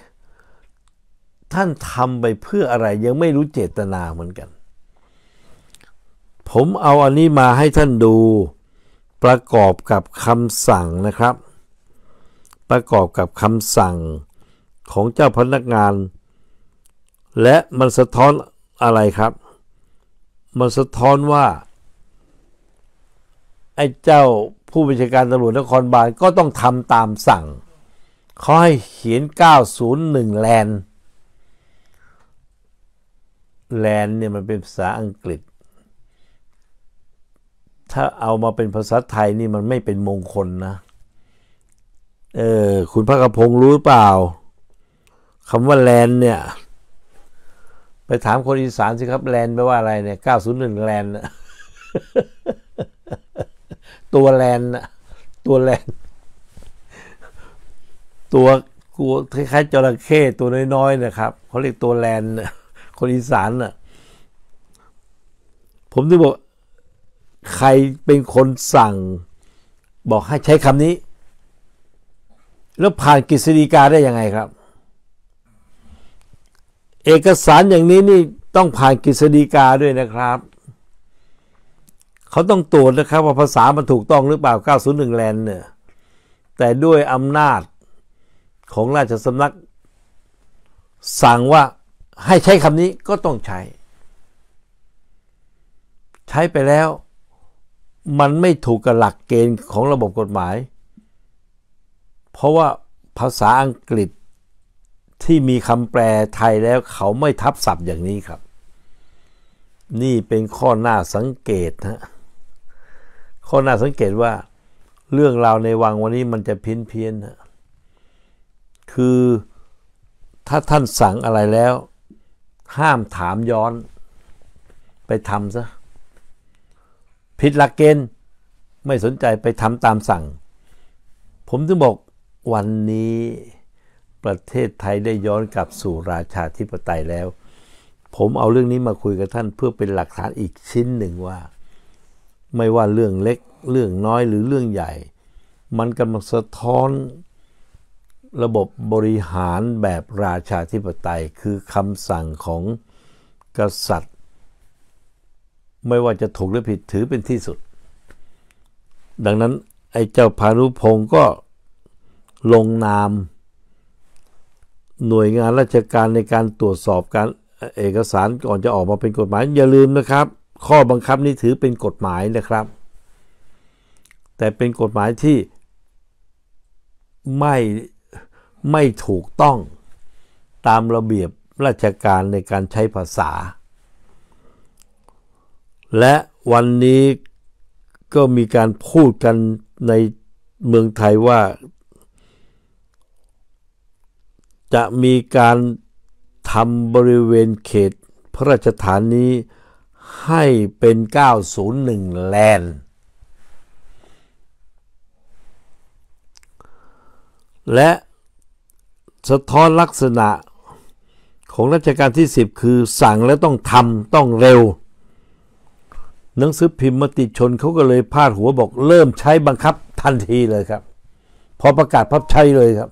ท่านทำไปเพื่ออะไรยังไม่รู้เจตนาเหมือนกัน ผมเอาอันนี้มาให้ท่านดูประกอบกับคำสั่งนะครับ ประกอบกับคำสั่งของเจ้าพนักงาน และมันสะท้อนอะไรครับ มันสะท้อนว่า ไอ้เจ้าผู้บัญชาการตำรวจนครบาลก็ต้องทำตามสั่งเขาให้เขียน 901 แลนด์แลนเนี่ยมันเป็นภาษาอังกฤษ ถ้าเอามาเป็นภาษาไทยนี่มันไม่เป็นมงคลนะ เออ คุณพระกระพงรู้เปล่า คำว่าแลนเนี่ย ไปถามคนอีสานสิครับแลนแปลว่าอะไรเนี่ยเก้าศูนย์หนึ่งแลนตัวแลนตัวแลนตัวกูคล้ายๆ จระเข้ตัวน้อย ๆ นะครับเขาเรียกตัวแลนนยคนอีสานน่ะผมถึงบอกใครเป็นคนสั่ง บอกให้ใช้คำนี้ แล้วผ่านกฤษฎีกาได้ยังไงครับ เอกสารอย่างนี้นี่ต้องผ่านกฤษฎีกาด้วยนะครับ เขาต้องตรวจนะครับ ว่าภาษามันถูกต้องหรือเปล่า 901 แลนเนี่ยแต่ด้วยอำนาจของราชสำนักสั่งว่าให้ใช้คำนี้ก็ต้องใช้ ใช้ไปแล้ว มันไม่ถูกกับหลักเกณฑ์ของระบบกฎหมาย เพราะว่าภาษาอังกฤษที่มีคำแปลไทยแล้ว เขาไม่ทับศัพท์อย่างนี้ครับ นี่เป็นข้อหน้าสังเกตฮนะข้อหน้าสังเกตว่า เรื่องราวในวังวันนี้มันจะเพี้ยนเพียนนะคือถ้าท่านสั่งอะไรแล้วห้ามถามย้อนไปทำซะ ผิดหลักเกณฑ์ไม่สนใจไปทำตามสั่ง ผมถึงบอกวันนี้ ประเทศไทยได้ย้อนกลับสู่ราชาธิปไตยแล้ว ผมเอาเรื่องนี้มาคุยกับท่านเพื่อเป็นหลักฐานอีกชิ้นหนึ่งว่า ไม่ว่าเรื่องเล็กเรื่องน้อยหรือเรื่องใหญ่ มันกำลังสะท้อนระบบบริหารแบบราชาธิปไตยคือคำสั่งของกษัตริย์ ไม่ว่าจะถูกหรือผิดถือเป็นที่สุด ดังนั้น ไอ้เจ้าพานุพงศ์ก็ลงนามหน่วยงานราชการในการตรวจสอบการเอกสารก่อนจะออกมาเป็นกฎหมายอย่าลืมนะครับ ข้อบังคับนี้ถือเป็นกฎหมายนะครับ แต่เป็นกฎหมายที่ไม่ไม่ถูกต้องตามระเบียบราชการในการใช้ภาษา และวันนี้ก็มีการพูดกันในเมืองไทยว่า จะมีการทำบริเวณเขตพระราชฐานนี้ให้เป็น 901 แลนด์และสะท้อนลักษณะของรัชกาลที่ 10 คือสั่งแล้วต้องทำต้องเร็ว หนังสือพิมพ์มติชนเขาก็เลยพาดหัวบอกเริ่มใช้บังคับ ทันทีเลยครับ พอประกาศพับใช้เลยครับ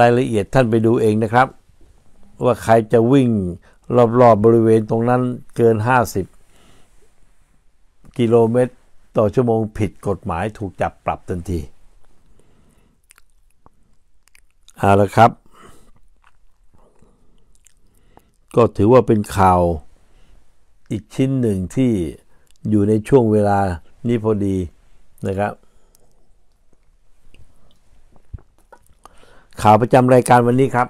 รายละเอียดท่านไปดูเองนะครับ ว่าใครจะวิ่ง รอบๆบบริเวณตรงนั้นเกิน 50 กิโลเมตรต่อชั่วโมงผิดกฎหมายถูกจับปรับทันทีเอาละครับ ก็ถือว่าเป็นข่าว อีกชิ้นหนึ่งที่อยู่ในช่วงเวลานี้พอดีนะครับ ข่าวประจำรายการวันนี้ครับ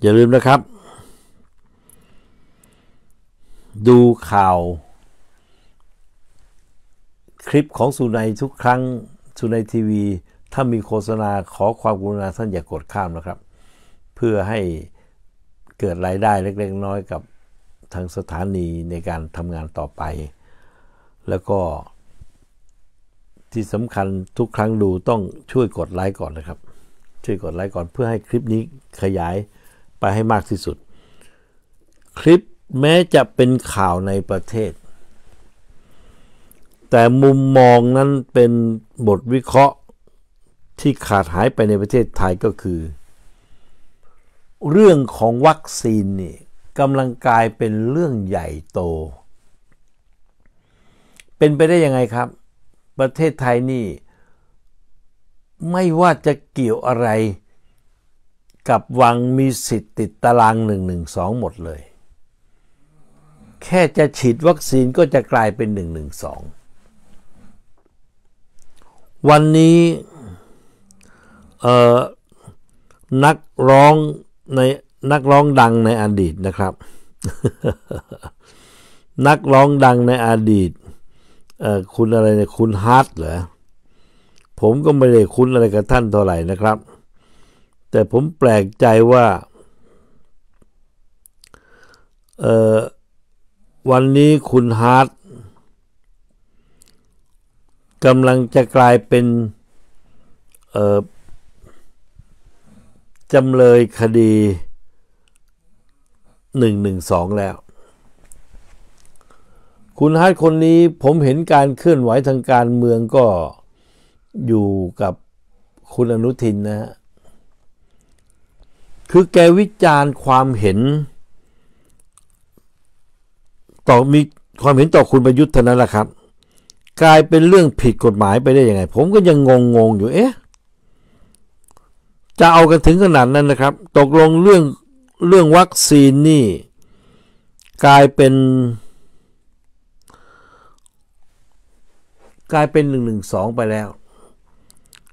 อย่าลืมนะครับ ดูข่าว คลิปของสุนัยทุกครั้งสุนัยทีวีถ้ามีโฆษณาขอความกรุณาท่านอย่ากดข้ามนะครับ เพื่อให้เกิดรายได้เล็ก ๆ น้อยกับทางสถานีในการทำงานต่อไป แล้วก็ที่สำคัญทุกครั้งดูต้องช่วยกดไลค์ก่อนนะครับ ช่วยกดไลค์ก่อนเพื่อให้คลิปนี้ขยายไปให้มากที่สุด คลิปแม้จะเป็นข่าวในประเทศ แต่มุมมองนั้นเป็นบทวิเคราะห์ที่ขาดหายไปในประเทศไทยก็คือ เรื่องของวัคซีนนี่กำลังกลายเป็นเรื่องใหญ่โต เป็นไปได้ยังไงครับ ประเทศไทยนี่ ไม่ว่าจะเกี่ยวอะไร กับวังมีสิทธิ์ติดตาราง112 หมดเลย แค่จะฉีดวัคซีนก็จะกลายเป็น 112 วันนี้นักร้องในนักร้องดังในอดีตนะครับ นักร้องดังในอดีตคุณอะไรเนี่ยคุณฮาร์ดเหรอผมก็ไม่ได้คุ้นอะไรกับท่านเท่าไหร่นะครับ แต่ผมแปลกใจว่าวันนี้คุณฮาร์ดกำลังจะกลายเป็นจำเลยคดี112แล้ว คุณฮาร์ดคนนี้ ผมเห็นการเคลื่อนไหวทางการเมืองก็อยู่กับคุณอนุทินนะฮะคือแกวิจารณ์ความเห็นต่อมี ความเห็นต่อคุณประยุทธ์เท่านั้นแหละครับ กลายเป็นเรื่องผิดกฎหมายไปได้ยังไง ผมก็ยังงงงอยู่เอ๊ะจะเอากันถึงขนาดนั้นนะครับ ตกลงเรื่องเรื่องวัคซีนนี่ กลายเป็นกลายเป็นหนึ่งหนึ่งสองไปแล้ว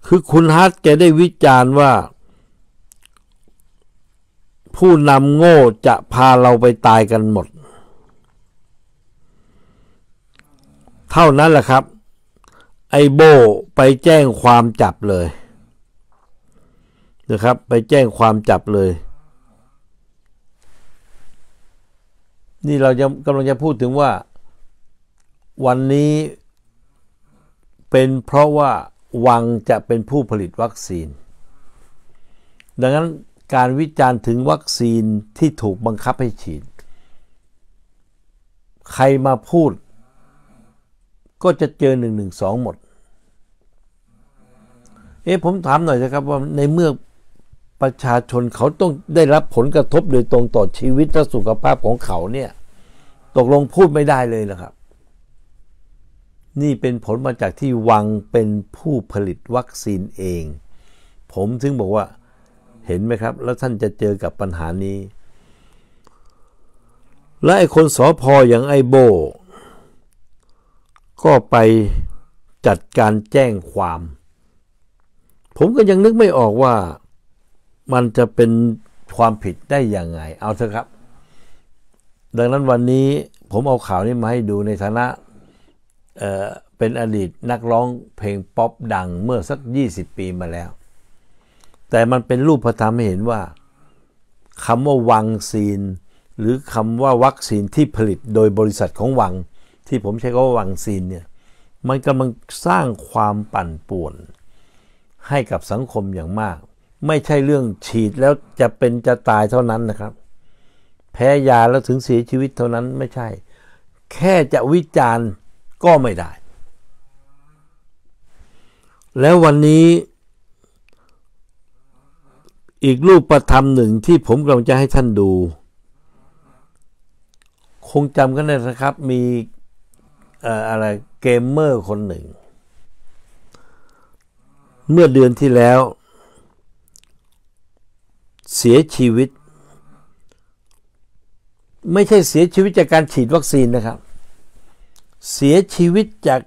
คือคุณฮัทแกได้วิจารณ์ว่า ผู้นำโง่จะพาเราไปตายกันหมด เท่านั้นแหละครับไอโบไปแจ้งความจับเลยนะครับ ไปแจ้งความจับเลย นี่เราจะกำลังจะพูดถึงว่าวันนี้เป็นเพราะว่าวังจะเป็นผู้ผลิตวัคซีน ดังนั้นการวิจารณ์ถึงวัคซีนที่ถูกบังคับให้ฉีดใครมาพูด ก็จะเจอหนึ่งหมด เอ๊ะ ผมถามหน่อยนะครับ ว่าในเมื่อประชาชนเขาต้องได้รับผลกระทบโดยตรงต่อชีวิตและสุขภาพของเขาเนี่ย ตกลงพูดไม่ได้เลยนะครับ นี่เป็นผลมาจากที่วังเป็นผู้ผลิตวัคซีนเอง ผมถึงบอกว่าเห็นไหมครับ แล้วท่านจะเจอกับปัญหานี้ และไอ้คนสอพออย่างไอโบก็ไปจัดการแจ้งความ ผมก็ยังนึกไม่ออกว่ามันจะเป็นความผิดได้ยังไง เอาเถอะครับ ดังนั้นวันนี้ผมเอาข่าวนี้มาให้ดูในฐานะเเป็นอดีตนักร้องเพลงป๊อปดังเมื่อสัก 20 ปีมาแล้ว แต่มันเป็นรูปธรรมให้เห็นว่าคำว่าวังซีน หรือคำว่าวัคซีนที่ผลิตโดยบริษัทของวังที่ผมใช้คำว่าวังซีนเนี่ย มันกำลังสร้างความปั่นป่วนให้กับสังคมอย่างมากไม่ใช่เรื่องฉีดแล้วจะเป็นจะตายเท่านั้นนะครับ แพ้ยาแล้วถึงเสียชีวิตเท่านั้นไม่ใช่ แค่จะวิจารณ์ก็ไม่ได้ แล้ววันนี้อีกรูปประธรรมหนึ่งที่ผมกำลังจะให้ท่านดู คงจำกันได้นะครับ มีอะไรเกมเมอร์คนหนึ่ง เมื่อเดือนที่แล้วเสียชีวิต ไม่ใช่เสียชีวิตจากการฉีดวัคซีนนะครับ เสียชีวิตจาก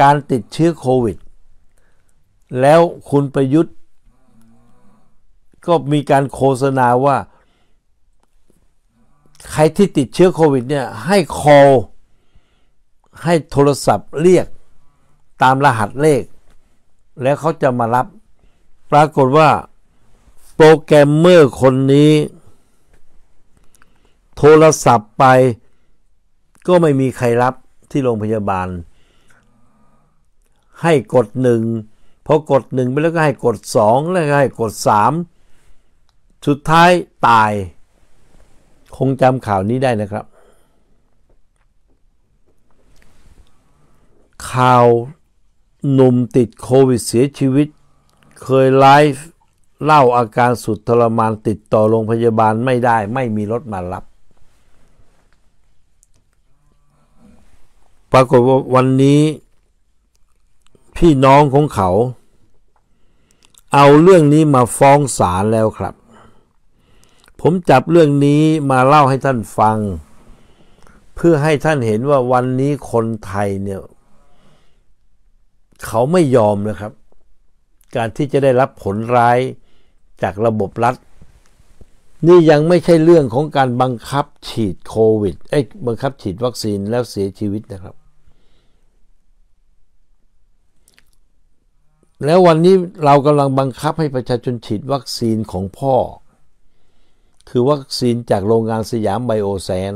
การติดเชื้อโควิด แล้วคุณประยุทธ์ ก็มีการโฆษณาว่า ใครที่ติดเชื้อโควิดเนี่ย ให้คอลให้โทรศัพท์เรียกตามรหัสเลข แล้วเขาจะมารับปรากฏว่าโปรแกรมเมอร์คนนี้โทรศัพท์ไปก็ไม่มีใครรับที่โรงพยาบาล ให้กดหนึ่งพอกดหนึ่งไปแล้วก็ให้กดสองแล้วก็ให้กดสามสุดท้ายตายคงจำข่าวนี้ได้นะครับ ข่าวหนุ่มติดโควิดเสียชีวิตเคยไลฟ์เล่าอาการสุดทรมานติดต่อโรงพยาบาลไม่ได้ ไม่มีรถมารับ ปรากฏว่าวันนี้ พี่น้องของเขา เอาเรื่องนี้มาฟ้องศาลแล้วครับ ผมจับเรื่องนี้มาเล่าให้ท่านฟัง เพื่อให้ท่านเห็นว่าวันนี้คนไทยเนี่ย เขาไม่ยอมนะครับ การที่จะได้รับผลร้ายจากระบบรัฐนี่ยังไม่ใช่เรื่องของการบังคับฉีดโควิดเอ้บังคับฉีดวัคซีนแล้วเสียชีวิตนะครับ แล้ววันนี้เรากำลังบังคับให้ประชาชนฉีดวัคซีนของพ่อ คือวัคซีนจากโรงงานสยามไบโอแซน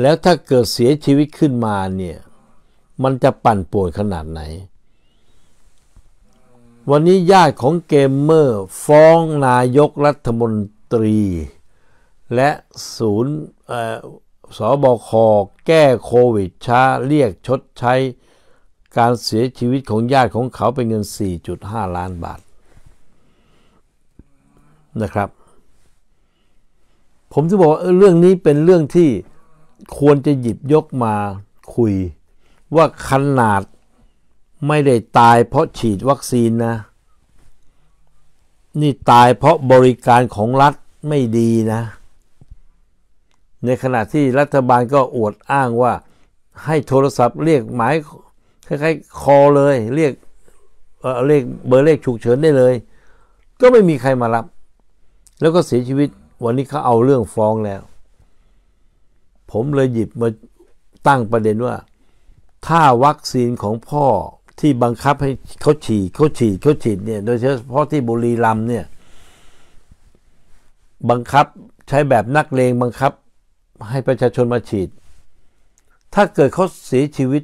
แล้วถ้าเกิดเสียชีวิตขึ้นมาเนี่ยมันจะปั่นป่วยขนาดไหนวันนี้ญาติของเกมเมอร์ฟ้องนายกรัฐมนตรี และศูนย์สบคแก้โควิดช้า เรียกชดใช้การเสียชีวิตของญาติของเขาเป็นเงิน 4.5 ล้านบาทนะครับ ผมจะบอกว่าเรื่องนี้เป็นเรื่องที่ควรจะหยิบยกมาคุยว่าขนาดไม่ได้ตายเพราะฉีดวัคซีนนะ นี่ตายเพราะบริการของรัฐไม่ดีนะ ในขณะที่รัฐบาลก็อวดอ้างว่า ให้โทรศัพท์เรียกหมายคล้ายๆคอเลย เรียกเออเรียกเบอร์เลขฉุกเฉินได้เลย ก็ไม่มีใครมารับ แล้วก็เสียชีวิตวันนี้เขาเอาเรื่องฟ้องแล้ว ผมเลยหยิบมาตั้งประเด็นว่า ถ้าวัคซีนของพ่อที่บังคับให้เขาฉีดเขาฉีดเขาฉีดเนี่ยโดยเฉพาะที่บุรีรัมเนี่ยบังคับใช้แบบนักเลงบังคับให้ประชาชนมาฉีด ถ้าเกิดเขาเสียชีวิต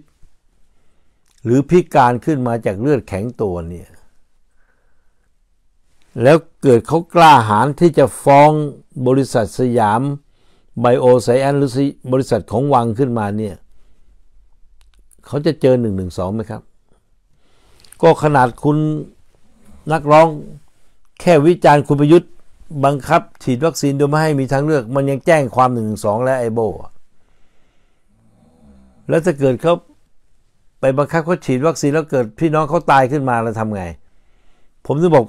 หรือพิการขึ้นมาจากเลือดแข็งตัวเนี่ยแล้วเกิดเขากล้าหาญที่จะฟ้องบริษัทสยามไบโอไซแอนหรือบริษัทของวังขึ้นมาเนี่ยเขาจะเจอหนึ่งหนึ่งสองไหมครับก็ขนาดคุณนักร้องแค่วิจารณ์คุณประยุทธ์ บังคับฉีดวัคซีน โดยไม่ให้มีทางเลือก มันยังแจ้งความหนึ่งสองและไอโบแล้วถ้าเกิดเขาไปบังคับเขาฉีดวัคซีนแล้วเกิดพี่น้องเขาตายขึ้นมาแล้วทำไง ผมจะบอก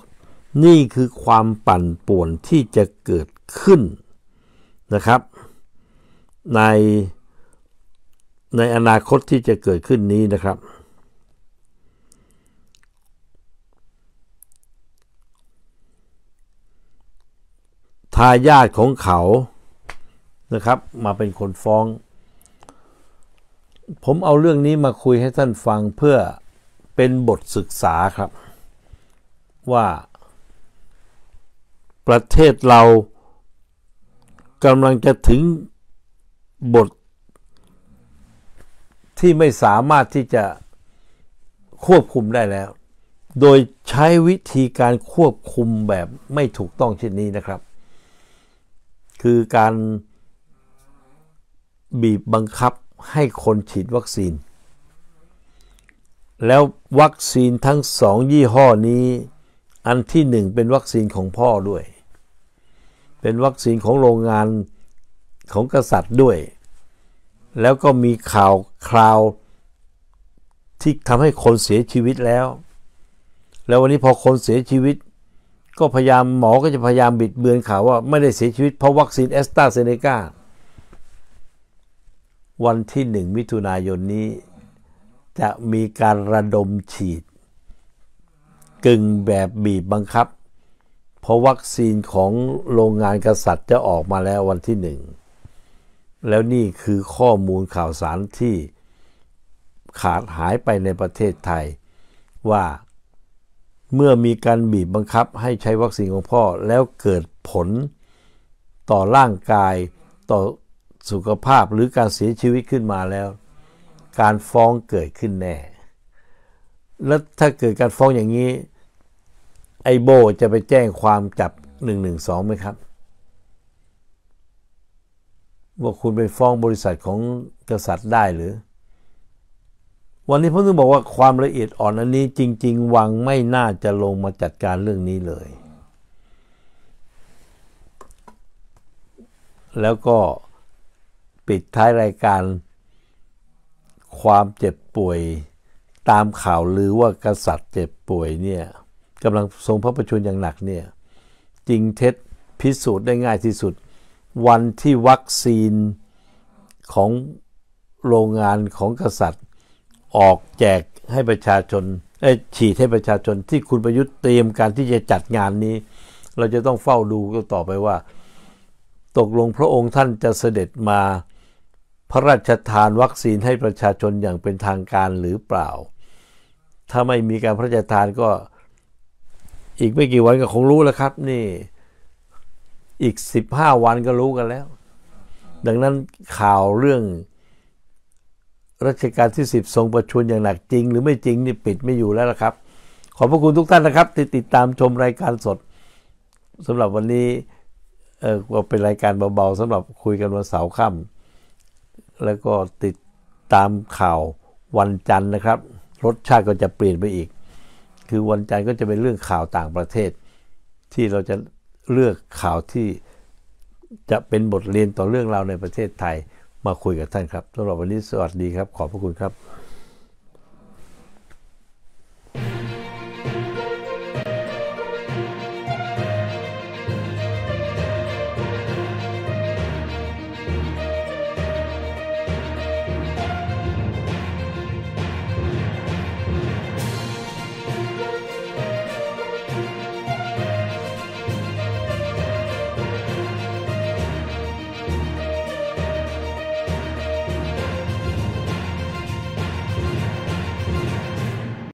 นี่คือความปั่นป่วนที่จะเกิดขึ้นนะครับ ในในอนาคตที่จะเกิดขึ้นนี้นะครับทายาทของเขานะครับ มาเป็นคนฟ้อง ผมเอาเรื่องนี้มาคุยให้ท่านฟังเพื่อเป็นบทศึกษาครับ ว่าประเทศเรากำลังจะถึงบทที่ไม่สามารถที่จะควบคุมได้แล้ว โดยใช้วิธีการควบคุมแบบไม่ถูกต้องเช่นนี้นะครับคือการบีบบังคับให้คนฉีดวัคซีน แล้ววัคซีนทั้งสองยี่ห้อนี้ อันที่หนึ่งเป็นวัคซีนของพ่อด้วย เป็นวัคซีนของโรงงานของกษัตริย์ด้วย แล้วก็มีข่าวคราวที่ทำให้คนเสียชีวิตแล้ว แล้ววันนี้พอคนเสียชีวิตก็พยายามหมอก็จะพยายามบิดเบือนข่าวว่าไม่ได้เสียชีวิตเพราะวัคซีนแอสตราเซเนกาวันที่หนึ่งมิถุนายนนี้จะมีการระดมฉีด กึ่งแบบบีบบังคับเพราะวัคซีนของโรงงานกษัตริย์จะออกมาแล้ววันที่หนึ่งแล้วนี่คือข้อมูลข่าวสารที่ขาดหายไปในประเทศไทยว่าเมื่อมีการบีบบังคับให้ใช้วัคซีนของพ่อ แล้วเกิดผลต่อร่างกายต่อสุขภาพหรือการเสียชีวิตขึ้นมาแล้ว การฟ้องเกิดขึ้นแน่ แล้วถ้าเกิดการฟ้องอย่างนี้ไอโบจะไปแจ้งความจับ1องไหมครับว่าคุณไปฟ้องบริษัทของกษัตริย์ได้หรือวันนี้ผมถึงบอกว่าความละเอียดอ่อนอันนี้จริงๆวังไม่น่าจะลงมาจัดการเรื่องนี้เลย แล้วก็ปิดท้ายรายการความเจ็บป่วยตามข่าวหรือว่ากษัตริย์เจ็บป่วยเนี่ยกำลังทรงพระประชวรอย่างหนักเนี่ยจริงเท็จพิสูจน์ได้ง่ายที่สุด วันที่วัคซีนของโรงงานของกษัตริย์ออกแจกให้ประชาชน ฉีดให้ประชาชนที่คุณประยุทธ์เตรียมการที่จะจัดงานนี้ เราจะต้องเฝ้าดูต่อไปว่า ตกลงพระองค์ท่านจะเสด็จมา พระราชทานวัคซีนให้ประชาชนอย่างเป็นทางการหรือเปล่า ถ้าไม่มีการพระราชทานก็ อีกไม่กี่วันก็คงรู้แล้วครับ นี่ อีก15วันก็รู้กันแล้ว ดังนั้นข่าวเรื่องรัชกาลที่ 10ทรงประชวรอย่างหนักจริงหรือไม่จริงนี่ปิดไม่อยู่แล้วนะครับขอบพระคุณทุกท่านนะครับที่ติดตามชมรายการสด สำหรับวันนี้เออเป็นรายการเบาๆสำหรับคุยกันวันเสาร์ค่ำแล้วก็ติดตามข่าววันจันทร์นะครับรสชาติก็จะเปลี่ยนไปอีก คือวันจันทร์ก็จะเป็นเรื่องข่าวต่างประเทศ ที่เราจะเลือกข่าวที่จะเป็นบทเรียนต่อเรื่องราวในประเทศไทยมาคุยกับท่านครับสำหรับวันนี้ สวัสดีครับ ขอบพระคุณครับ